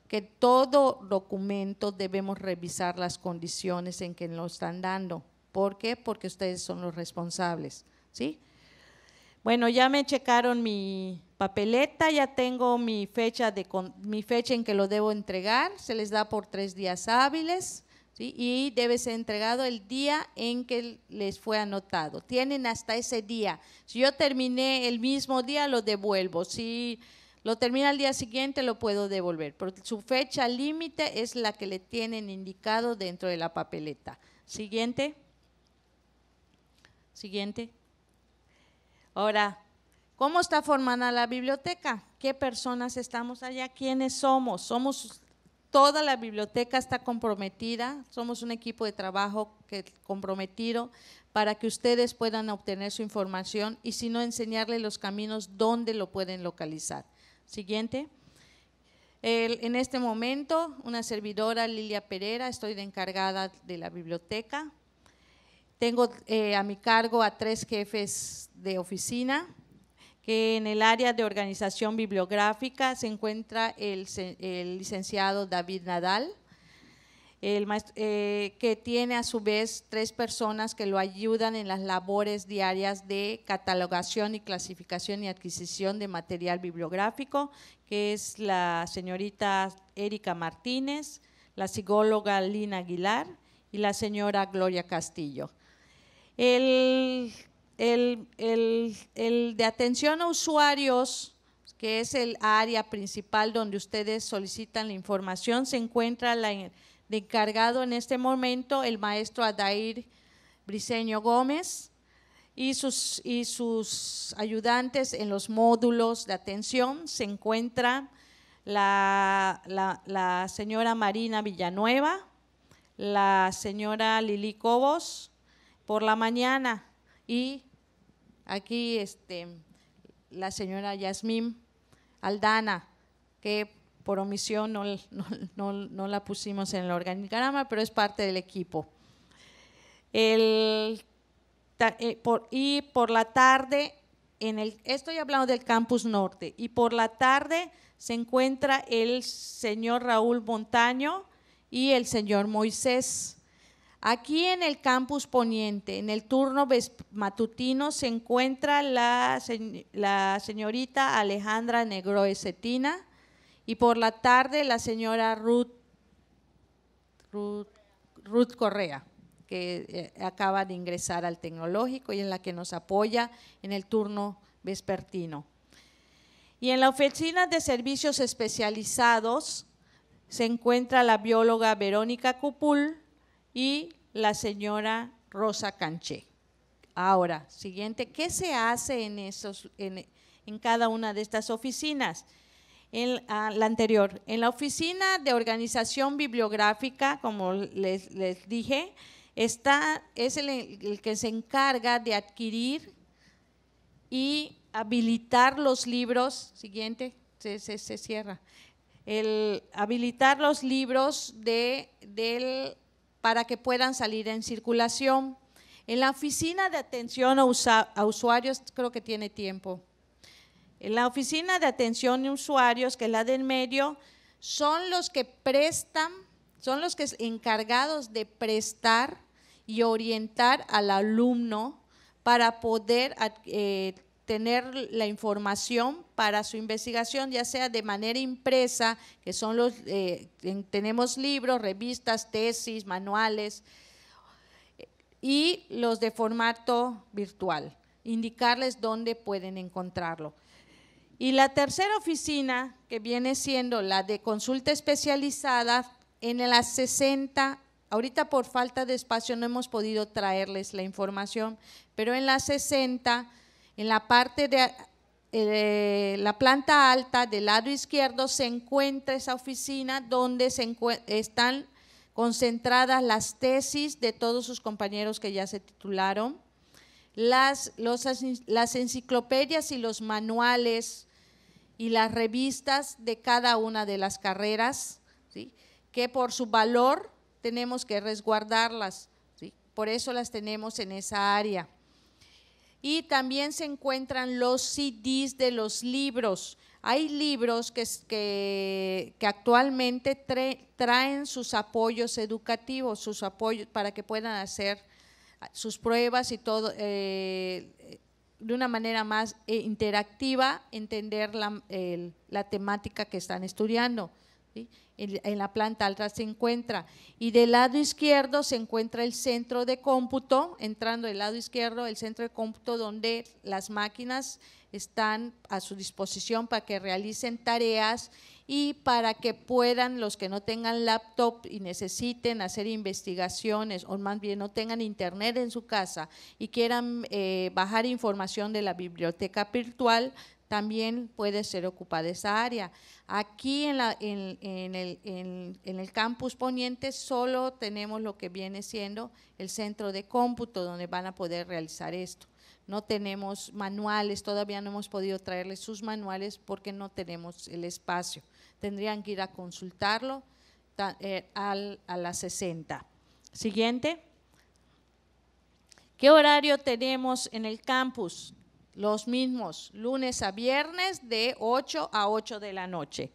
que todo documento debemos revisar las condiciones en que nos están dando. ¿Por qué? Porque ustedes son los responsables, Bueno, ya me checaron mi papeleta, ya tengo mi fecha, de, mi fecha en que lo debo entregar, se les da por tres días hábiles y debe ser entregado el día en que les fue anotado. Tienen hasta ese día. Si yo terminé el mismo día, lo devuelvo. Si lo termina el día siguiente, lo puedo devolver, porque su fecha límite es la que le tienen indicado dentro de la papeleta. Siguiente. Siguiente. Ahora, ¿cómo está formada la biblioteca? ¿Qué personas estamos allá? ¿Quiénes somos? Somos Toda la biblioteca está comprometida, somos un equipo de trabajo comprometido para que ustedes puedan obtener su información y si no, enseñarles los caminos donde lo pueden localizar. Siguiente. en este momento, una servidora, Lilia Pereira, estoy de encargada de la biblioteca. Tengo eh, a mi cargo a tres jefes de oficina, que en el área de organización bibliográfica se encuentra el, licenciado David Nadal, el eh, que tiene a su vez tres personas que lo ayudan en las labores diarias de catalogación y clasificación y adquisición de material bibliográfico, que es la señorita Erika Martínez, la psicóloga Lina Aguilar y la señora Gloria Castillo. El el, de atención a usuarios, que es el área principal donde ustedes solicitan la información, se encuentra la, encargado en este momento el maestro Adair Briceño Gómez y sus, y sus ayudantes en los módulos de atención se encuentra la, la señora Marina Villanueva, la señora Lili Cobos por la mañana y Aquí este, la señora Yasmín Aldana, que por omisión no, la pusimos en el organigrama, pero es parte del equipo. Eh, por, y por la tarde, en el, estoy hablando del Campus Norte, y por la tarde se encuentra el señor Raúl Montaño y el señor Moisés Aquí en el campus poniente, en el turno matutino, se encuentra la, señorita Alejandra Negroe y por la tarde la señora Ruth, Correa que eh, acaba de ingresar al tecnológico y en la que nos apoya en el turno vespertino. Y en la oficina de servicios especializados se encuentra la bióloga Verónica Cupul, y la señora Rosa Canché. Ahora, siguiente, ¿qué se hace en, esos, en, cada una de estas oficinas? En, ah, la anterior, en la oficina de organización bibliográfica, como les, dije, está, es el, que se encarga de adquirir y habilitar los libros, siguiente, se, se cierra, el habilitar los libros de, del para que puedan salir en circulación. En la oficina de atención a, usuarios, creo que tiene tiempo. En la oficina de atención a usuarios, que es la del medio, son los que prestan, son los que encargados de prestar y orientar al alumno para poder eh, tener la información para su investigación, ya sea de manera impresa, que son los, eh, tenemos libros, revistas, tesis, manuales, y los de formato virtual, indicarles dónde pueden encontrarlo. Y la tercera oficina, que viene siendo la de consulta especializada, en las 60 Ahorita por falta de espacio no hemos podido traerles la información, pero en las 60 en la parte eh, de la planta alta del lado izquierdo se encuentra esa oficina donde se están concentradas las tesis de todos sus compañeros que ya se titularon, las, las enciclopedias y los manuales y las revistas de cada una de las carreras, que por su valor tenemos que resguardarlas, por eso las tenemos en esa área. Y también se encuentran los CDs de los libros. Hay libros que, que, actualmente traen sus apoyos educativos, sus apoyos para que puedan hacer sus pruebas y todo eh, de una manera más eh, interactiva, entender la, temática que están estudiando en la planta alta se encuentra. Y del lado izquierdo se encuentra el centro de cómputo, entrando del lado izquierdo el centro de cómputo donde las máquinas están a su disposición para que realicen tareas y para que puedan los que no tengan laptop y necesiten hacer investigaciones o más bien no tengan internet en su casa y quieran eh, bajar información de la biblioteca virtual, también puede ser ocupada esa área. Aquí en, el, el, campus poniente solo tenemos lo que viene siendo el centro de cómputo donde van a poder realizar esto. No tenemos manuales, todavía no hemos podido traerles sus manuales porque no tenemos el espacio. Tendrían que ir a consultarlo eh, a las 60. Siguiente. ¿Qué horario tenemos en el campus? Los mismos, lunes a viernes de 8 a 8 de la noche.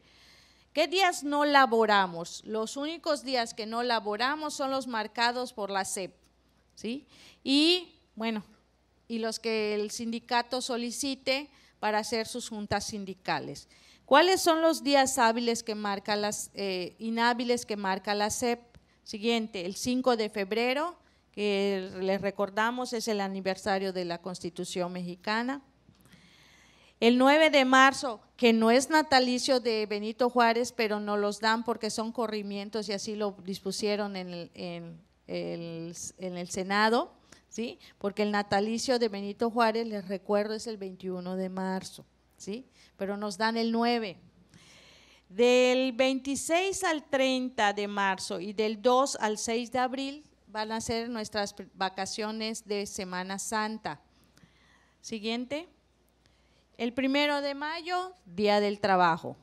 ¿Qué días no laboramos? Los únicos días que no laboramos son los marcados por la SEP, ¿sí? Y, bueno, y los que el sindicato solicite para hacer sus juntas sindicales. ¿Cuáles son los días hábiles que marca las, eh, inhábiles que marca la SEP? Siguiente, el 5 de febrero, que les recordamos es el aniversario de la Constitución mexicana. El 9 de marzo, que no es natalicio de Benito Juárez, pero no los dan porque son corrimientos y así lo dispusieron en el, Senado, ¿sí? porque el natalicio de Benito Juárez, les recuerdo, es el 21 de marzo, ¿sí? pero nos dan el 9. Del 26 al 30 de marzo y del 2 al 6 de abril van a ser nuestras vacaciones de Semana Santa. Siguiente. El primero de mayo, Día del Trabajo.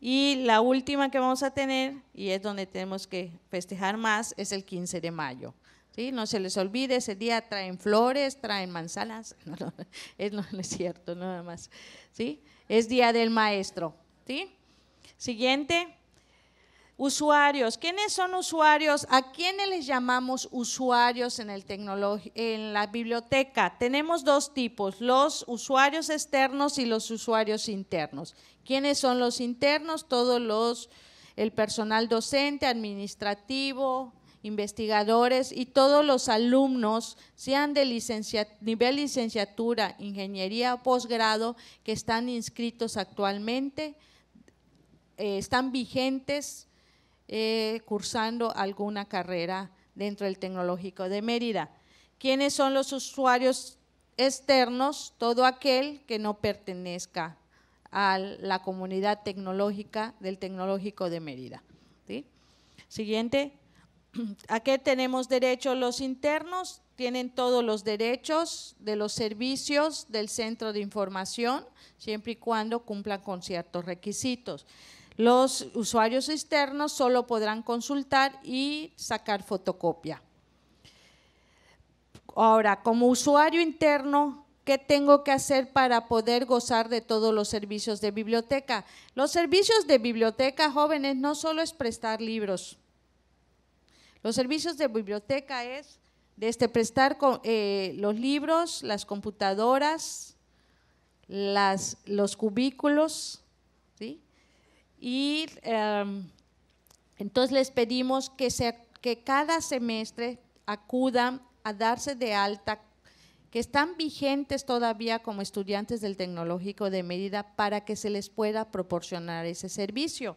Y la última que vamos a tener, y es donde tenemos que festejar más, es el 15 de mayo. ¿Sí? No se les olvide, ese día traen flores, traen manzanas, [laughs] no, es, es cierto, nada más. ¿Sí? Es Día del Maestro. ¿Sí? Siguiente. Usuarios. ¿Quiénes son usuarios? ¿A quiénes les llamamos usuarios en, el en la biblioteca? Tenemos dos tipos, los usuarios externos y los usuarios internos. ¿Quiénes son los internos? Todos los, el personal docente, administrativo, investigadores y todos los alumnos, sean de licencia, nivel licenciatura, ingeniería o posgrado, que están inscritos actualmente, eh, están vigentes eh, cursando alguna carrera dentro del Tecnológico de Mérida. ¿Quiénes son los usuarios externos? Todo aquel que no pertenezca a la comunidad tecnológica del Tecnológico de Mérida. Siguiente. [clears throat] ¿A qué tenemos derecho los internos? Tienen todos los derechos de los servicios del centro de información, siempre y cuando cumplan con ciertos requisitos. Los usuarios externos solo podrán consultar y sacar fotocopia. Ahora, como usuario interno, ¿qué tengo que hacer para poder gozar de todos los servicios de biblioteca? Los servicios de biblioteca, jóvenes, no solo es prestar libros. Los servicios de biblioteca es desde este prestar eh, los libros, las computadoras, los cubículos, ¿sí? Y em, entonces les pedimos que, que cada semestre acudan a darse de alta, que están vigentes todavía como estudiantes del Tecnológico de medida para que se les pueda proporcionar ese servicio.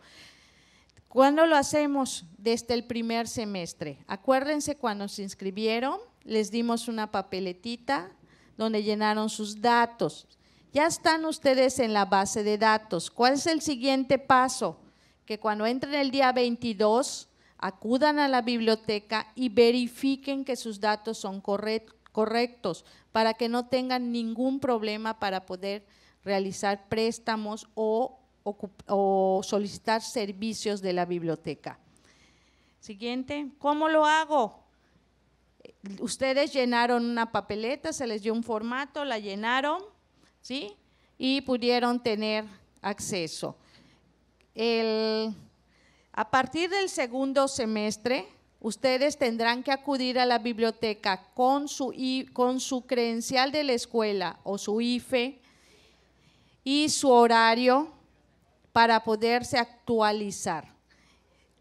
¿Cuándo lo hacemos? Desde el primer semestre. Acuérdense cuando se inscribieron, les dimos una papeletita donde llenaron sus datos. Ya están ustedes en la base de datos. ¿Cuál es el siguiente paso? Que cuando entren el día 22, acudan a la biblioteca y verifiquen que sus datos son correctos para que no tengan ningún problema para poder realizar préstamos o, solicitar servicios de la biblioteca. Siguiente, ¿cómo lo hago? Ustedes llenaron una papeleta, se les dio un formato, la llenaron, ¿sí? Y pudieron tener acceso. El, a partir del segundo semestre, ustedes tendrán que acudir a la biblioteca con su, con su credencial de la escuela o su IFE y su horario para poderse actualizar.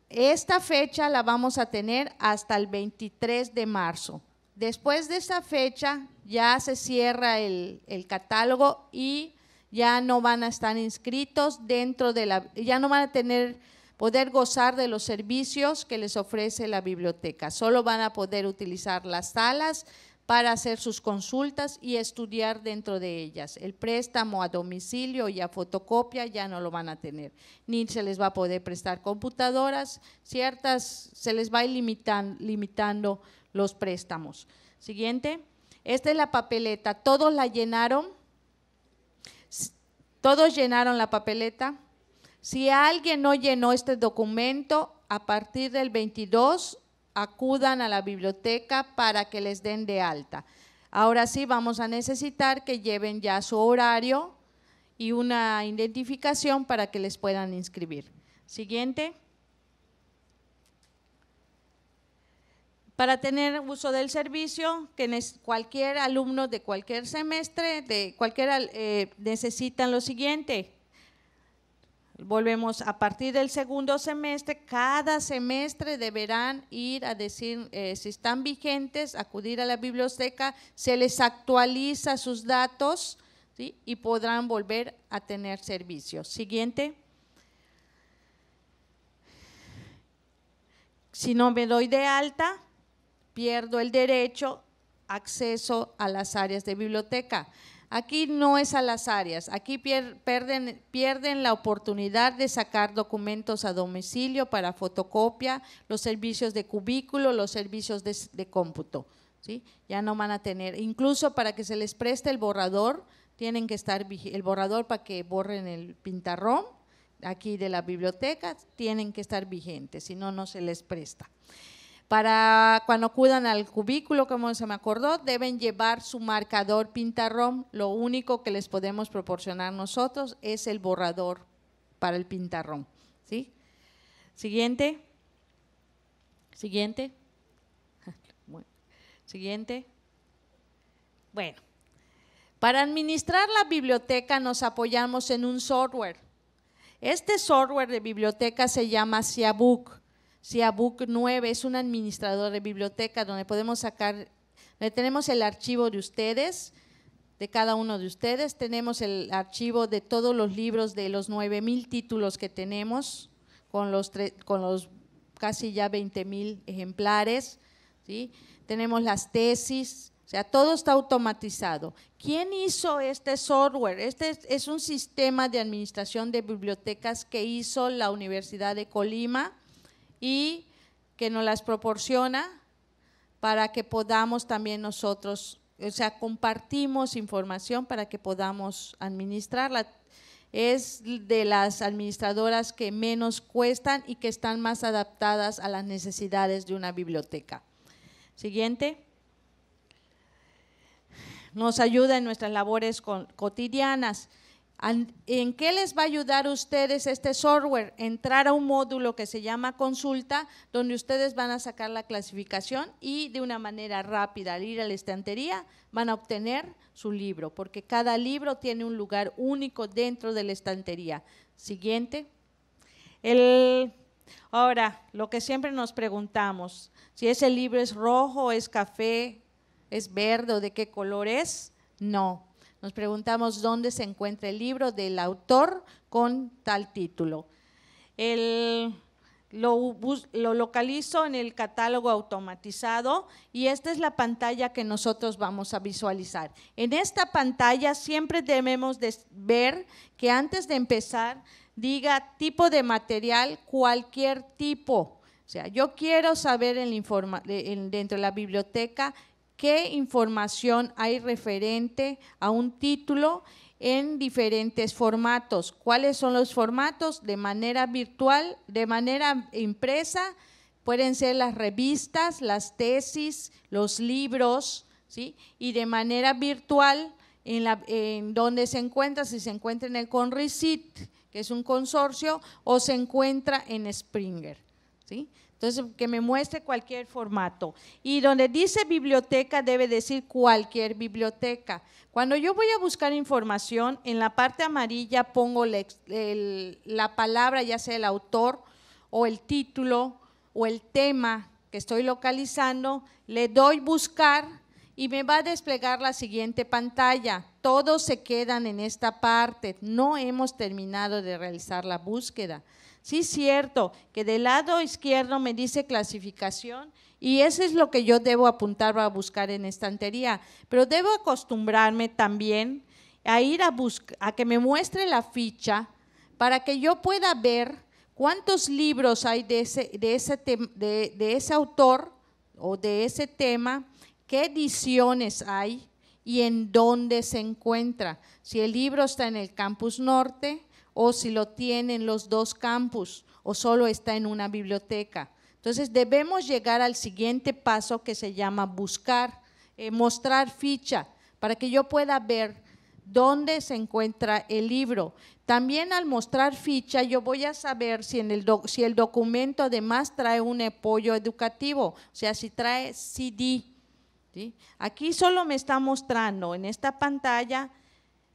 Esta fecha la vamos a tener hasta el 23 de marzo. Después de esa fecha ya se cierra el, catálogo y ya no van a estar inscritos dentro de la, ya no van a tener, poder gozar de los servicios que les ofrece la biblioteca. Solo van a poder utilizar las salas para hacer sus consultas y estudiar dentro de ellas. El préstamo a domicilio y a fotocopia ya no lo van a tener, ni se les va a poder prestar computadoras, ciertas, se les va a limitan, limitando los préstamos. Siguiente. Esta es la papeleta. Todos la llenaron. Todos llenaron la papeleta. Si alguien no llenó este documento, a partir del 22 acudan a la biblioteca para que les den de alta. Ahora sí vamos a necesitar que lleven ya su horario y una identificación para que les puedan inscribir. Siguiente. para tener uso del servicio que cualquier alumno de cualquier semestre, de cualquier eh, necesitan lo siguiente. Volvemos a partir del segundo semestre, cada semestre deberán ir a decir eh, si están vigentes, acudir a la biblioteca, se les actualiza sus datos y podrán volver a tener servicio. Siguiente. Si no me doy de alta, pierdo el derecho acceso a las áreas de biblioteca. Aquí no es a las áreas, aquí pierden, la oportunidad de sacar documentos a domicilio para fotocopia, los servicios de cubículo, los servicios de, cómputo. ¿sí? Ya no van a tener, incluso para que se les preste el borrador, tienen que estar el borrador para que borren el pintarrón aquí de la biblioteca, tienen que estar vigentes, si no, no se les presta. Para cuando acudan al cubículo, como se me acordó, deben llevar su marcador pintarrón. Lo único que les podemos proporcionar nosotros es el borrador para el pintarrón. ¿sí? Siguiente. Siguiente. [laughs] Siguiente. Bueno, para administrar la biblioteca nos apoyamos en un software. Este software de biblioteca se llama SiaBook a Book 9 es un administrador de biblioteca donde podemos sacar, donde tenemos el archivo de ustedes, de cada uno de ustedes, tenemos el archivo de todos los libros de los 9000 títulos que tenemos con los casi ya 20000 ejemplares, ¿sí? Tenemos las tesis, o sea, todo está automatizado. ¿Quién hizo este software? Este es un sistema de administración de bibliotecas que hizo la Universidad de Colima y que nos las proporciona para que podamos también nosotros, o sea, compartimos información para que podamos administrarla. Es de las administradoras que menos cuestan y que están más adaptadas a las necesidades de una biblioteca. Siguiente nos ayuda en nuestras labores cotidianas. ¿En qué les va a ayudar a ustedes este software? Entrar a un módulo que se llama consulta, donde ustedes van a sacar la clasificación y de una manera rápida, al ir a la estantería, van a obtener su libro, porque cada libro tiene un lugar único dentro de la estantería. Siguiente. ahora, lo que siempre nos preguntamos, si ese libro es rojo, es café, es verde o de qué color es, no nos preguntamos dónde se encuentra el libro del autor con tal título. lo, localizo en el catálogo automatizado y esta es la pantalla que nosotros vamos a visualizar. En esta pantalla siempre debemos ver que antes de empezar diga tipo de material, cualquier tipo. O sea, yo quiero saber en dentro de la biblioteca qué información hay referente a un título en diferentes formatos. ¿Cuáles son los formatos? De manera virtual, de manera impresa, pueden ser las revistas, las tesis, los libros, ¿sí? Y de manera virtual, en, la, en donde se encuentra, si se encuentra en el Conricit, que es un consorcio, o se encuentra en Springer, ¿sí? Entonces, que me muestre cualquier formato. Y donde dice biblioteca, debe decir cualquier biblioteca. Cuando yo voy a buscar información, en la parte amarilla pongo la palabra, ya sea el autor o el título o el tema que estoy localizando, le doy buscar y me va a desplegar la siguiente pantalla. Todos se quedan en esta parte. No hemos terminado de realizar la búsqueda. Sí, cierto, que del lado izquierdo me dice clasificación y eso es lo que yo debo apuntar a buscar en estantería, pero debo acostumbrarme también a ir a buscar, a que me muestre la ficha para que yo pueda ver cuántos libros hay de de de ese autor o de ese tema, qué ediciones hay y en dónde se encuentra. Si el libro está en el campus norte, o si lo tienen los dos campus o solo está en una biblioteca. Entonces debemos llegar al siguiente paso que se llama buscar, eh, mostrar ficha, para que yo pueda ver dónde se encuentra el libro. También al mostrar ficha yo voy a saber si, el, documento además trae un apoyo educativo, o sea, si trae CD. Aquí solo me está mostrando en esta pantalla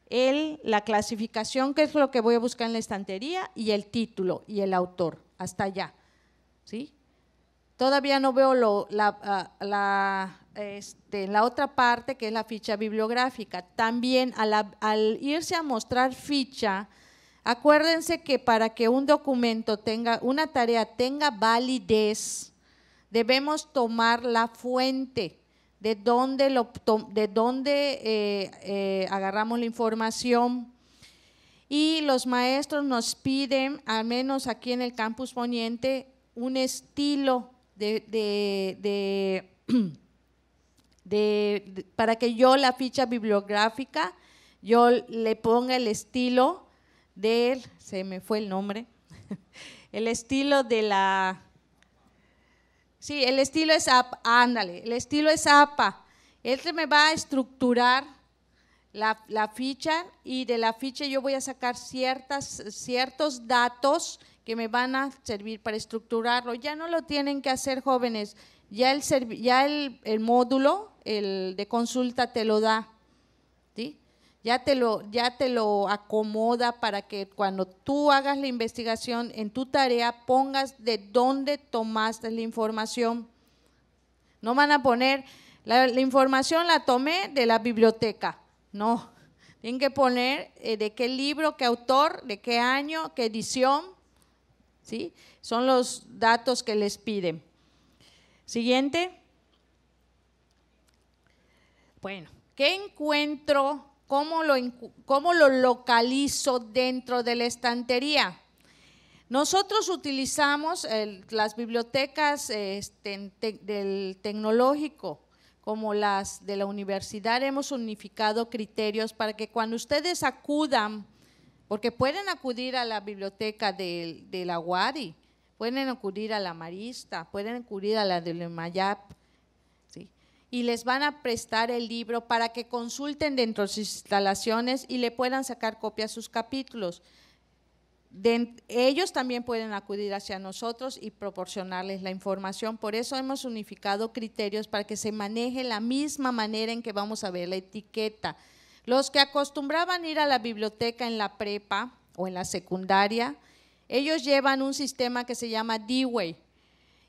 la clasificación, que es lo que voy a buscar en la estantería, y el título y el autor, hasta allá. ¿sí? Todavía no veo la, ah, este, la, otra parte, que es la ficha bibliográfica. También al irse a mostrar ficha, acuérdense que para que un documento tenga, una tarea tenga validez, debemos tomar la fuente de dónde, lo, de dónde eh, eh, agarramos la información. Y los maestros nos piden, al menos aquí en el campus poniente, un estilo de, de, [clears throat] para que yo la ficha bibliográfica, yo le ponga el estilo del, se me fue el nombre, [laughs] el estilo de la, Sí, el estilo es APA, ándale, el estilo es APA. Él este me va a estructurar la, ficha y de la ficha yo voy a sacar ciertas, ciertos datos que me van a servir para estructurarlo. Ya no lo tienen que hacer jóvenes, ya el, ya el, módulo de consulta te lo da. ¿sí? ya te lo, ya te lo acomoda para que cuando tú hagas la investigación en tu tarea pongas de dónde tomaste la información. No van a poner, la, información la tomé de la biblioteca, no. Tienen que poner eh, de qué libro, qué autor, de qué año, qué edición, ¿sí? Son los datos que les piden. Siguiente. Bueno, ¿qué encuentro ¿Cómo lo, ¿Cómo localizo dentro de la estantería? Nosotros utilizamos las bibliotecas este, del tecnológico como las de la universidad, hemos unificado criterios para que cuando ustedes acudan, porque pueden acudir a la biblioteca de, la UADI, pueden acudir a la Marista, pueden acudir a la de la Mayap, y les van a prestar el libro para que consulten dentro de sus instalaciones y le puedan sacar copia a sus capítulos. ellos también pueden acudir hacia nosotros y proporcionarles la información. Por eso hemos unificado criterios para que se maneje la misma manera en que vamos a ver la etiqueta. Los que acostumbraban ir a la biblioteca en la prepa o en la secundaria, ellos llevan un sistema que se llama D-Way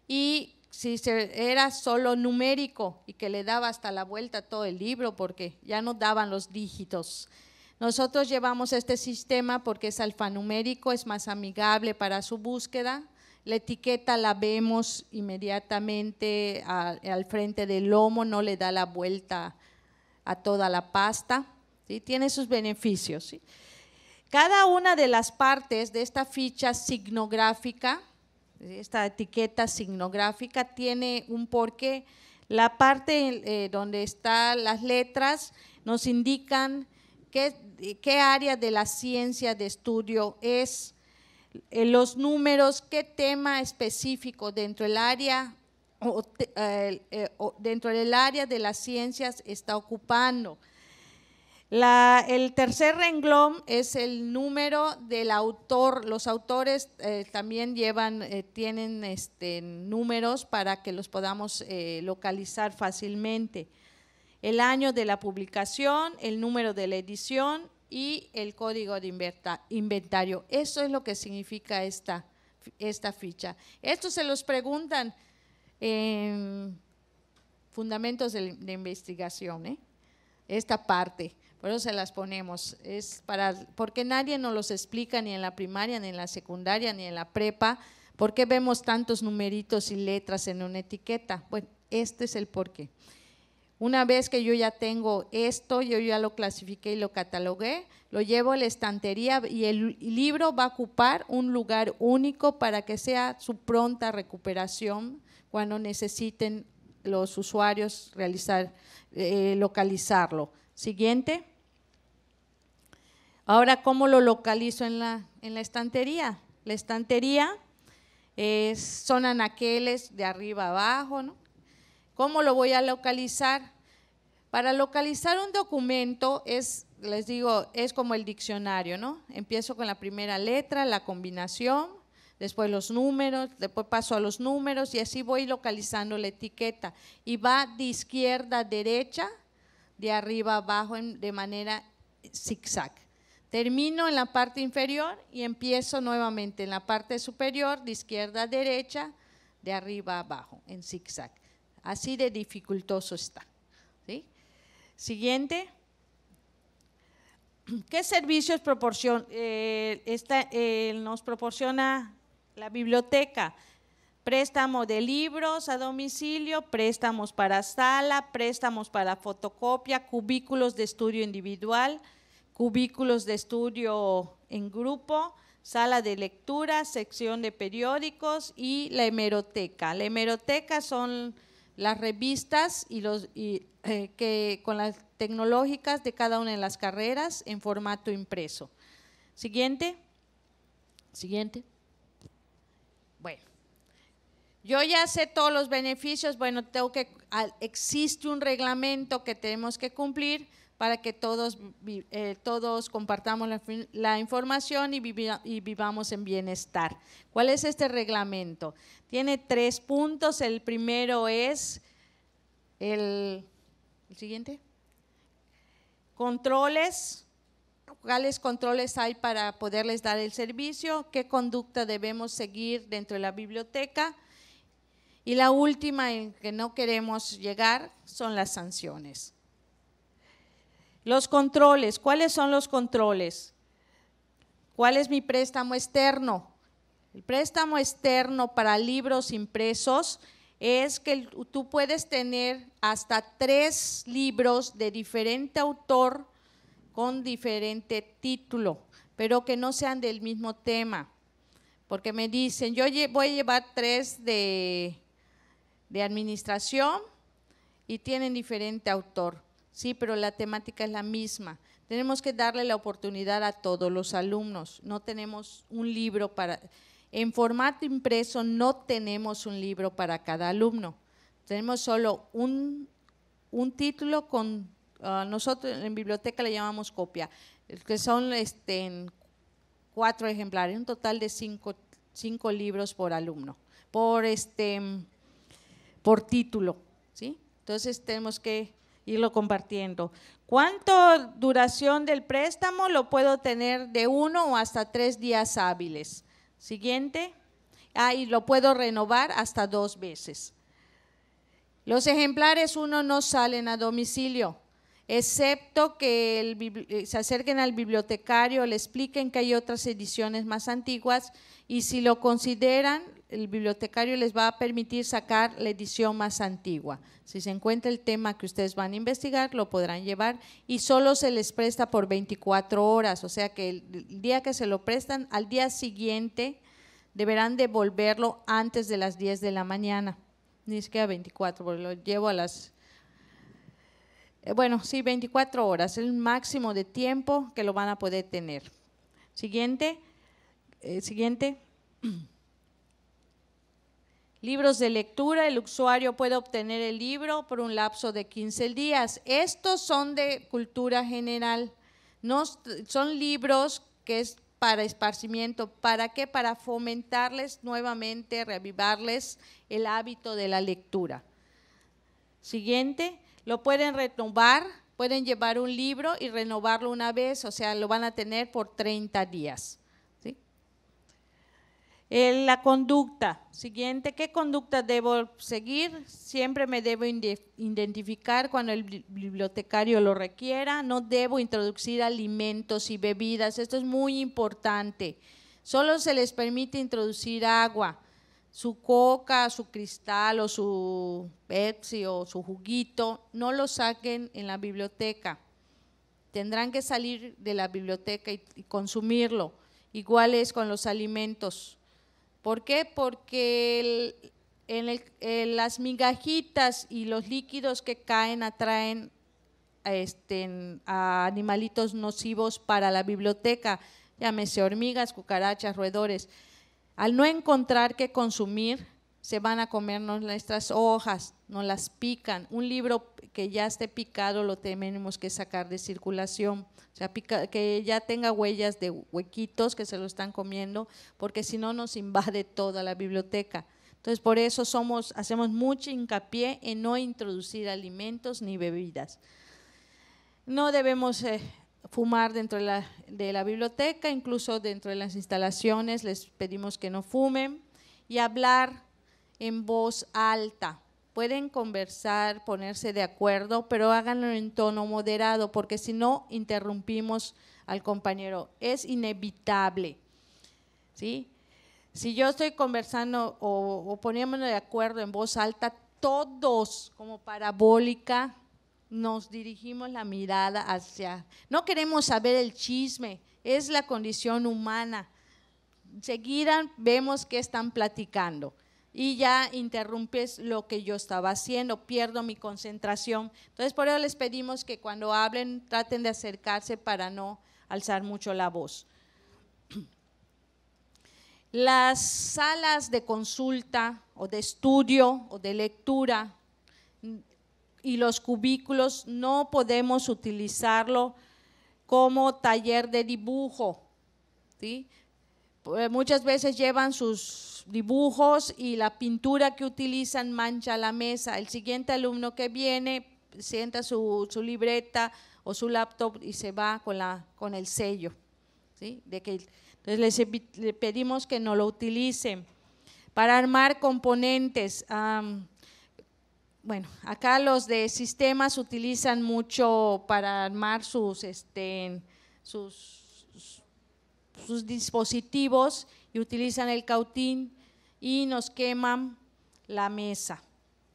y si era solo numérico y que le daba hasta la vuelta todo el libro porque ya no daban los dígitos. Nosotros llevamos este sistema porque es alfanumérico, es más amigable para su búsqueda. La etiqueta la vemos inmediatamente al, frente del lomo, no le da la vuelta a toda la pasta. Tiene sus beneficios. Cada una de las partes de esta ficha signográfica esta etiqueta signográfica tiene un porqué. La parte eh, donde están las letras nos indican qué, área de la ciencia de estudio es, eh, los números, qué tema específico dentro del eh, dentro del área de las ciencias está ocupando el tercer renglón es el número del autor. Los autores eh, también llevan, eh, tienen este, números para que los podamos eh, localizar fácilmente. El año de la publicación, el número de la edición y el código de inventario. Eso es lo que significa esta, ficha. Esto se los preguntan en fundamentos de investigación, esta parte. Por eso se las ponemos. Es para, porque nadie nos los explica ni en la primaria, ni en la secundaria, ni en la prepa. ¿Por qué vemos tantos numeritos y letras en una etiqueta? Bueno, este es el porqué. Una vez que yo ya tengo esto, yo ya lo clasifiqué y lo catalogué, lo llevo a la estantería y el libro va a ocupar un lugar único para que sea su pronta recuperación cuando necesiten los usuarios realizar, eh, localizarlo. Siguiente. Ahora, ¿cómo lo localizo en la, estantería? La estantería son anaqueles de arriba abajo, ¿no? ¿Cómo lo voy a localizar? Para localizar un documento es, les digo, es como el diccionario, ¿no? Empiezo con la primera letra, la combinación, después los números, después paso a los números y así voy localizando la etiqueta. Y va de izquierda a derecha, de arriba abajo en, de manera zigzag. Termino en la parte inferior y empiezo nuevamente en la parte superior, de izquierda a derecha, de arriba abajo, en zigzag. Así de dificultoso está. Siguiente. ¿Qué servicios proporciona, eh, eh, nos proporciona la biblioteca? préstamo de libros a domicilio, préstamos para sala, préstamos para fotocopia, cubículos de estudio individual, cubículos de estudio en grupo, sala de lectura, sección de periódicos y la hemeroteca. La hemeroteca son las revistas y los eh, que con las tecnológicas de cada una de las carreras en formato impreso. Siguiente. Siguiente yo ya sé todos los beneficios, bueno, tengo que, existe un reglamento que tenemos que cumplir para que todos, eh, compartamos la, información y, vivamos en bienestar. ¿Cuál es este reglamento? Tiene tres puntos. El primero es el, el siguiente. Controles, cuáles controles hay para poderles dar el servicio, qué conducta debemos seguir dentro de la biblioteca, y la última en que no queremos llegar son las sanciones. Los controles, ¿cuáles son los controles? ¿Cuál es mi préstamo externo? El préstamo externo para libros impresos es que tú puedes tener hasta tres libros de diferente autor con diferente título, pero que no sean del mismo tema. Porque me dicen, yo voy a llevar tres de de administración y tienen diferente autor. Sí, pero la temática es la misma. Tenemos que darle la oportunidad a todos los alumnos. No tenemos un libro para... En formato impreso no tenemos un libro para cada alumno. Tenemos solo un, título con... Ah, nosotros en biblioteca le llamamos copia, que son este, cuatro ejemplares, un total de cinco, cinco libros por alumno, por este, por título, ¿sí? Entonces tenemos que irlo compartiendo. ¿Cuánto duración del préstamo? Lo puedo tener de uno o hasta tres días hábiles. Siguiente. Ah, y lo puedo renovar hasta dos veces. Los ejemplares uno no salen a domicilio, excepto que eh, se acerquen al bibliotecario, le expliquen que hay otras ediciones más antiguas y si lo consideran, el bibliotecario les va a permitir sacar la edición más antigua. Si se encuentra el tema que ustedes van a investigar, lo podrán llevar y solo se les presta por 24 horas, o sea que el día que se lo prestan, al día siguiente deberán devolverlo antes de las 10 de la mañana. Ni siquiera 24, porque lo llevo a las... Eh, bueno, sí, 24 horas, el máximo de tiempo que lo van a poder tener. Siguiente, eh, siguiente. [clears throat] Libros de lectura, el usuario puede obtener el libro por un lapso de 15 días. Estos son de cultura general, no, son libros que es para esparcimiento. ¿Para qué? Para fomentarles nuevamente, reavivarles el hábito de la lectura. Siguiente, lo pueden renovar, pueden llevar un libro y renovarlo una vez, o sea, lo van a tener por 30 días la conducta, siguiente, ¿qué conducta debo seguir? Siempre me debo identificar cuando el bibliotecario lo requiera, no debo introducir alimentos y bebidas, esto es muy importante. Solo se les permite introducir agua, su coca, su cristal o su Pepsi o su juguito, no lo saquen en la biblioteca. Tendrán que salir de la biblioteca y consumirlo. Igual es con los alimentos. ¿Por qué? Porque en las migajitas y los líquidos que caen atraen este, a animalitos nocivos para la biblioteca, llámese hormigas, cucarachas, roedores. Al no encontrar qué consumir, se van a comernos nuestras hojas, nos las pican. Un libro que ya esté picado lo tenemos que sacar de circulación, o sea, que ya tenga huellas de huequitos que se lo están comiendo, porque si no nos invade toda la biblioteca. Entonces, por eso hacemos mucho hincapié en no introducir alimentos ni bebidas. No debemos eh, fumar dentro de la, biblioteca, incluso dentro de las instalaciones les pedimos que no fumen y hablar en voz alta. Pueden conversar, ponerse de acuerdo, pero háganlo en tono moderado, porque si no, interrumpimos al compañero. Es inevitable. Si yo estoy conversando o, o poniéndonos de acuerdo en voz alta, todos como parabólica nos dirigimos la mirada hacia... No queremos saber el chisme, es la condición humana. Seguirán, vemos que están platicando y ya interrumpes lo que yo estaba haciendo, pierdo mi concentración. Entonces, por eso les pedimos que cuando hablen traten de acercarse para no alzar mucho la voz. [clears throat] Las salas de consulta o de estudio o de lectura y los cubículos no podemos utilizarlo como taller de dibujo. ¿sí? Pues, muchas veces llevan sus dibujos y la pintura que utilizan mancha la mesa. El siguiente alumno que viene sienta su, libreta o su laptop y se va con, la, con el sello. De que, entonces les, pedimos que no lo utilicen. Para armar componentes, bueno, acá los de sistemas utilizan mucho para armar sus, este, sus, sus dispositivos y utilizan el cautín y nos queman la mesa.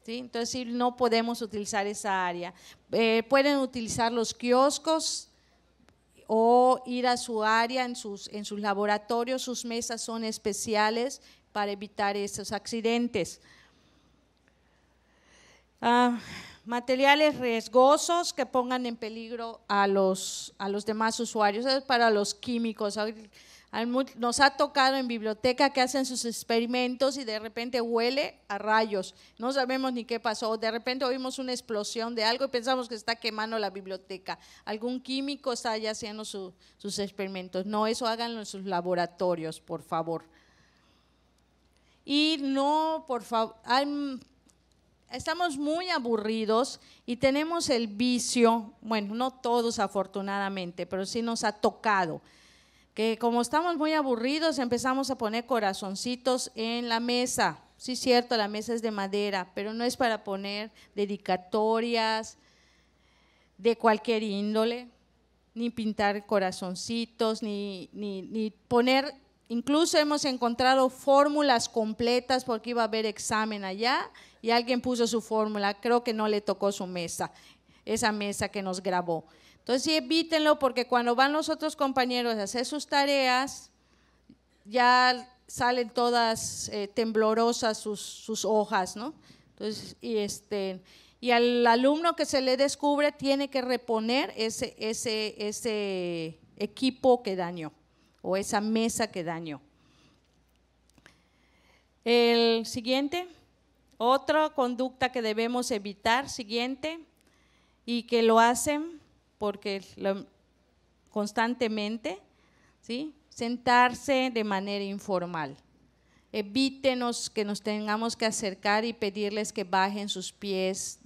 ¿sí? Entonces no podemos utilizar esa área. Eh, pueden utilizar los kioscos o ir a su área en sus, en sus laboratorios, sus mesas son especiales para evitar esos accidentes. Ah, materiales riesgosos que pongan en peligro a los, a los demás usuarios, es para los químicos nos ha tocado en biblioteca que hacen sus experimentos y de repente huele a rayos. No sabemos ni qué pasó. De repente oímos una explosión de algo y pensamos que está quemando la biblioteca. Algún químico está allá haciendo sus experimentos. No, eso háganlo en sus laboratorios, por favor. Y no, por favor, estamos muy aburridos y tenemos el vicio, bueno, no todos afortunadamente, pero sí nos ha tocado que como estamos muy aburridos empezamos a poner corazoncitos en la mesa. Sí, cierto, la mesa es de madera, pero no es para poner dedicatorias de cualquier índole, ni pintar corazoncitos, ni, ni poner, incluso hemos encontrado fórmulas completas porque iba a haber examen allá y alguien puso su fórmula, creo que no le tocó su mesa, esa mesa que nos grabó. Entonces sí, evítenlo porque cuando van los otros compañeros a hacer sus tareas, ya salen todas eh, temblorosas sus, hojas, ¿no? Entonces, y, este, y al alumno que se le descubre tiene que reponer ese, ese, ese equipo que dañó o esa mesa que dañó. El siguiente, otra conducta que debemos evitar, siguiente, y que lo hacen porque constantemente, ¿sí? sentarse de manera informal. Evítenos que nos tengamos que acercar y pedirles que bajen sus pies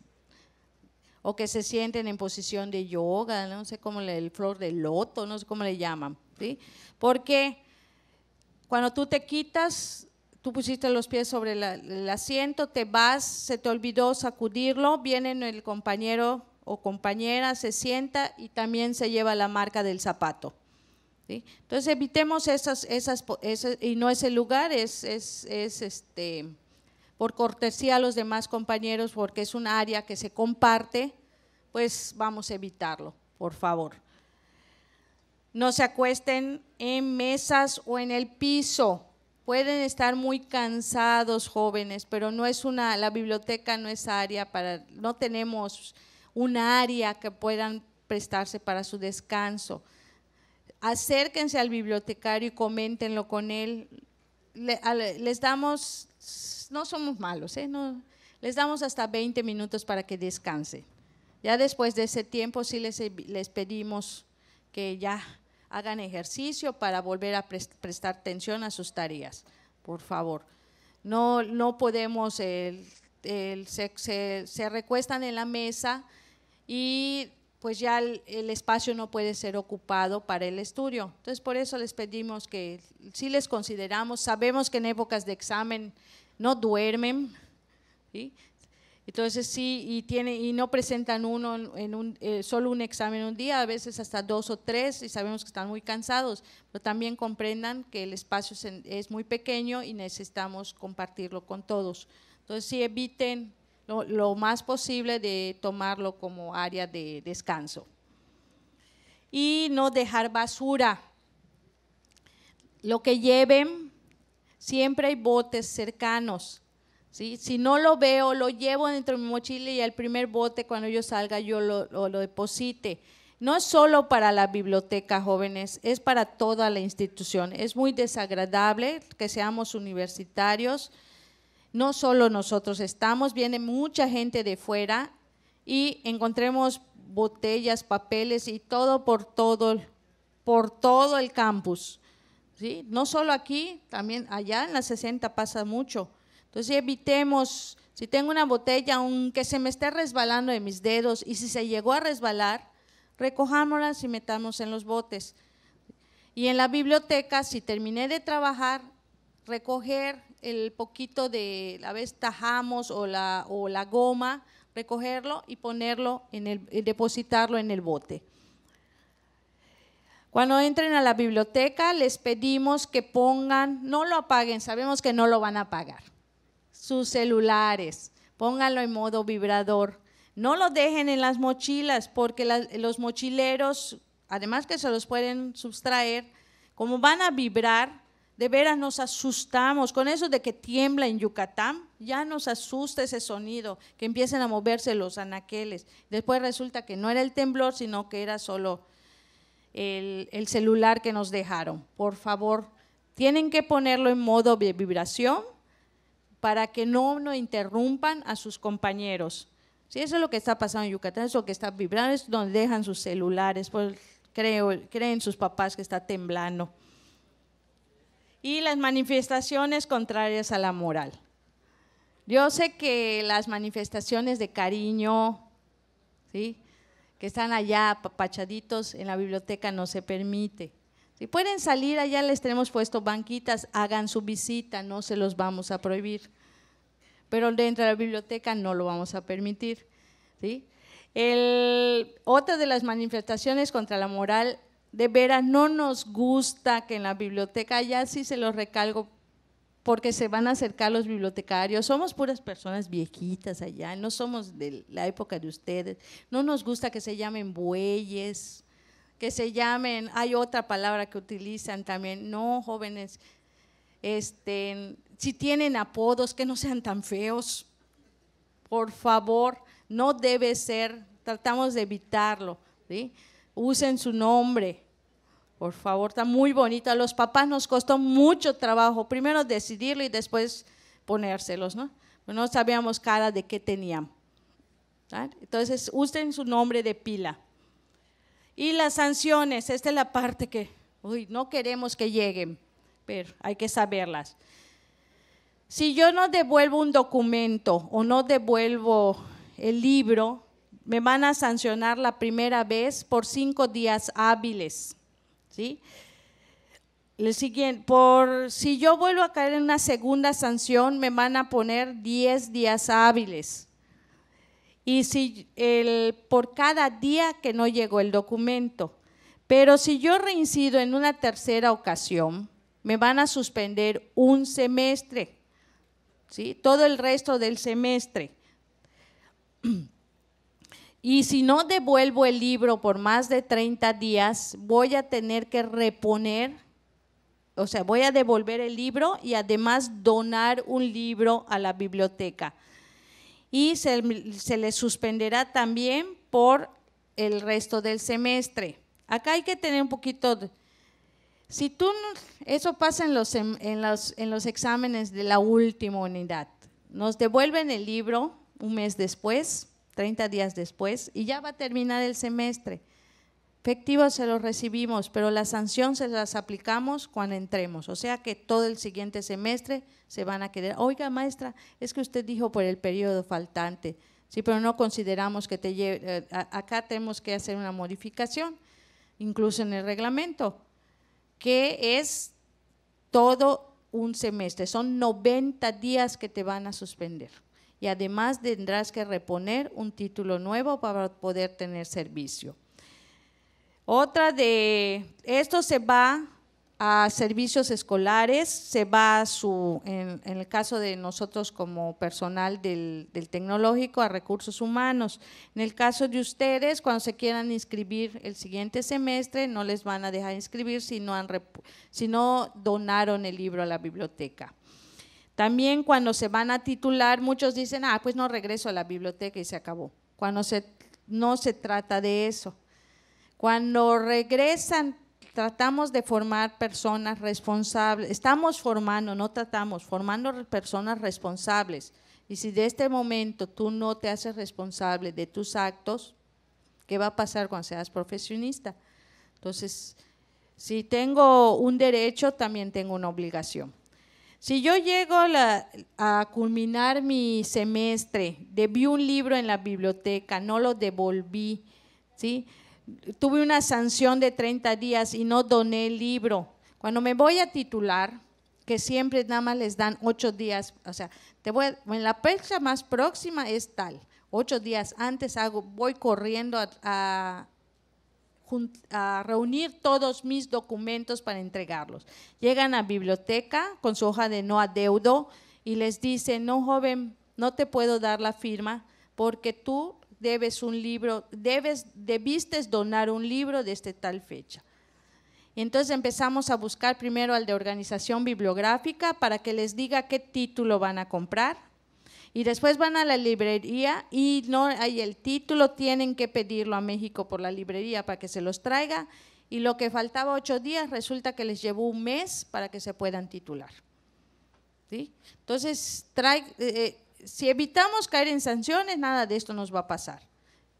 o que se sienten en posición de yoga, no sé cómo el flor de loto, no sé cómo le llaman, ¿sí? Porque cuando tú te quitas, tú pusiste los pies sobre el asiento, te vas, se te olvidó sacudirlo, viene el compañero o compañera se sienta y también se lleva la marca del zapato. Entonces evitemos esas, y no es el lugar, es, es este, por cortesía a los demás compañeros, porque es un área que se comparte, pues vamos a evitarlo, por favor. No se acuesten en mesas o en el piso. Pueden estar muy cansados jóvenes, pero no es una, la biblioteca no es área para, no tenemos una área que puedan prestarse para su descanso. Acérquense al bibliotecario y coméntenlo con él. Les damos, no somos malos, ¿eh? no, les damos hasta 20 minutos para que descanse. Ya después de ese tiempo sí les, pedimos que ya hagan ejercicio para volver a prestar atención a sus tareas, por favor. No, no podemos eh, se, recuestan en la mesa y pues ya el, espacio no puede ser ocupado para el estudio. Entonces, por eso les pedimos que si les consideramos, sabemos que en épocas de examen no duermen, entonces sí, y, no presentan uno eh, solo un examen un día, a veces hasta dos o tres, y sabemos que están muy cansados, pero también comprendan que el espacio es muy pequeño y necesitamos compartirlo con todos. Entonces, sí eviten lo, más posible de tomarlo como área de descanso. Y no dejar basura. Lo que lleven, siempre hay botes cercanos. Si no lo veo, lo llevo dentro de mi mochila y el primer bote cuando yo salga yo lo, lo, lo deposite no es solo para la biblioteca, jóvenes, es para toda la institución. Es muy desagradable que seamos universitarios no solo nosotros estamos, viene mucha gente de fuera y encontremos botellas, papeles y todo por todo, por todo el campus. ¿sí? No solo aquí, también allá en las 60 pasa mucho. Entonces evitemos, si tengo una botella, aunque se me esté resbalando de mis dedos y si se llegó a resbalar, recojámosla y metamos en los botes. Y en la biblioteca, si terminé de trabajar, recoger el poquito de, la vez tajamos o la, o la goma, recogerlo y ponerlo en el, eh, depositarlo en el bote. Cuando entren a la biblioteca, les pedimos que pongan, no lo apaguen, sabemos que no lo van a apagar, sus celulares, pónganlo en modo vibrador. No lo dejen en las mochilas, porque los mochileros, además que se los pueden sustraer, como van a vibrar, de veras nos asustamos. Con eso de que tiembla en Yucatán, ya nos asusta ese sonido, que empiecen a moverse los anaqueles. Después resulta que no era el temblor, sino que era solo el, celular que nos dejaron. Por favor, tienen que ponerlo en modo de vibración para que no nos interrumpan a sus compañeros. Si eso es lo que está pasando en Yucatán, eso es lo que está vibrando, es donde dejan sus celulares, pues creo, creen sus papás que está temblando y las manifestaciones contrarias a la moral. Yo sé que las manifestaciones de cariño, ¿sí? que están allá pachaditos en la biblioteca no se permite. Si pueden salir, allá les tenemos puesto banquitas, hagan su visita, no se los vamos a prohibir. Pero dentro de la biblioteca no lo vamos a permitir. ¿sí? El, otra de las manifestaciones contra la moral de veras no nos gusta que en la biblioteca, ya sí se lo recalgo, porque se van a acercar los bibliotecarios, somos puras personas viejitas allá, no somos de la época de ustedes, no nos gusta que se llamen bueyes, que se llamen, hay otra palabra que utilizan también, no jóvenes, este, si tienen apodos, que no sean tan feos, por favor, no debe ser, tratamos de evitarlo, ¿sí? usen su nombre. Por favor, está muy bonito. A los papás nos costó mucho trabajo, primero decidirlo y después ponérselos, ¿no? No sabíamos cara de qué tenían. Entonces, usen su nombre de pila. Y las sanciones, esta es la parte que, uy, no queremos que lleguen, pero hay que saberlas. Si yo no devuelvo un documento o no devuelvo el libro, me van a sancionar la primera vez por cinco días hábiles. ¿sí? por si yo vuelvo a caer en una segunda sanción, me van a poner diez días hábiles. Y si el, por cada día que no llegó el documento. Pero si yo reincido en una tercera ocasión, me van a suspender un semestre, ¿sí? todo el resto del semestre. [clears throat] Y si no devuelvo el libro por más de 30 días, voy a tener que reponer, o sea, voy a devolver el libro y además donar un libro a la biblioteca. Y se, le suspenderá también por el resto del semestre. Acá hay que tener un poquito... si tú, eso pasa en los, em, en, los, en los exámenes de la última unidad. Nos devuelven el libro un mes después 30 días después, y ya va a terminar el semestre. Efectivos se los recibimos, pero la sanción se las aplicamos cuando entremos. O sea que todo el siguiente semestre se van a quedar. Oiga, maestra, es que usted dijo por el periodo faltante. Sí, pero no consideramos que te lleve. Eh, acá tenemos que hacer una modificación, incluso en el reglamento, que es todo un semestre. Son 90 días que te van a suspender y además tendrás que reponer un título nuevo para poder tener servicio. Otra de, esto se va a servicios escolares, se va a su, en, el caso de nosotros como personal del, del, tecnológico, a recursos humanos. En el caso de ustedes, cuando se quieran inscribir el siguiente semestre, no les van a dejar inscribir si no, han, si no donaron el libro a la biblioteca. También cuando se van a titular, muchos dicen, ah, pues no regreso a la biblioteca y se acabó. Cuando se, no se trata de eso. Cuando regresan, tratamos de formar personas responsables. Estamos formando, no tratamos, formando personas responsables. Y si de este momento tú no te haces responsable de tus actos, ¿qué va a pasar cuando seas profesionista? Entonces, si tengo un derecho, también tengo una obligación. Si yo llego a, culminar mi semestre, debí un libro en la biblioteca, no lo devolví, ¿sí? tuve una sanción de 30 días y no doné el libro. Cuando me voy a titular, que siempre nada más les dan ocho días, o sea, en la fecha más próxima es tal, ocho días antes hago, voy corriendo a, a reunir todos mis documentos para entregarlos. Llegan a biblioteca con su hoja de no adeudo y les dice, no joven, no te puedo dar la firma porque tú debes un libro, debes, debiste donar un libro de esta tal fecha. Entonces empezamos a buscar primero al de organización bibliográfica para que les diga qué título van a comprar y después van a la librería y no hay el título, tienen que pedirlo a México por la librería para que se los traiga. Y lo que faltaba ocho días resulta que les llevó un mes para que se puedan titular. Entonces, eh, eh, si evitamos caer en sanciones, nada de esto nos va a pasar.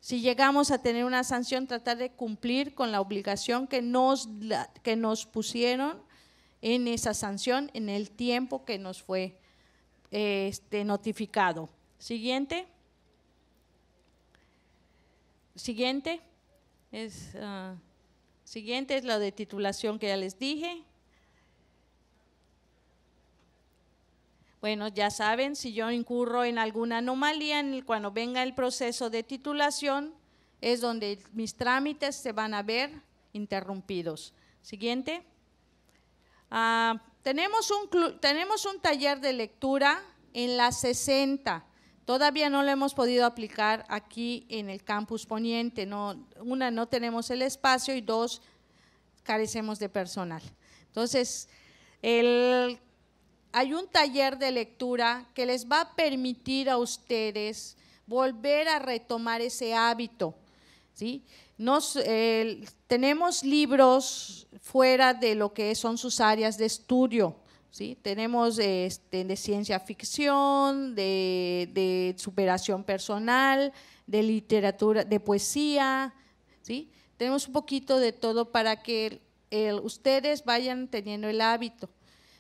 Si llegamos a tener una sanción, tratar de cumplir con la obligación que nos, que nos pusieron en esa sanción en el tiempo que nos fue este, notificado. Siguiente. Siguiente. Es, ah, siguiente es lo de titulación que ya les dije. Bueno, ya saben, si yo incurro en alguna anomalía, en cuando venga el proceso de titulación, es donde mis trámites se van a ver interrumpidos. Siguiente. Ah, tenemos un, tenemos un taller de lectura en la 60. Todavía no lo hemos podido aplicar aquí en el campus poniente. No, una, no tenemos el espacio y dos, carecemos de personal. Entonces, hay un taller de lectura que les va a permitir a ustedes volver a retomar ese hábito. ¿sí? Nos, eh, tenemos libros fuera de lo que son sus áreas de estudio. ¿sí? Tenemos este, de ciencia ficción, de, superación personal, de literatura, de poesía. ¿sí? Tenemos un poquito de todo para que ustedes vayan teniendo el hábito.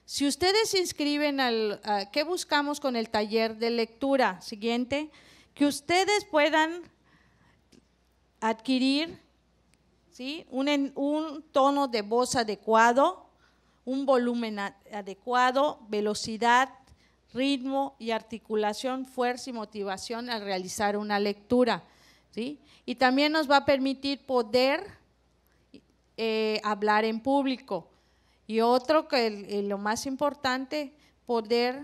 Si ustedes se inscriben al… ¿Qué buscamos con el taller de lectura? Siguiente. Que ustedes puedan adquirir ¿sí? un, tono de voz adecuado, un volumen adecuado, velocidad, ritmo y articulación, fuerza y motivación al realizar una lectura. ¿sí? Y también nos va a permitir poder eh, hablar en público. Y otro que lo más importante, poder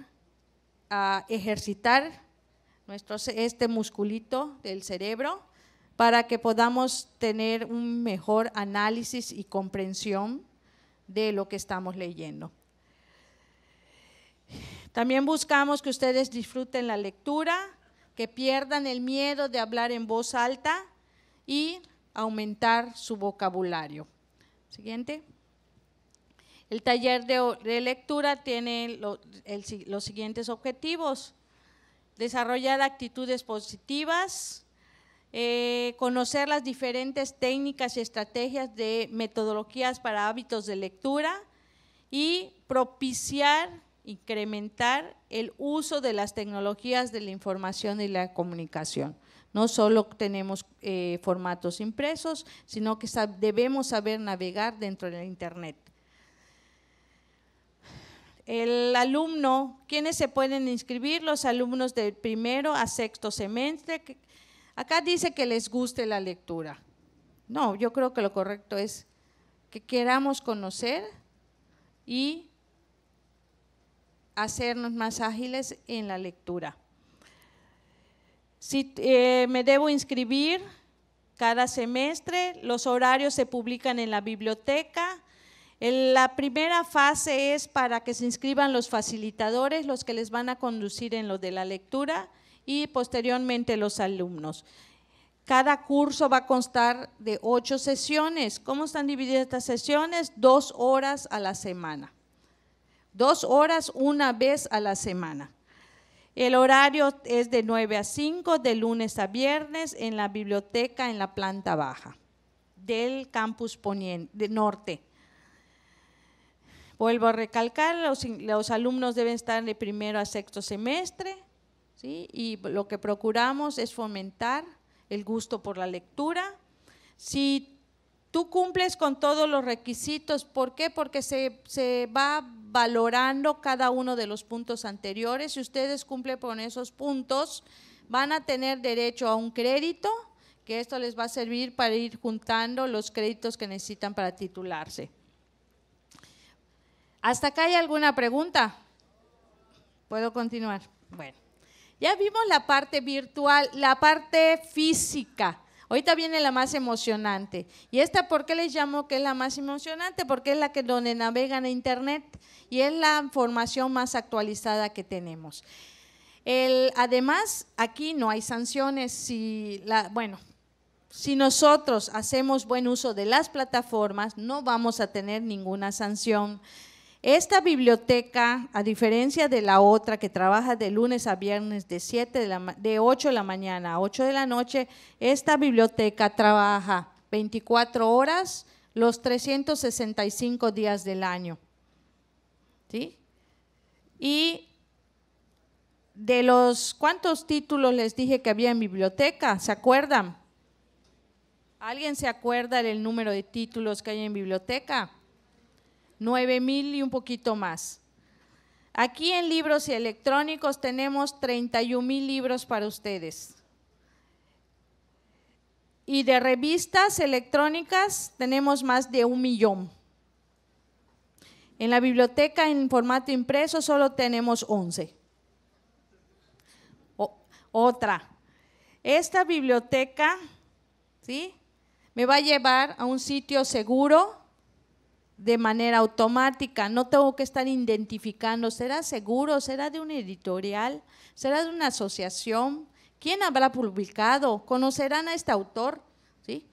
ah, ejercitar este musculito del cerebro para que podamos tener un mejor análisis y comprensión de lo que estamos leyendo. También buscamos que ustedes disfruten la lectura, que pierdan el miedo de hablar en voz alta y aumentar su vocabulario. Siguiente. El taller de, lectura tiene los siguientes objetivos. Desarrollar actitudes positivas, eh, conocer las diferentes técnicas y estrategias de metodologías para hábitos de lectura y propiciar, incrementar el uso de las tecnologías de la información y la comunicación. No solo tenemos eh, formatos impresos, sino que debemos saber navegar dentro de Internet. El alumno, ¿quiénes se pueden inscribir? Los alumnos de primero a sexto semestre, Acá dice que les guste la lectura. No, yo creo que lo correcto es que queramos conocer y hacernos más ágiles en la lectura. Si eh, me debo inscribir cada semestre, los horarios se publican en la biblioteca. la primera fase es para que se inscriban los facilitadores, los que les van a conducir en lo de la lectura y posteriormente los alumnos. Cada curso va a constar de ocho sesiones. ¿Cómo están divididas estas sesiones? Dos horas a la semana. Dos horas una vez a la semana. El horario es de 9 a 5, de lunes a viernes, en la biblioteca en la planta baja del campus poniente, de norte. Vuelvo a recalcar, los alumnos deben estar de primero a sexto semestre, y lo que procuramos es fomentar el gusto por la lectura. Si tú cumples con todos los requisitos, ¿por qué? Porque se, se va valorando cada uno de los puntos anteriores. Si ustedes cumplen con esos puntos, van a tener derecho a un crédito, que esto les va a servir para ir juntando los créditos que necesitan para titularse. ¿Hasta acá hay alguna pregunta? ¿Puedo continuar? Bueno. Ya vimos la parte virtual, la parte física. Ahorita viene la más emocionante. ¿Y esta por qué les llamo que es la más emocionante? Porque es la que donde navegan a internet y es la información más actualizada que tenemos. además, aquí no hay sanciones. Si bueno, si nosotros hacemos buen uso de las plataformas, no vamos a tener ninguna sanción. Esta biblioteca, a diferencia de la otra que trabaja de lunes a viernes de, de, 8 de la mañana a 8 de la noche, esta biblioteca trabaja 24 horas los 365 días del año. ¿Sí? Y de los cuántos títulos les dije que había en biblioteca, ¿se acuerdan? ¿Alguien se acuerda del número de títulos que hay en biblioteca? 9.000 mil y un poquito más. Aquí en libros y electrónicos tenemos 31 mil libros para ustedes. Y de revistas electrónicas tenemos más de un millón. En la biblioteca en formato impreso solo tenemos 11. otra. Esta biblioteca, ¿sí? Me va a llevar a un sitio seguro, de manera automática, no tengo que estar identificando, ¿será seguro? ¿Será de un editorial? ¿Será de una asociación? ¿Quién habrá publicado? ¿Conocerán a este autor? ¿Sí?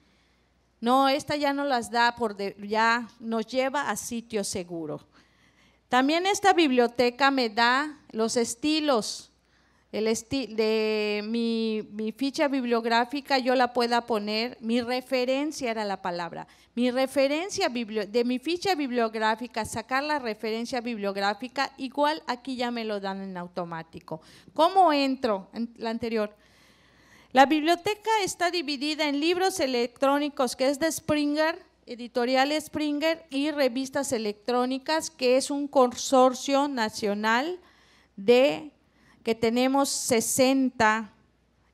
No, esta ya no las da, por ya nos lleva a sitio seguro. También esta biblioteca me da los estilos, el de mi, ficha bibliográfica yo la pueda poner, mi referencia era la palabra, mi referencia de mi ficha bibliográfica, sacar la referencia bibliográfica, igual aquí ya me lo dan en automático. ¿Cómo entro? En la anterior. La biblioteca está dividida en libros electrónicos, que es de Springer, editorial Springer, y revistas electrónicas, que es un consorcio nacional de que tenemos 60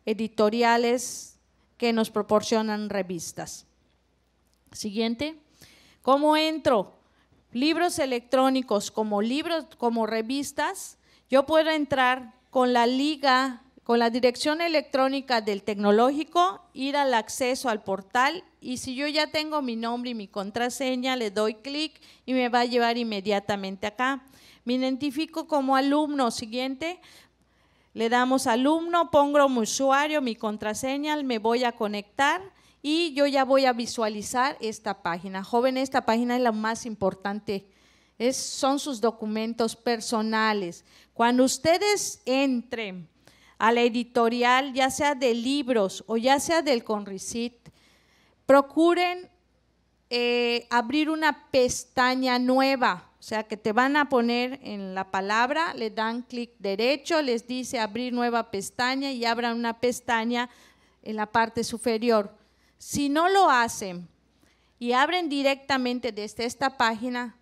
editoriales que nos proporcionan revistas. Siguiente. ¿Cómo entro? Libros electrónicos como libros, como revistas, yo puedo entrar con la liga, con la dirección electrónica del tecnológico, ir al acceso al portal y si yo ya tengo mi nombre y mi contraseña, le doy clic y me va a llevar inmediatamente acá. Me identifico como alumno. Siguiente, le damos alumno, pongo mi usuario, mi contraseña, me voy a conectar y yo ya voy a visualizar esta página. Joven, esta página es la más importante. son sus documentos personales. Cuando ustedes entren a la editorial, ya sea de libros o ya sea del Conricit, procuren eh, abrir una pestaña nueva o sea que te van a poner en la palabra, le dan clic derecho, les dice abrir nueva pestaña y abran una pestaña en la parte superior. Si no lo hacen y abren directamente desde esta página,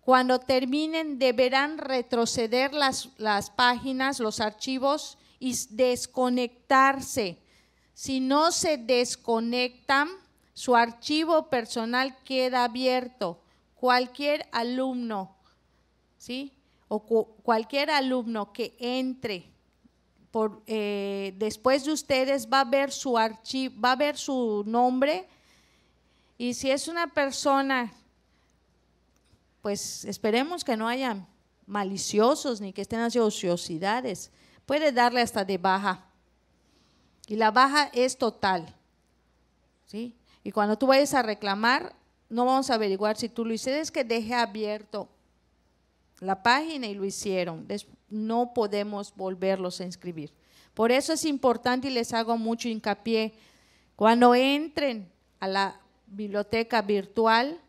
cuando terminen deberán retroceder las páginas, los archivos y desconectarse. Si no se desconectan, su archivo personal queda abierto cualquier alumno, ¿sí? O cualquier alumno que entre por, eh, después de ustedes va a ver su va a ver su nombre. Y si es una persona, pues esperemos que no haya maliciosos ni que estén haciendo ociosidades, puede darle hasta de baja. Y la baja es total. ¿sí? Y cuando tú vayas a reclamar, no vamos a averiguar si tú lo hiciste, es que dejé abierto la página y lo hicieron. No podemos volverlos a inscribir. Por eso es importante y les hago mucho hincapié, cuando entren a la biblioteca virtual,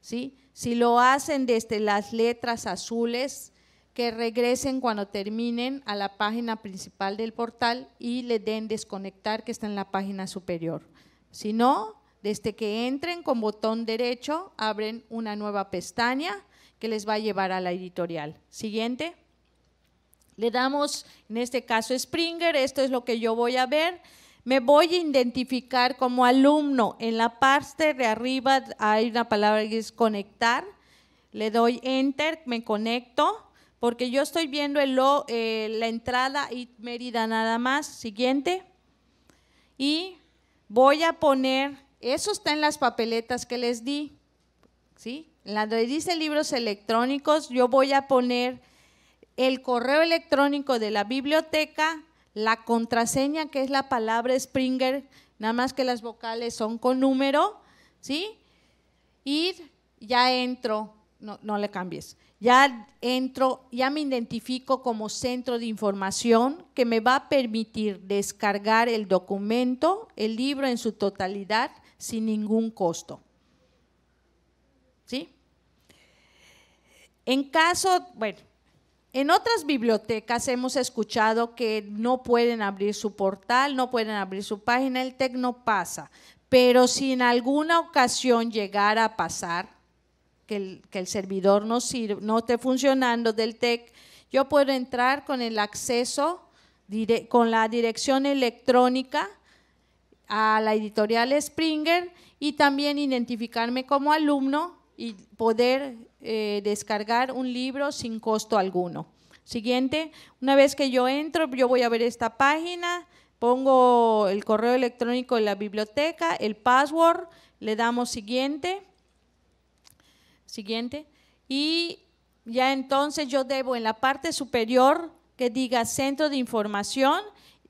¿sí? si lo hacen desde las letras azules, que regresen cuando terminen a la página principal del portal y le den desconectar que está en la página superior. Si no, desde que entren con botón derecho, abren una nueva pestaña que les va a llevar a la editorial. Siguiente. Le damos, en este caso, Springer, esto es lo que yo voy a ver. Me voy a identificar como alumno. En la parte de arriba hay una palabra que es conectar. Le doy enter, me conecto, porque yo estoy viendo eh, la entrada y Mérida nada más. Siguiente. Y voy a poner eso está en las papeletas que les di. ¿sí? En la donde dice libros electrónicos, yo voy a poner el correo electrónico de la biblioteca, la contraseña que es la palabra Springer, nada más que las vocales son con número, ¿sí? Y ya entro, no, no le cambies, ya entro, ya me identifico como centro de información que me va a permitir descargar el documento, el libro en su totalidad, sin ningún costo. ¿Sí? En caso, bueno, en otras bibliotecas hemos escuchado que no pueden abrir su portal, no pueden abrir su página, el TEC no pasa, pero si en alguna ocasión llegara a pasar que el, servidor no, no esté funcionando del TEC, yo puedo entrar con el acceso, con la dirección electrónica a la editorial Springer y también identificarme como alumno y poder eh, descargar un libro sin costo alguno. Siguiente, una vez que yo entro, yo voy a ver esta página, pongo el correo electrónico de la biblioteca, el password, le damos siguiente, siguiente, y ya entonces yo debo en la parte superior que diga centro de información,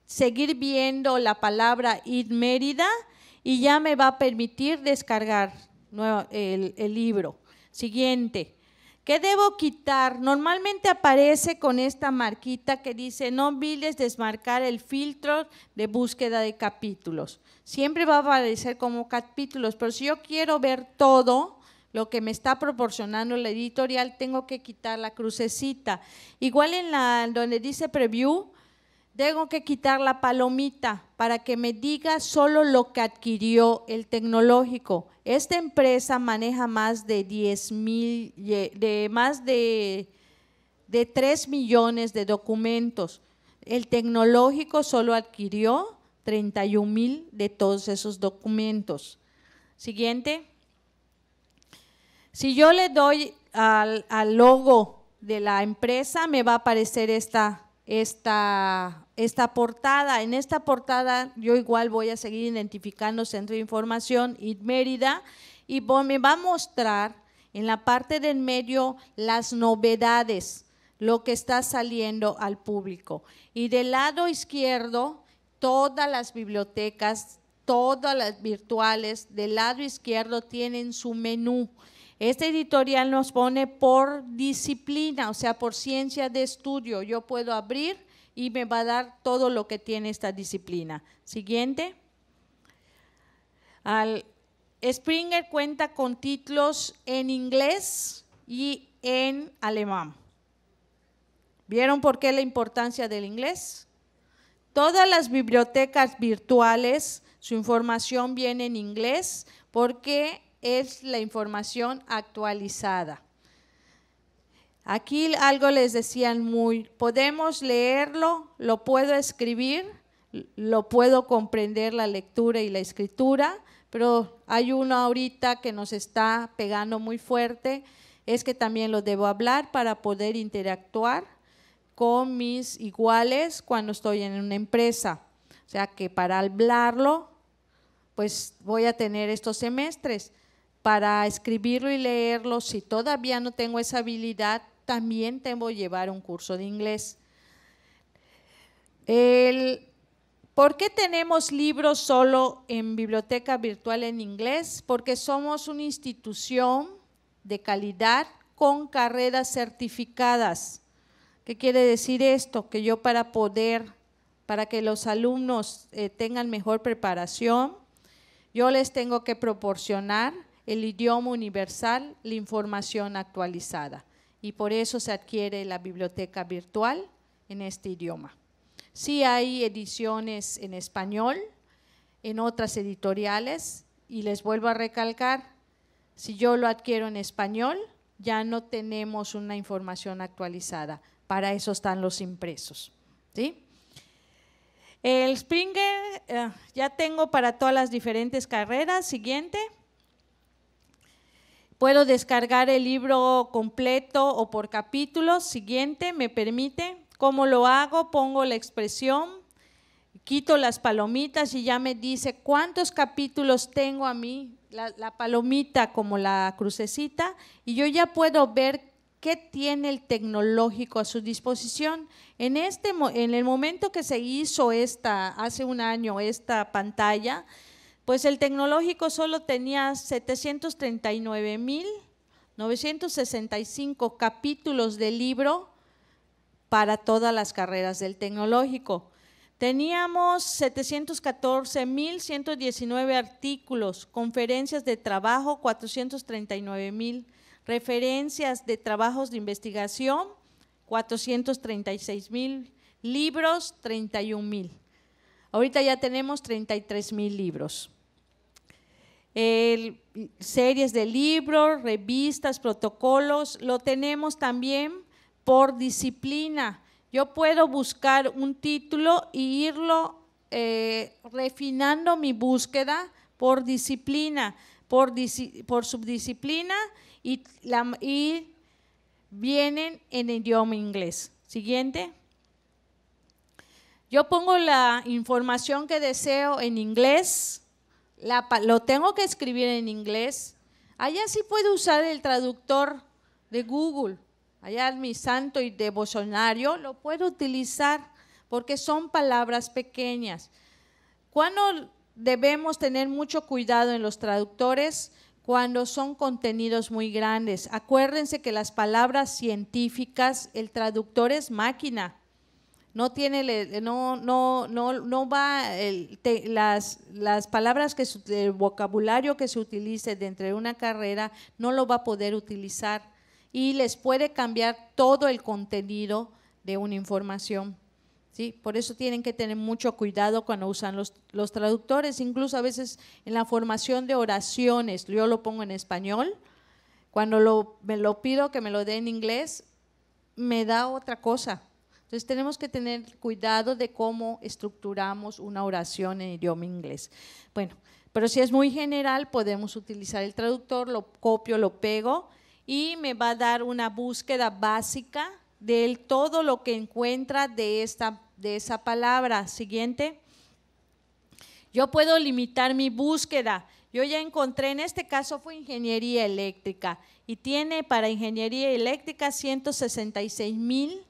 seguir viendo la palabra Id Mérida y ya me va a permitir descargar el, libro. Siguiente. ¿Qué debo quitar? Normalmente aparece con esta marquita que dice no olvides desmarcar el filtro de búsqueda de capítulos. Siempre va a aparecer como capítulos, pero si yo quiero ver todo lo que me está proporcionando la editorial, tengo que quitar la crucecita. Igual en la donde dice preview, tengo que quitar la palomita para que me diga solo lo que adquirió el tecnológico. Esta empresa maneja más de 10 mil, de más de, 3 millones de documentos. El tecnológico solo adquirió 31 mil de todos esos documentos. Siguiente. Si yo le doy al, al logo de la empresa, me va a aparecer esta esta, portada. En esta portada yo igual voy a seguir identificando Centro de Información y Mérida y me va a mostrar en la parte del medio las novedades, lo que está saliendo al público. Y del lado izquierdo, todas las bibliotecas, todas las virtuales, del lado izquierdo tienen su menú. Este editorial nos pone por disciplina, o sea, por ciencia de estudio. Yo puedo abrir y me va a dar todo lo que tiene esta disciplina. Siguiente. Al, Springer cuenta con títulos en inglés y en alemán. ¿Vieron por qué la importancia del inglés? Todas las bibliotecas virtuales, su información viene en inglés porque es la información actualizada. Aquí algo les decían muy, podemos leerlo, lo puedo escribir, lo puedo comprender la lectura y la escritura, pero hay uno ahorita que nos está pegando muy fuerte, es que también lo debo hablar para poder interactuar con mis iguales cuando estoy en una empresa. O sea que para hablarlo, pues voy a tener estos semestres para escribirlo y leerlo, si todavía no tengo esa habilidad, también tengo que llevar un curso de inglés. ¿Por qué tenemos libros solo en biblioteca virtual en inglés? Porque somos una institución de calidad con carreras certificadas. ¿Qué quiere decir esto? Que yo para poder, para que los alumnos eh, tengan mejor preparación, yo les tengo que proporcionar el idioma universal, la información actualizada. Y por eso se adquiere la biblioteca virtual en este idioma. Sí hay ediciones en español, en otras editoriales, y les vuelvo a recalcar, si yo lo adquiero en español, ya no tenemos una información actualizada. Para eso están los impresos. ¿sí? El Springer eh, ya tengo para todas las diferentes carreras. Siguiente. Puedo descargar el libro completo o por capítulos. Siguiente, me permite. ¿Cómo lo hago? Pongo la expresión, quito las palomitas y ya me dice cuántos capítulos tengo a mí, la, palomita como la crucecita, y yo ya puedo ver qué tiene el tecnológico a su disposición. En, este, en el momento que se hizo esta, hace un año, esta pantalla, pues el tecnológico solo tenía 739.965 capítulos de libro para todas las carreras del tecnológico. Teníamos 714.119 artículos, conferencias de trabajo 439.000, referencias de trabajos de investigación 436.000, libros 31.000. Ahorita ya tenemos 33.000 libros series de libros, revistas, protocolos, lo tenemos también por disciplina. Yo puedo buscar un título e irlo eh, refinando mi búsqueda por disciplina, por, subdisciplina y, y vienen en idioma inglés. Siguiente. Yo pongo la información que deseo en inglés, lo tengo que escribir en inglés. Allá sí puedo usar el traductor de Google. Allá mi santo y de devocionario lo puedo utilizar porque son palabras pequeñas. ¿Cuándo debemos tener mucho cuidado en los traductores cuando son contenidos muy grandes. Acuérdense que las palabras científicas, el traductor es máquina no tiene, no, no, no, va, las, palabras que, el vocabulario que se utilice dentro de una carrera no lo va a poder utilizar y les puede cambiar todo el contenido de una información. ¿Sí? Por eso tienen que tener mucho cuidado cuando usan los, los, traductores, incluso a veces en la formación de oraciones, yo lo pongo en español, cuando lo, me lo pido que me lo dé en inglés, me da otra cosa. Entonces tenemos que tener cuidado de cómo estructuramos una oración en idioma inglés. Bueno, pero si es muy general, podemos utilizar el traductor, lo copio, lo pego y me va a dar una búsqueda básica de todo lo que encuentra de, esta, de esa palabra. Siguiente. Yo puedo limitar mi búsqueda. Yo ya encontré, en este caso fue ingeniería eléctrica y tiene para ingeniería eléctrica 166 mil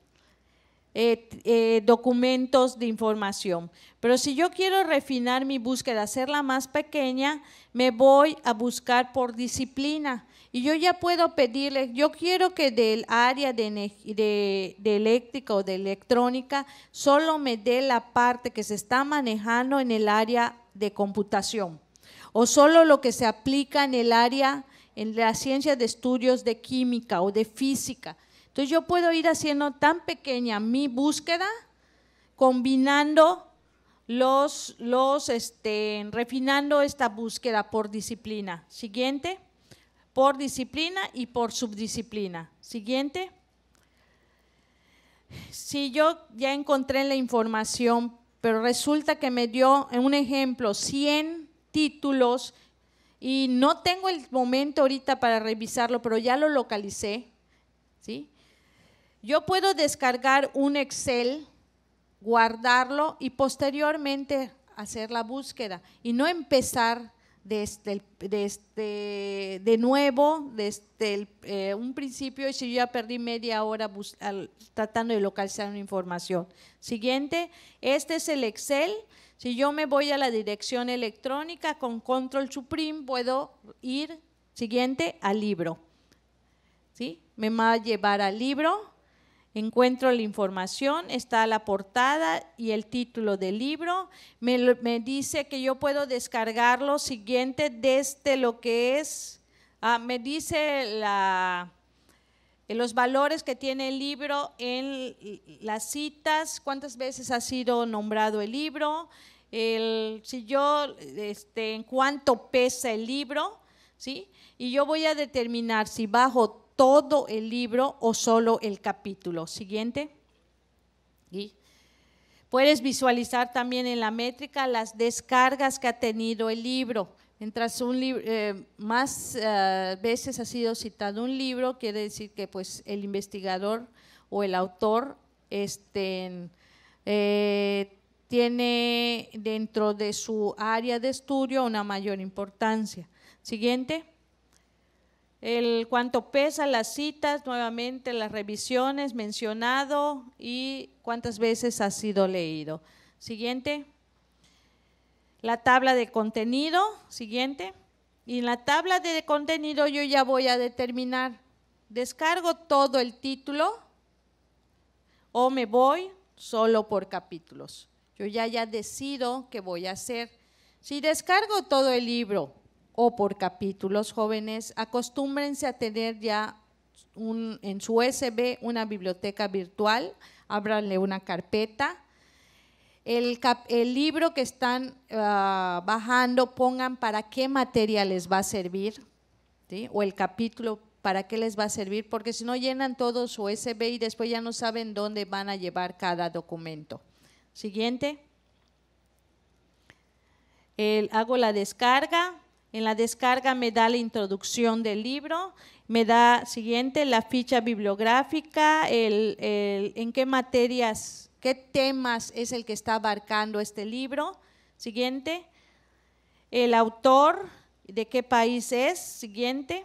eh, eh, documentos de información. Pero si yo quiero refinar mi búsqueda, hacerla más pequeña, me voy a buscar por disciplina. Y yo ya puedo pedirle, yo quiero que del área de, eléctrica o de electrónica solo me dé la parte que se está manejando en el área de computación o solo lo que se aplica en el área, en la ciencia de estudios de química o de física entonces yo puedo ir haciendo tan pequeña mi búsqueda, combinando los, este, refinando esta búsqueda por disciplina. Siguiente, por disciplina y por subdisciplina. Siguiente. Si yo ya encontré la información, pero resulta que me dio, en un ejemplo, 100 títulos y no tengo el momento ahorita para revisarlo, pero ya lo localicé, ¿sí? Yo puedo descargar un Excel, guardarlo y posteriormente hacer la búsqueda y no empezar desde, de nuevo, desde eh, un principio, y si yo ya perdí media hora tratando de localizar una información. Siguiente, este es el Excel. Si yo me voy a la dirección electrónica con control supreme, puedo ir, siguiente, al libro. ¿Sí? Me va a llevar al libro. Encuentro la información, está la portada y el título del libro. Me, dice que yo puedo descargar lo siguiente desde lo que es, ah, me dice los valores que tiene el libro en las citas, cuántas veces ha sido nombrado el libro, el, si yo, este, en cuánto pesa el libro, ¿sí? Y yo voy a determinar si bajo todo el libro o solo el capítulo. Siguiente. Y puedes visualizar también en la métrica las descargas que ha tenido el libro. Mientras un eh, más eh, veces ha sido citado un libro, quiere decir que pues, el investigador o el autor este, eh, tiene dentro de su área de estudio una mayor importancia. Siguiente el cuánto pesa las citas, nuevamente las revisiones mencionado y cuántas veces ha sido leído. Siguiente. La tabla de contenido, siguiente. Y en la tabla de contenido yo ya voy a determinar, descargo todo el título o me voy solo por capítulos. Yo ya ya decido qué voy a hacer. Si descargo todo el libro o por capítulos jóvenes, acostúmbrense a tener ya en su USB una biblioteca virtual, ábranle una carpeta. El, libro que están ah, bajando, pongan para qué materia les va a servir, o el capítulo para qué les va a servir, porque si no llenan todo su USB y después ya no saben dónde van a llevar cada documento. Siguiente. hago la descarga, en la descarga me da la introducción del libro, me da siguiente la ficha bibliográfica, el, en qué materias, qué temas es el que está abarcando este libro, siguiente, el autor, de qué país es, siguiente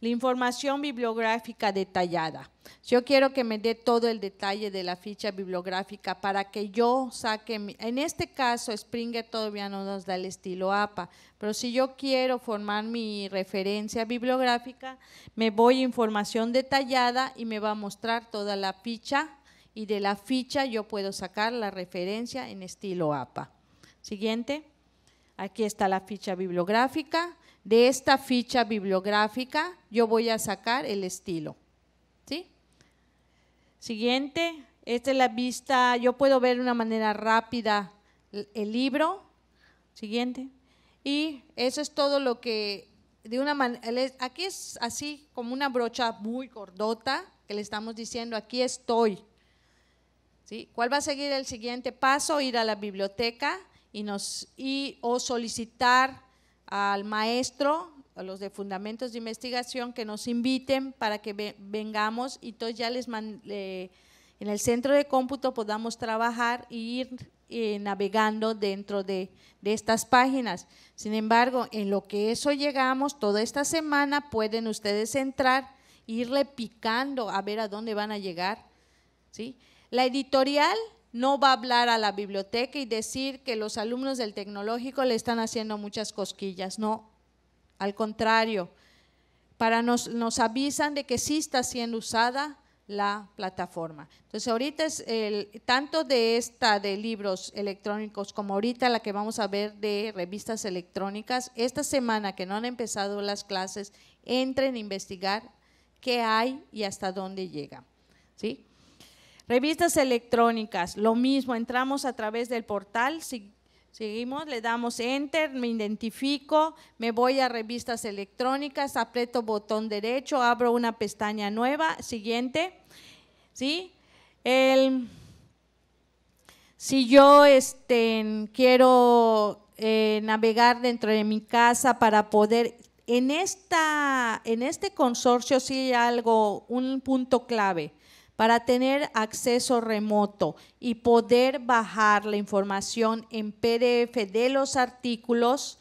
la información bibliográfica detallada. Yo quiero que me dé todo el detalle de la ficha bibliográfica para que yo saque, en este caso Springer todavía no nos da el estilo APA, pero si yo quiero formar mi referencia bibliográfica, me voy a información detallada y me va a mostrar toda la ficha y de la ficha yo puedo sacar la referencia en estilo APA. Siguiente. Aquí está la ficha bibliográfica de esta ficha bibliográfica yo voy a sacar el estilo. ¿Sí? Siguiente, esta es la vista, yo puedo ver de una manera rápida el libro. Siguiente. Y eso es todo lo que de una aquí es así como una brocha muy gordota que le estamos diciendo, aquí estoy. ¿Sí? ¿Cuál va a seguir el siguiente paso? Ir a la biblioteca y nos y, o solicitar al maestro, a los de fundamentos de investigación, que nos inviten para que vengamos y todos ya les en el centro de cómputo podamos trabajar e ir eh, navegando dentro de, de, estas páginas. Sin embargo, en lo que eso llegamos, toda esta semana pueden ustedes entrar, irle picando a ver a dónde van a llegar. ¿sí? La editorial no va a hablar a la biblioteca y decir que los alumnos del tecnológico le están haciendo muchas cosquillas, no, al contrario, para nos, avisan de que sí está siendo usada la plataforma. Entonces ahorita es tanto de esta de libros electrónicos como ahorita la que vamos a ver de revistas electrónicas, esta semana que no han empezado las clases, entren a investigar qué hay y hasta dónde llega. ¿sí? Revistas electrónicas, lo mismo, entramos a través del portal, si, seguimos, le damos enter, me identifico, me voy a revistas electrónicas, aprieto botón derecho, abro una pestaña nueva, siguiente, ¿sí? El, si yo este, quiero eh, navegar dentro de mi casa para poder en, esta, en este consorcio sí hay algo, un punto clave para tener acceso remoto y poder bajar la información en PDF de los artículos,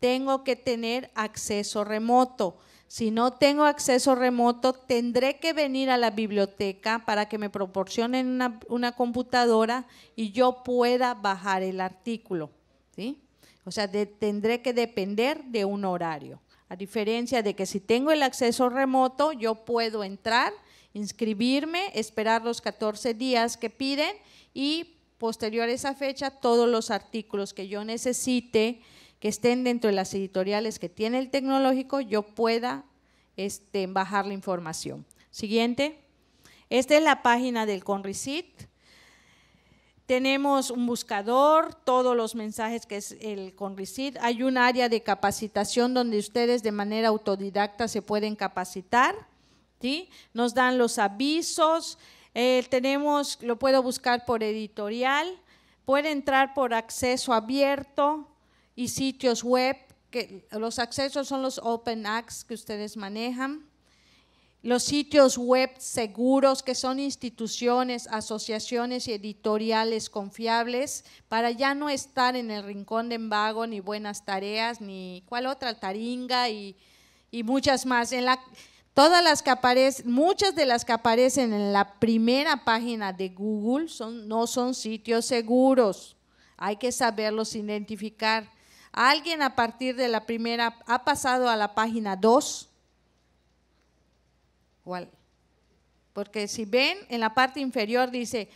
tengo que tener acceso remoto. Si no tengo acceso remoto, tendré que venir a la biblioteca para que me proporcionen una, computadora y yo pueda bajar el artículo. ¿sí? O sea, tendré que depender de un horario. A diferencia de que si tengo el acceso remoto, yo puedo entrar inscribirme, esperar los 14 días que piden y posterior a esa fecha todos los artículos que yo necesite que estén dentro de las editoriales que tiene el tecnológico, yo pueda este, bajar la información. Siguiente. Esta es la página del Conricit. Tenemos un buscador, todos los mensajes que es el Conricit. Hay un área de capacitación donde ustedes de manera autodidacta se pueden capacitar. Nos dan los avisos, eh, tenemos, lo puedo buscar por editorial, puede entrar por acceso abierto y sitios web, que los accesos son los open acts que ustedes manejan los sitios web seguros, que son instituciones, asociaciones y editoriales confiables, para ya no estar en el rincón de embago, ni buenas tareas, ni cuál otra, taringa y, y muchas más. En la, Todas las que aparecen, muchas de las que aparecen en la primera página de Google no son sitios seguros. Hay que saberlos identificar. ¿Alguien a partir de la primera ha pasado a la página 2? ¿Cuál? Porque si ven, en la parte inferior dice,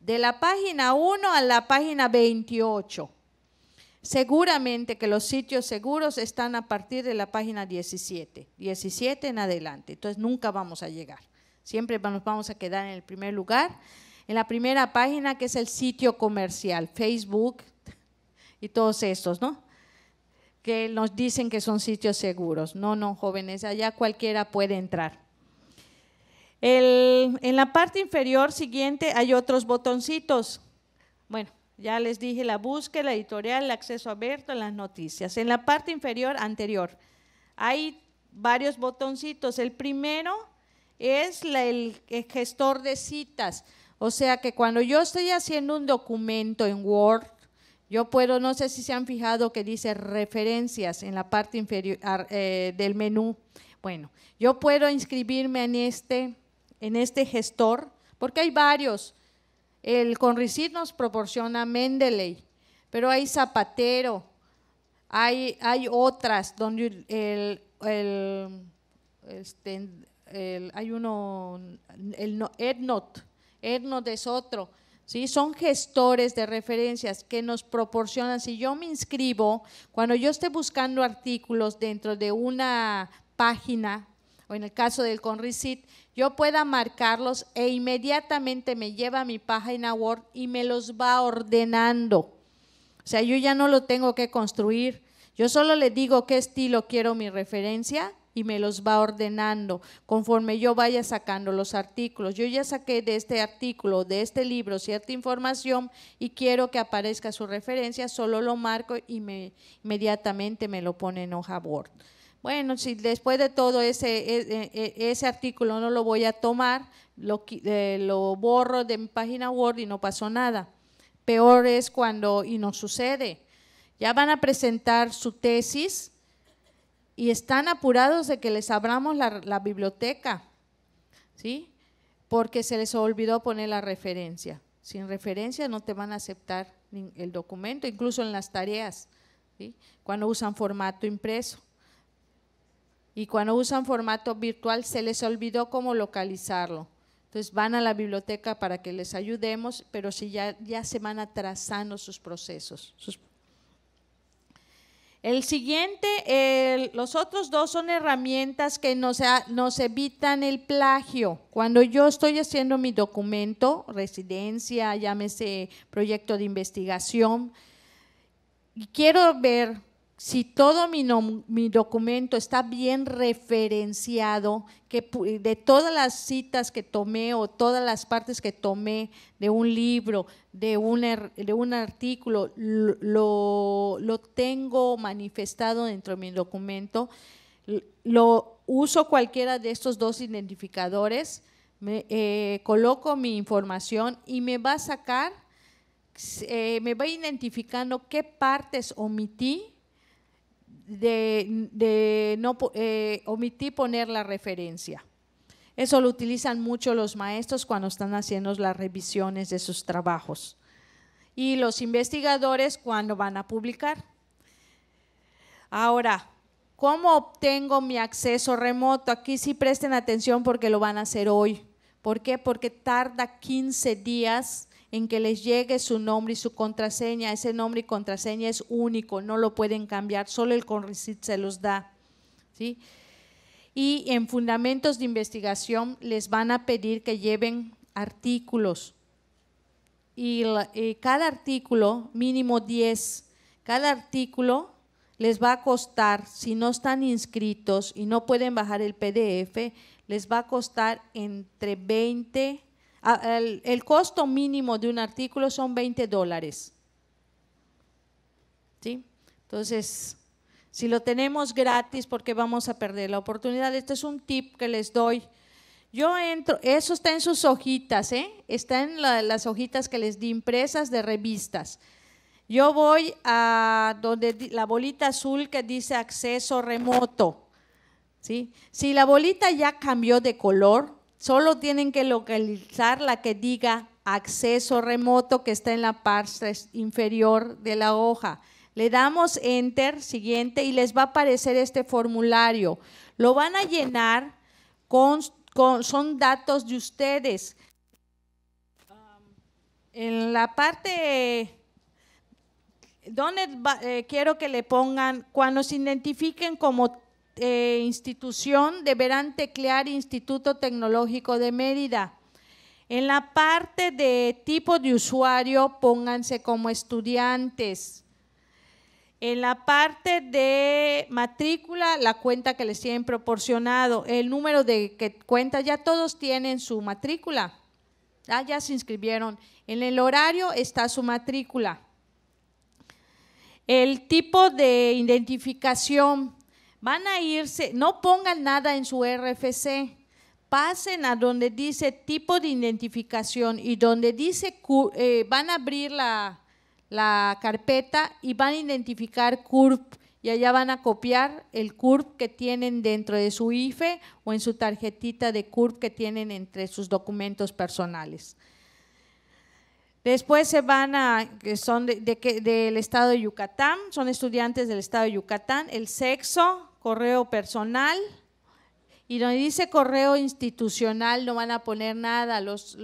de la página 1 a la página 28. Seguramente que los sitios seguros están a partir de la página 17, 17 en adelante. Entonces nunca vamos a llegar. Siempre nos vamos a quedar en el primer lugar, en la primera página que es el sitio comercial, Facebook y todos estos, ¿no? Que nos dicen que son sitios seguros. No, no, jóvenes, allá cualquiera puede entrar. en la parte inferior siguiente hay otros botoncitos. Bueno, ya les dije la búsqueda, la editorial, el acceso abierto, las noticias. En la parte inferior anterior hay varios botoncitos. El primero es el, gestor de citas. O sea que cuando yo estoy haciendo un documento en Word, yo puedo, no sé si se han fijado que dice referencias en la parte inferior ah, eh, del menú. Bueno, yo puedo inscribirme en este, en este gestor, porque hay varios. El Conricid nos proporciona Mendeley, pero hay Zapatero, hay, hay otras donde el, el, este, el, hay uno, el Ednot, Ednot es otro. ¿Sí? Son gestores de referencias que nos proporcionan. Si yo me inscribo, cuando yo esté buscando artículos dentro de una página o en el caso del Conricit, yo pueda marcarlos e inmediatamente me lleva a mi página Word y me los va ordenando. O sea, yo ya no lo tengo que construir. Yo solo le digo qué estilo quiero mi referencia y me los va ordenando conforme yo vaya sacando los artículos. Yo ya saqué de este artículo, de este libro, cierta información y quiero que aparezca su referencia, solo lo marco y me, inmediatamente me lo pone en hoja Word bueno, si después de todo e, e, e, ese, artículo no lo voy a tomar, eh, lo, borro de mi página Word y no pasó nada. Peor es cuando, y no sucede, ya van a presentar su tesis y están apurados de que les abramos la, la biblioteca, ¿sí? Porque se les olvidó poner la referencia. Sin referencia no te van a aceptar el documento, incluso en las tareas, ¿sí? Cuando usan formato impreso y cuando usan formato virtual se les olvidó cómo localizarlo. Entonces van a la biblioteca para que les ayudemos, pero si ya, ya se van atrasando sus procesos. El siguiente, los otros dos son herramientas que nos evitan el plagio. Cuando yo estoy haciendo mi documento, residencia, llámese proyecto de investigación, quiero ver si todo mi, documento está bien referenciado, que de todas las citas que tomé o todas las partes que tomé de un libro, de un, er, artículo, lo, tengo manifestado dentro de mi documento, lo uso cualquiera de estos dos identificadores, eh, coloco mi información y me va a sacar, eh, me va identificando qué partes omití de, no eh, omitir poner la referencia. Eso lo utilizan mucho los maestros cuando están haciendo las revisiones de sus trabajos y los investigadores cuando van a publicar. Ahora, ¿cómo obtengo mi acceso remoto? Aquí sí presten atención porque lo van a hacer hoy. ¿Por qué? Porque tarda 15 días en que les llegue su nombre y su contraseña. Ese nombre y contraseña es único, no lo pueden cambiar, solo el CONRICIT se los da. ¿sí? Y en fundamentos de investigación les van a pedir que lleven artículos. Y, cada artículo, mínimo 10, cada artículo les va a costar, si no están inscritos y no pueden bajar el PDF, les va a costar entre 20 el, costo mínimo de un artículo son 20 dólares. Entonces, si lo tenemos gratis, porque vamos a perder la oportunidad? Este es un tip que les doy. Yo entro, eso está en sus hojitas, ¿eh? está en las hojitas que les di impresas de revistas. Yo voy a donde la bolita azul que dice acceso remoto. Si la bolita ya cambió de color, Solo tienen que localizar la que diga acceso remoto que está en la parte inferior de la hoja. Le damos enter, siguiente, y les va a aparecer este formulario. Lo van a llenar con, son datos de ustedes. Um, en la parte donde eh, quiero que le pongan, cuando se identifiquen como eh, institución deberán teclear Instituto Tecnológico de Mérida. En la parte de tipo de usuario, pónganse como estudiantes. En la parte de matrícula, la cuenta que les tienen proporcionado, el número de que cuenta, ya todos tienen su matrícula. Ah, ya se inscribieron. En el horario está su matrícula. El tipo de identificación, Van a irse, no pongan nada en su RFC. Pasen a donde dice tipo de identificación y donde dice, eh, van a abrir la, carpeta y van a identificar CURP y allá van a copiar el CURP que tienen dentro de su IFE o en su tarjetita de CURP que tienen entre sus documentos personales. Después se van a, que son del estado de Yucatán, son estudiantes del estado de Yucatán, el sexo, correo personal y donde dice correo institucional no van a poner nada. Los,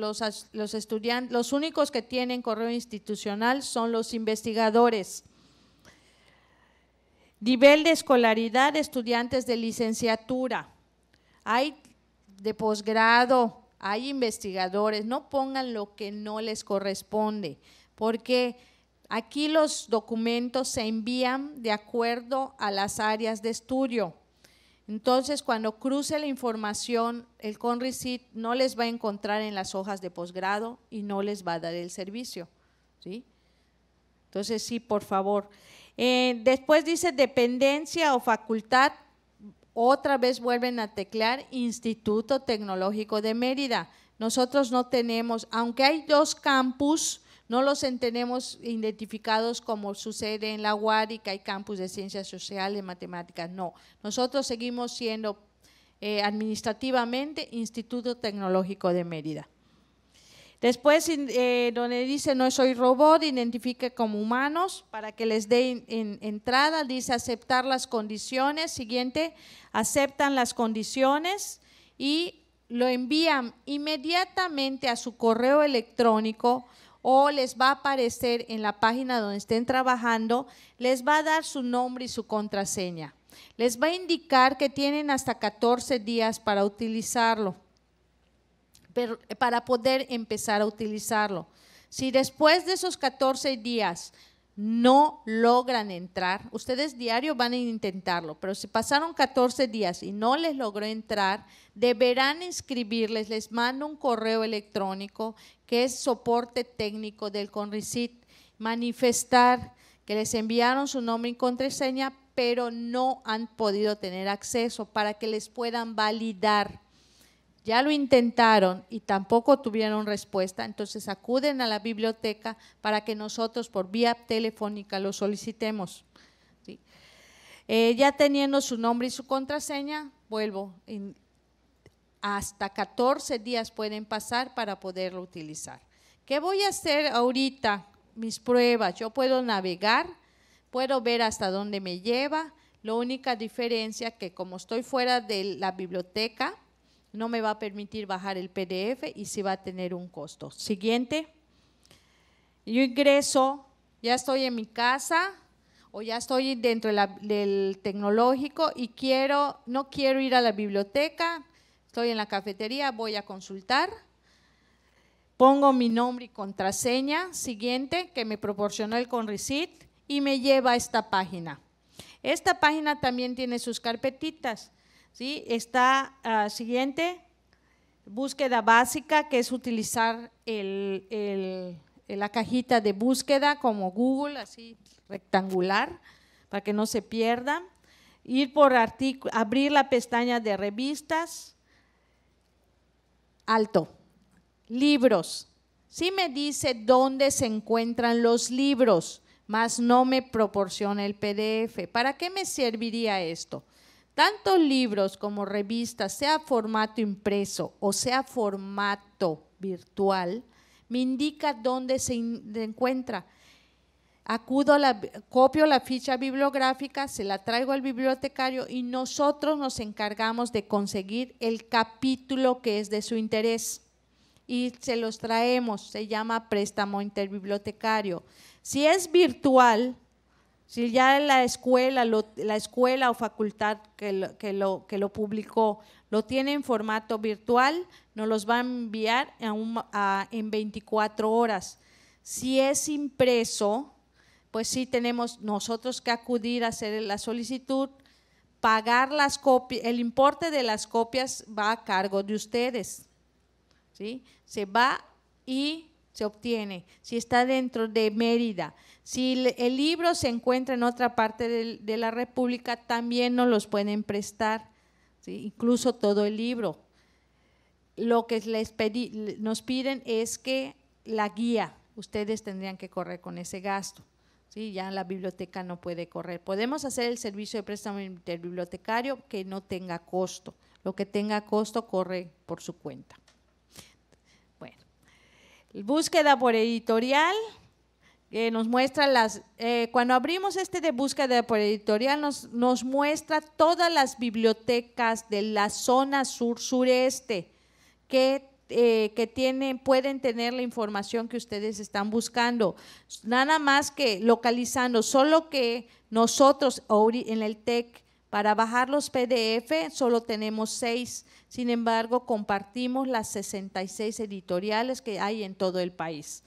estudiantes, los únicos que tienen correo institucional son los investigadores. Nivel de escolaridad, estudiantes de licenciatura. Hay de posgrado, hay investigadores. No pongan lo que no les corresponde, porque Aquí los documentos se envían de acuerdo a las áreas de estudio. Entonces, cuando cruce la información, el CONRICIT no les va a encontrar en las hojas de posgrado y no les va a dar el servicio. ¿sí? Entonces, sí, por favor. Eh, después dice dependencia o facultad. Otra vez vuelven a teclear Instituto Tecnológico de Mérida. Nosotros no tenemos, aunque hay dos campus, no los tenemos identificados como sucede en la UARI, que hay campus de ciencias sociales, matemáticas, no. Nosotros seguimos siendo eh, administrativamente Instituto Tecnológico de Mérida. Después, eh, donde dice no soy robot, identifique como humanos para que les dé entrada, dice aceptar las condiciones, siguiente, aceptan las condiciones y lo envían inmediatamente a su correo electrónico o les va a aparecer en la página donde estén trabajando, les va a dar su nombre y su contraseña. Les va a indicar que tienen hasta 14 días para utilizarlo, eh, para poder empezar a utilizarlo. Si después de esos 14 días no logran entrar, ustedes diario van a intentarlo, pero si pasaron 14 días y no les logró entrar, deberán inscribirles, les mando un correo electrónico que es soporte técnico del CONRICIT, manifestar que les enviaron su nombre y contraseña, pero no han podido tener acceso para que les puedan validar ya lo intentaron y tampoco tuvieron respuesta, entonces acuden a la biblioteca para que nosotros por vía telefónica lo solicitemos. Eh, ya teniendo su nombre y su contraseña, vuelvo, hasta 14 días pueden pasar para poderlo utilizar. ¿Qué voy a hacer ahorita? Mis pruebas, yo puedo navegar, puedo ver hasta dónde me lleva, la única diferencia que como estoy fuera de la biblioteca, no me va a permitir bajar el PDF y sí va a tener un costo. Siguiente. Yo ingreso, ya estoy en mi casa o ya estoy dentro del tecnológico y quiero, no quiero ir a la biblioteca, estoy en la cafetería, voy a consultar. Pongo mi nombre y contraseña siguiente que me proporcionó el Conricit y me lleva a esta página. Esta página también tiene sus carpetitas. ¿sí? Está ah, siguiente, búsqueda básica, que es utilizar la cajita de búsqueda como Google, así rectangular, para que no se pierda. Ir por artículo, abrir la pestaña de revistas, alto. Libros. si me dice dónde se encuentran los libros, más no me proporciona el PDF. ¿Para qué me serviría esto? tanto libros como revistas, sea formato impreso o sea formato virtual, me indica dónde se encuentra. Acudo copio la ficha bibliográfica, se la traigo al bibliotecario y nosotros nos encargamos de conseguir el capítulo que es de su interés. Y se los traemos, se llama préstamo interbibliotecario. Si es virtual, si ya la escuela, la escuela o facultad que lo, que, lo, publicó lo tiene en formato virtual, nos los va a enviar en 24 horas. Si es impreso, pues sí tenemos nosotros que acudir a hacer la solicitud, pagar las copias, el importe de las copias va a cargo de ustedes. ¿sí? Se va y se obtiene, si está dentro de Mérida, si el libro se encuentra en otra parte de, la República, también no los pueden prestar, incluso todo el libro. Lo que les nos piden es que la guía, ustedes tendrían que correr con ese gasto. si Ya la biblioteca no puede correr. Podemos hacer el servicio de préstamo interbibliotecario que no tenga costo. Lo que tenga costo corre por su cuenta. Búsqueda por editorial, que nos muestra las, eh, cuando abrimos este de búsqueda por editorial, nos, nos muestra todas las bibliotecas de la zona sur-sureste que, eh, que tienen, pueden tener la información que ustedes están buscando. Nada más que localizando, solo que nosotros en el TEC para bajar los PDF solo tenemos seis, sin embargo compartimos las 66 editoriales que hay en todo el país.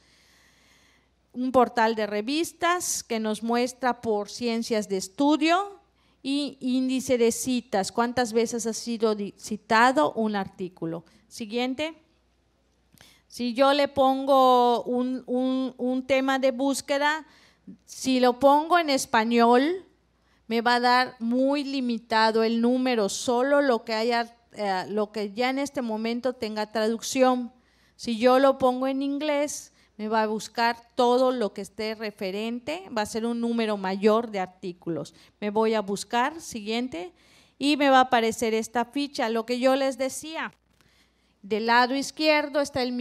Un portal de revistas que nos muestra por ciencias de estudio y índice de citas, cuántas veces ha sido citado un artículo. Siguiente. Si yo le pongo un, un tema de búsqueda, si lo pongo en español, me va a dar muy limitado el número, solo lo que haya, eh, lo que ya en este momento tenga traducción. Si yo lo pongo en inglés, me va a buscar todo lo que esté referente, va a ser un número mayor de artículos. Me voy a buscar, siguiente, y me va a aparecer esta ficha, lo que yo les decía. Del lado izquierdo está el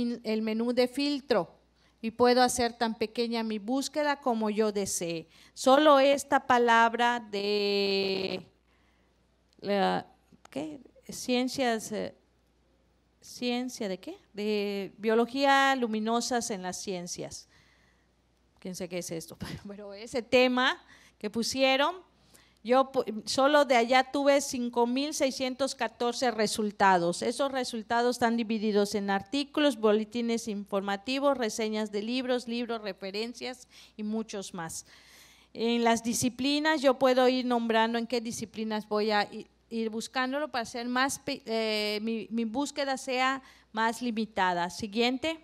menú de filtro y puedo hacer tan pequeña mi búsqueda como yo desee. Solo esta palabra de ¿qué? ciencias, eh, ciencia de qué? De biología luminosas en las ciencias. Quién sé qué es esto, [laughs] pero ese tema que pusieron yo solo de allá tuve 5.614 resultados. Esos resultados están divididos en artículos, boletines informativos, reseñas de libros, libros, referencias y muchos más. En las disciplinas yo puedo ir nombrando en qué disciplinas voy a ir buscándolo para hacer más, eh, mi, búsqueda sea más limitada. Siguiente.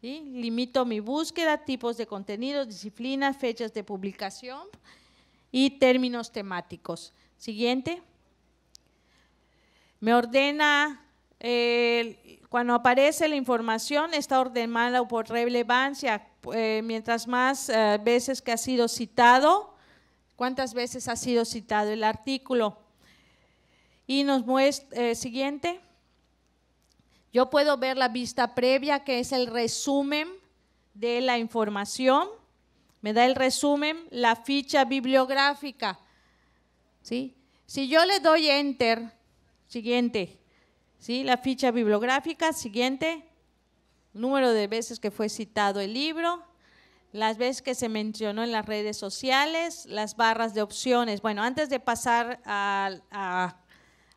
Limito mi búsqueda, tipos de contenidos, disciplinas, fechas de publicación y términos temáticos. Siguiente. Me ordena, eh, cuando aparece la información, está ordenada por relevancia. Eh, mientras más eh, veces que ha sido citado, cuántas veces ha sido citado el artículo. Y nos muestra, siguiente. Yo puedo ver la vista previa, que es el resumen de la información me da el resumen, la ficha bibliográfica. ¿sí? Si yo le doy enter, siguiente, ¿sí? la ficha bibliográfica, siguiente, número de veces que fue citado el libro, las veces que se mencionó en las redes sociales, las barras de opciones. Bueno, antes de pasar a,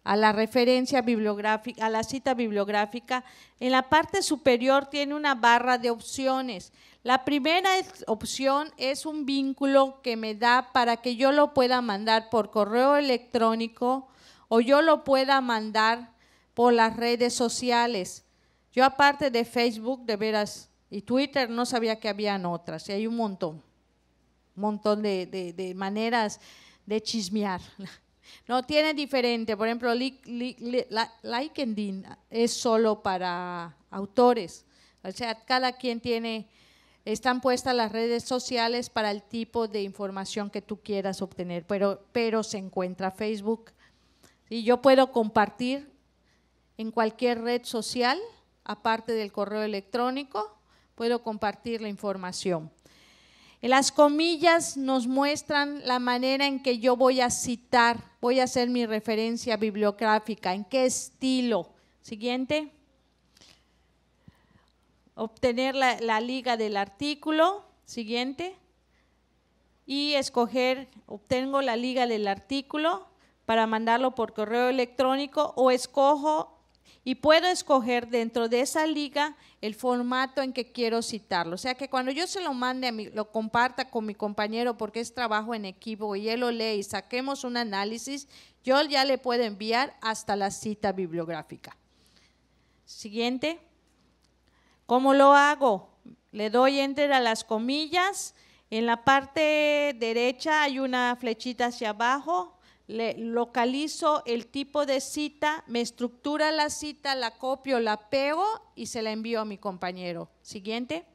la referencia bibliográfica, a la cita bibliográfica, en la parte superior tiene una barra de opciones. La primera opción es un vínculo que me da para que yo lo pueda mandar por correo electrónico o yo lo pueda mandar por las redes sociales. Yo aparte de Facebook, de veras, y Twitter, no sabía que habían otras, y hay un montón, un montón de, maneras de chismear. [laughs] No, tiene diferente. Por ejemplo, LinkedIn es solo para autores. O sea, cada quien tiene están puestas las redes sociales para el tipo de información que tú quieras obtener, pero, pero se encuentra Facebook. Y yo puedo compartir en cualquier red social, aparte del correo electrónico, puedo compartir la información. Las comillas nos muestran la manera en que yo voy a citar, voy a hacer mi referencia bibliográfica, en qué estilo. Siguiente obtener la, liga del artículo siguiente y escoger, obtengo la liga del artículo para mandarlo por correo electrónico o escojo y puedo escoger dentro de esa liga el formato en que quiero citarlo. O sea que cuando yo se lo mande, a mí, lo comparta con mi compañero porque es trabajo en equipo y él lo lee y saquemos un análisis, yo ya le puedo enviar hasta la cita bibliográfica. Siguiente. ¿Cómo lo hago? Le doy enter a las comillas. En la parte derecha hay una flechita hacia abajo. Le localizo el tipo de cita, me estructura la cita, la copio, la pego y se la envío a mi compañero. Siguiente.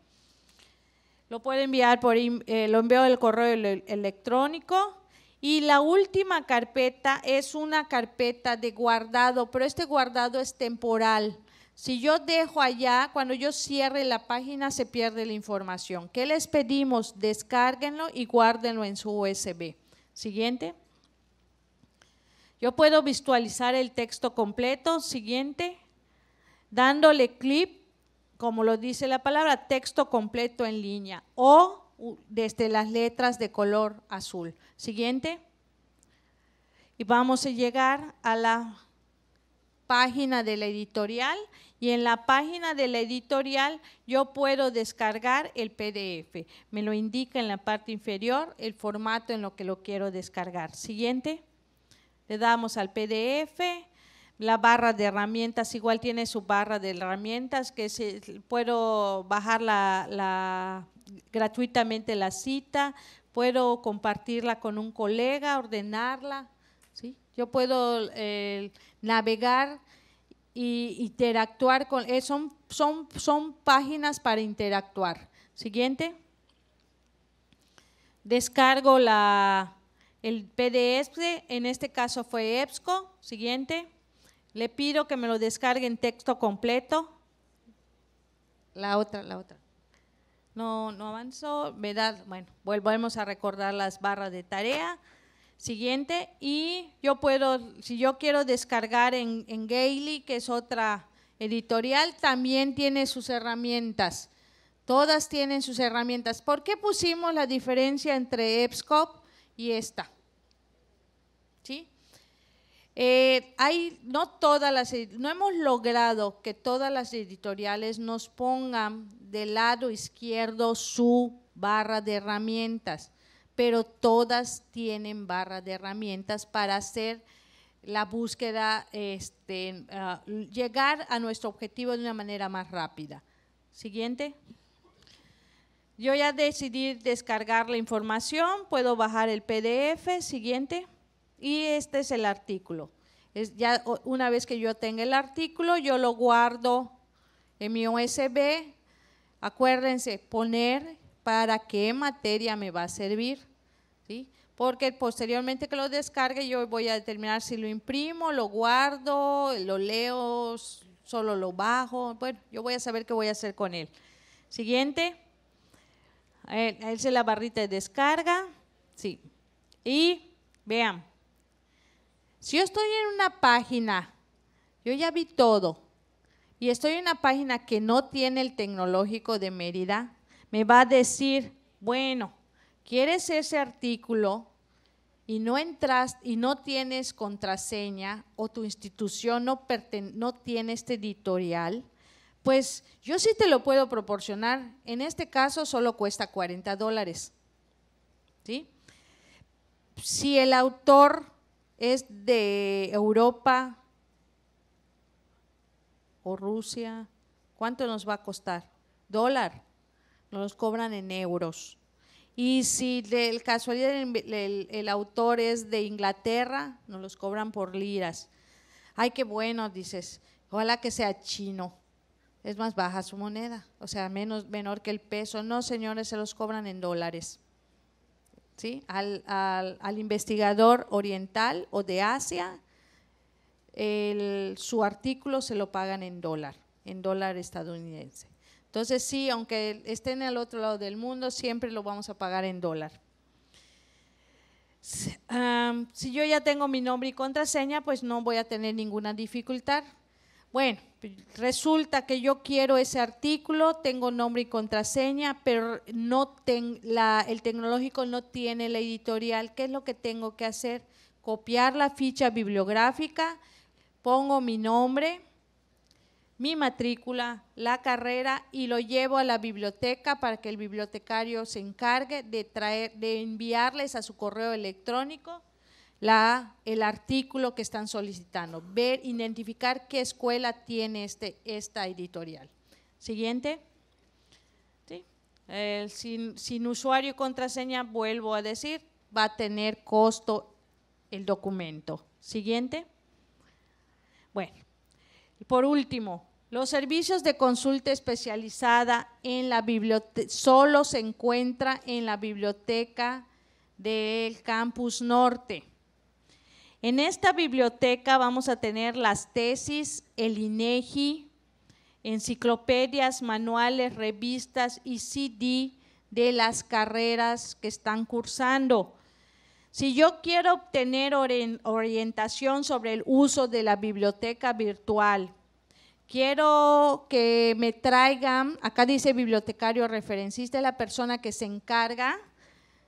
Lo puedo enviar por, eh, lo envío del correo electrónico. Y la última carpeta es una carpeta de guardado, pero este guardado es temporal. Si yo dejo allá, cuando yo cierre la página se pierde la información. ¿Qué les pedimos? Descárguenlo y guárdenlo en su USB. Siguiente. Yo puedo visualizar el texto completo. Siguiente. Dándole clic, como lo dice la palabra, texto completo en línea o desde las letras de color azul. Siguiente. Y vamos a llegar a la página de la editorial y en la página de la editorial yo puedo descargar el PDF. Me lo indica en la parte inferior el formato en lo que lo quiero descargar. Siguiente. Le damos al PDF. La barra de herramientas, igual tiene su barra de herramientas, que se, puedo bajar gratuitamente la cita, puedo compartirla con un colega, ordenarla. ¿sí? Yo puedo eh, navegar y interactuar con eh, son, páginas para interactuar. Siguiente. Descargo la, el PDF, en este caso fue EBSCO. Siguiente. Le pido que me lo descargue en texto completo. La otra, la otra. No, no avanzó, da Bueno, volvemos a recordar las barras de tarea siguiente. Y yo puedo, si yo quiero descargar en, en Gailey, que es otra editorial, también tiene sus herramientas. Todas tienen sus herramientas. ¿Por qué pusimos la diferencia entre EBSCOP y esta? Eh, hay, no todas las, no hemos logrado que todas las editoriales nos pongan del lado izquierdo su barra de herramientas pero todas tienen barra de herramientas para hacer la búsqueda, este, ah, llegar a nuestro objetivo de una manera más rápida. Siguiente. Yo ya decidí descargar la información, puedo bajar el PDF, siguiente. Y este es el artículo. ya una vez que yo tenga el artículo, yo lo guardo en mi USB. Acuérdense, poner para qué materia me va a servir, ¿sí? porque posteriormente que lo descargue yo voy a determinar si lo imprimo, lo guardo, lo leo, solo lo bajo, bueno, yo voy a saber qué voy a hacer con él. Siguiente, eh, él se la barrita de descarga, sí, y vean, si yo estoy en una página, yo ya vi todo, y estoy en una página que no tiene el tecnológico de Mérida, me va a decir, bueno, quieres ese artículo y no entras y no tienes contraseña o tu institución no, no tiene este editorial, pues yo sí te lo puedo proporcionar. En este caso solo cuesta 40 dólares. ¿Sí? Si el autor es de Europa o Rusia, ¿cuánto nos va a costar? Dólar los cobran en euros. Y si el casualidad el, autor es de Inglaterra, nos los cobran por liras. Ay, qué bueno, dices. Ojalá que sea chino. Es más baja su moneda, o sea, menos, menor que el peso. No, señores, se los cobran en dólares. ¿Sí? Al, investigador oriental o de Asia, su artículo se lo pagan en dólar, en dólar estadounidense. Entonces sí, aunque estén al otro lado del mundo, siempre lo vamos a pagar en dólar. si yo ya tengo mi nombre y contraseña, pues no voy a tener ninguna dificultad. Bueno, resulta que yo quiero ese artículo, tengo nombre y contraseña, pero no el tecnológico no tiene la editorial. ¿Qué es lo que tengo que hacer? Copiar la ficha bibliográfica, pongo mi nombre, mi matrícula, la carrera y lo llevo a la biblioteca para que el bibliotecario se encargue de, traer, de enviarles a su correo electrónico la, el artículo que están solicitando, ver, identificar qué escuela tiene este, esta editorial. Siguiente. ¿Sí? sin, sin usuario y contraseña, vuelvo a decir, va a tener costo el documento. Siguiente. Bueno, y por último, los servicios de consulta especializada en la solo se encuentra en la biblioteca del campus norte. En esta biblioteca vamos a tener las tesis, el INEGI, e enciclopedias, manuales, revistas y CD de las carreras que están cursando. Si yo quiero obtener orientación sobre el uso de la biblioteca virtual, quiero que me traigan, acá dice bibliotecario referencista, es la persona que se encarga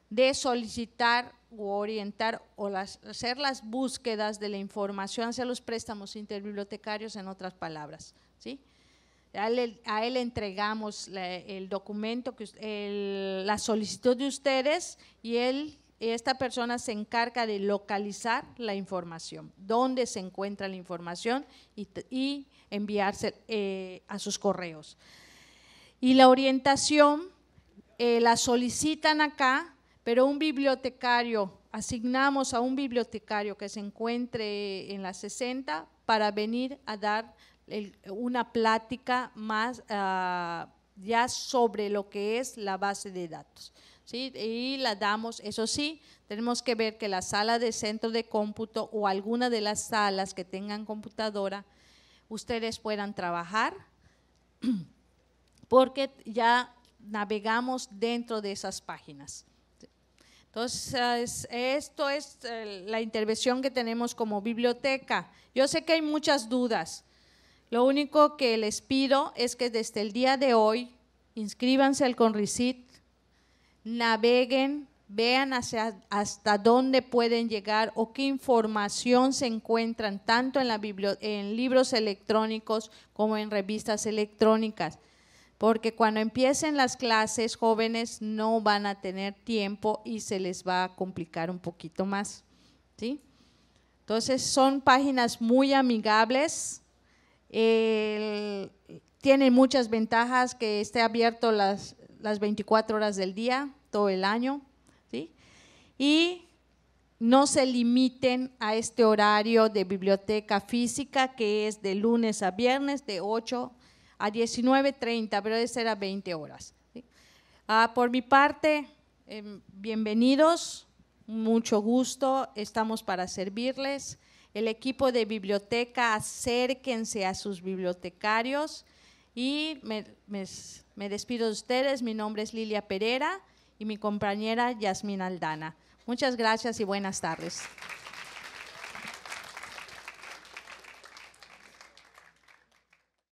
de solicitar o orientar o hacer las búsquedas de la información hacia los préstamos interbibliotecarios, en otras palabras. ¿sí? A, él, le entregamos el documento, que, la solicitud de ustedes y él esta persona se encarga de localizar la información, dónde se encuentra la información y, enviarse eh, a sus correos. Y la orientación eh, la solicitan acá, pero un bibliotecario, asignamos a un bibliotecario que se encuentre en la 60 para venir a dar una plática más ah, ya sobre lo que es la base de datos. Y la damos, eso sí, tenemos que ver que la sala de centro de cómputo o alguna de las salas que tengan computadora, ustedes puedan trabajar, [clears throat] porque ya navegamos dentro de esas páginas. Entonces, esto es eh, la intervención que tenemos como biblioteca. Yo sé que hay muchas dudas. Lo único que les pido es que desde el día de hoy inscríbanse al CONRICIT, naveguen, vean hasta dónde pueden llegar o qué información se encuentran tanto en, la en libros electrónicos como en revistas electrónicas. Porque cuando empiecen las clases, jóvenes no van a tener tiempo y se les va a complicar un poquito más. ¿sí? Entonces, son páginas muy amigables. tienen muchas ventajas que esté abierto las, las 24 horas del día, todo el año, ¿sí? Y no se limiten a este horario de biblioteca física que es de lunes a viernes de 8 a 19.30, pero ser a 20 horas. Ah, por mi parte, em, bienvenidos, mucho gusto, estamos para servirles. El equipo de biblioteca, acérquense a sus bibliotecarios y me despido de ustedes. Mi nombre es Lilia Pereira y mi compañera Yasmina Aldana. Muchas gracias y buenas tardes.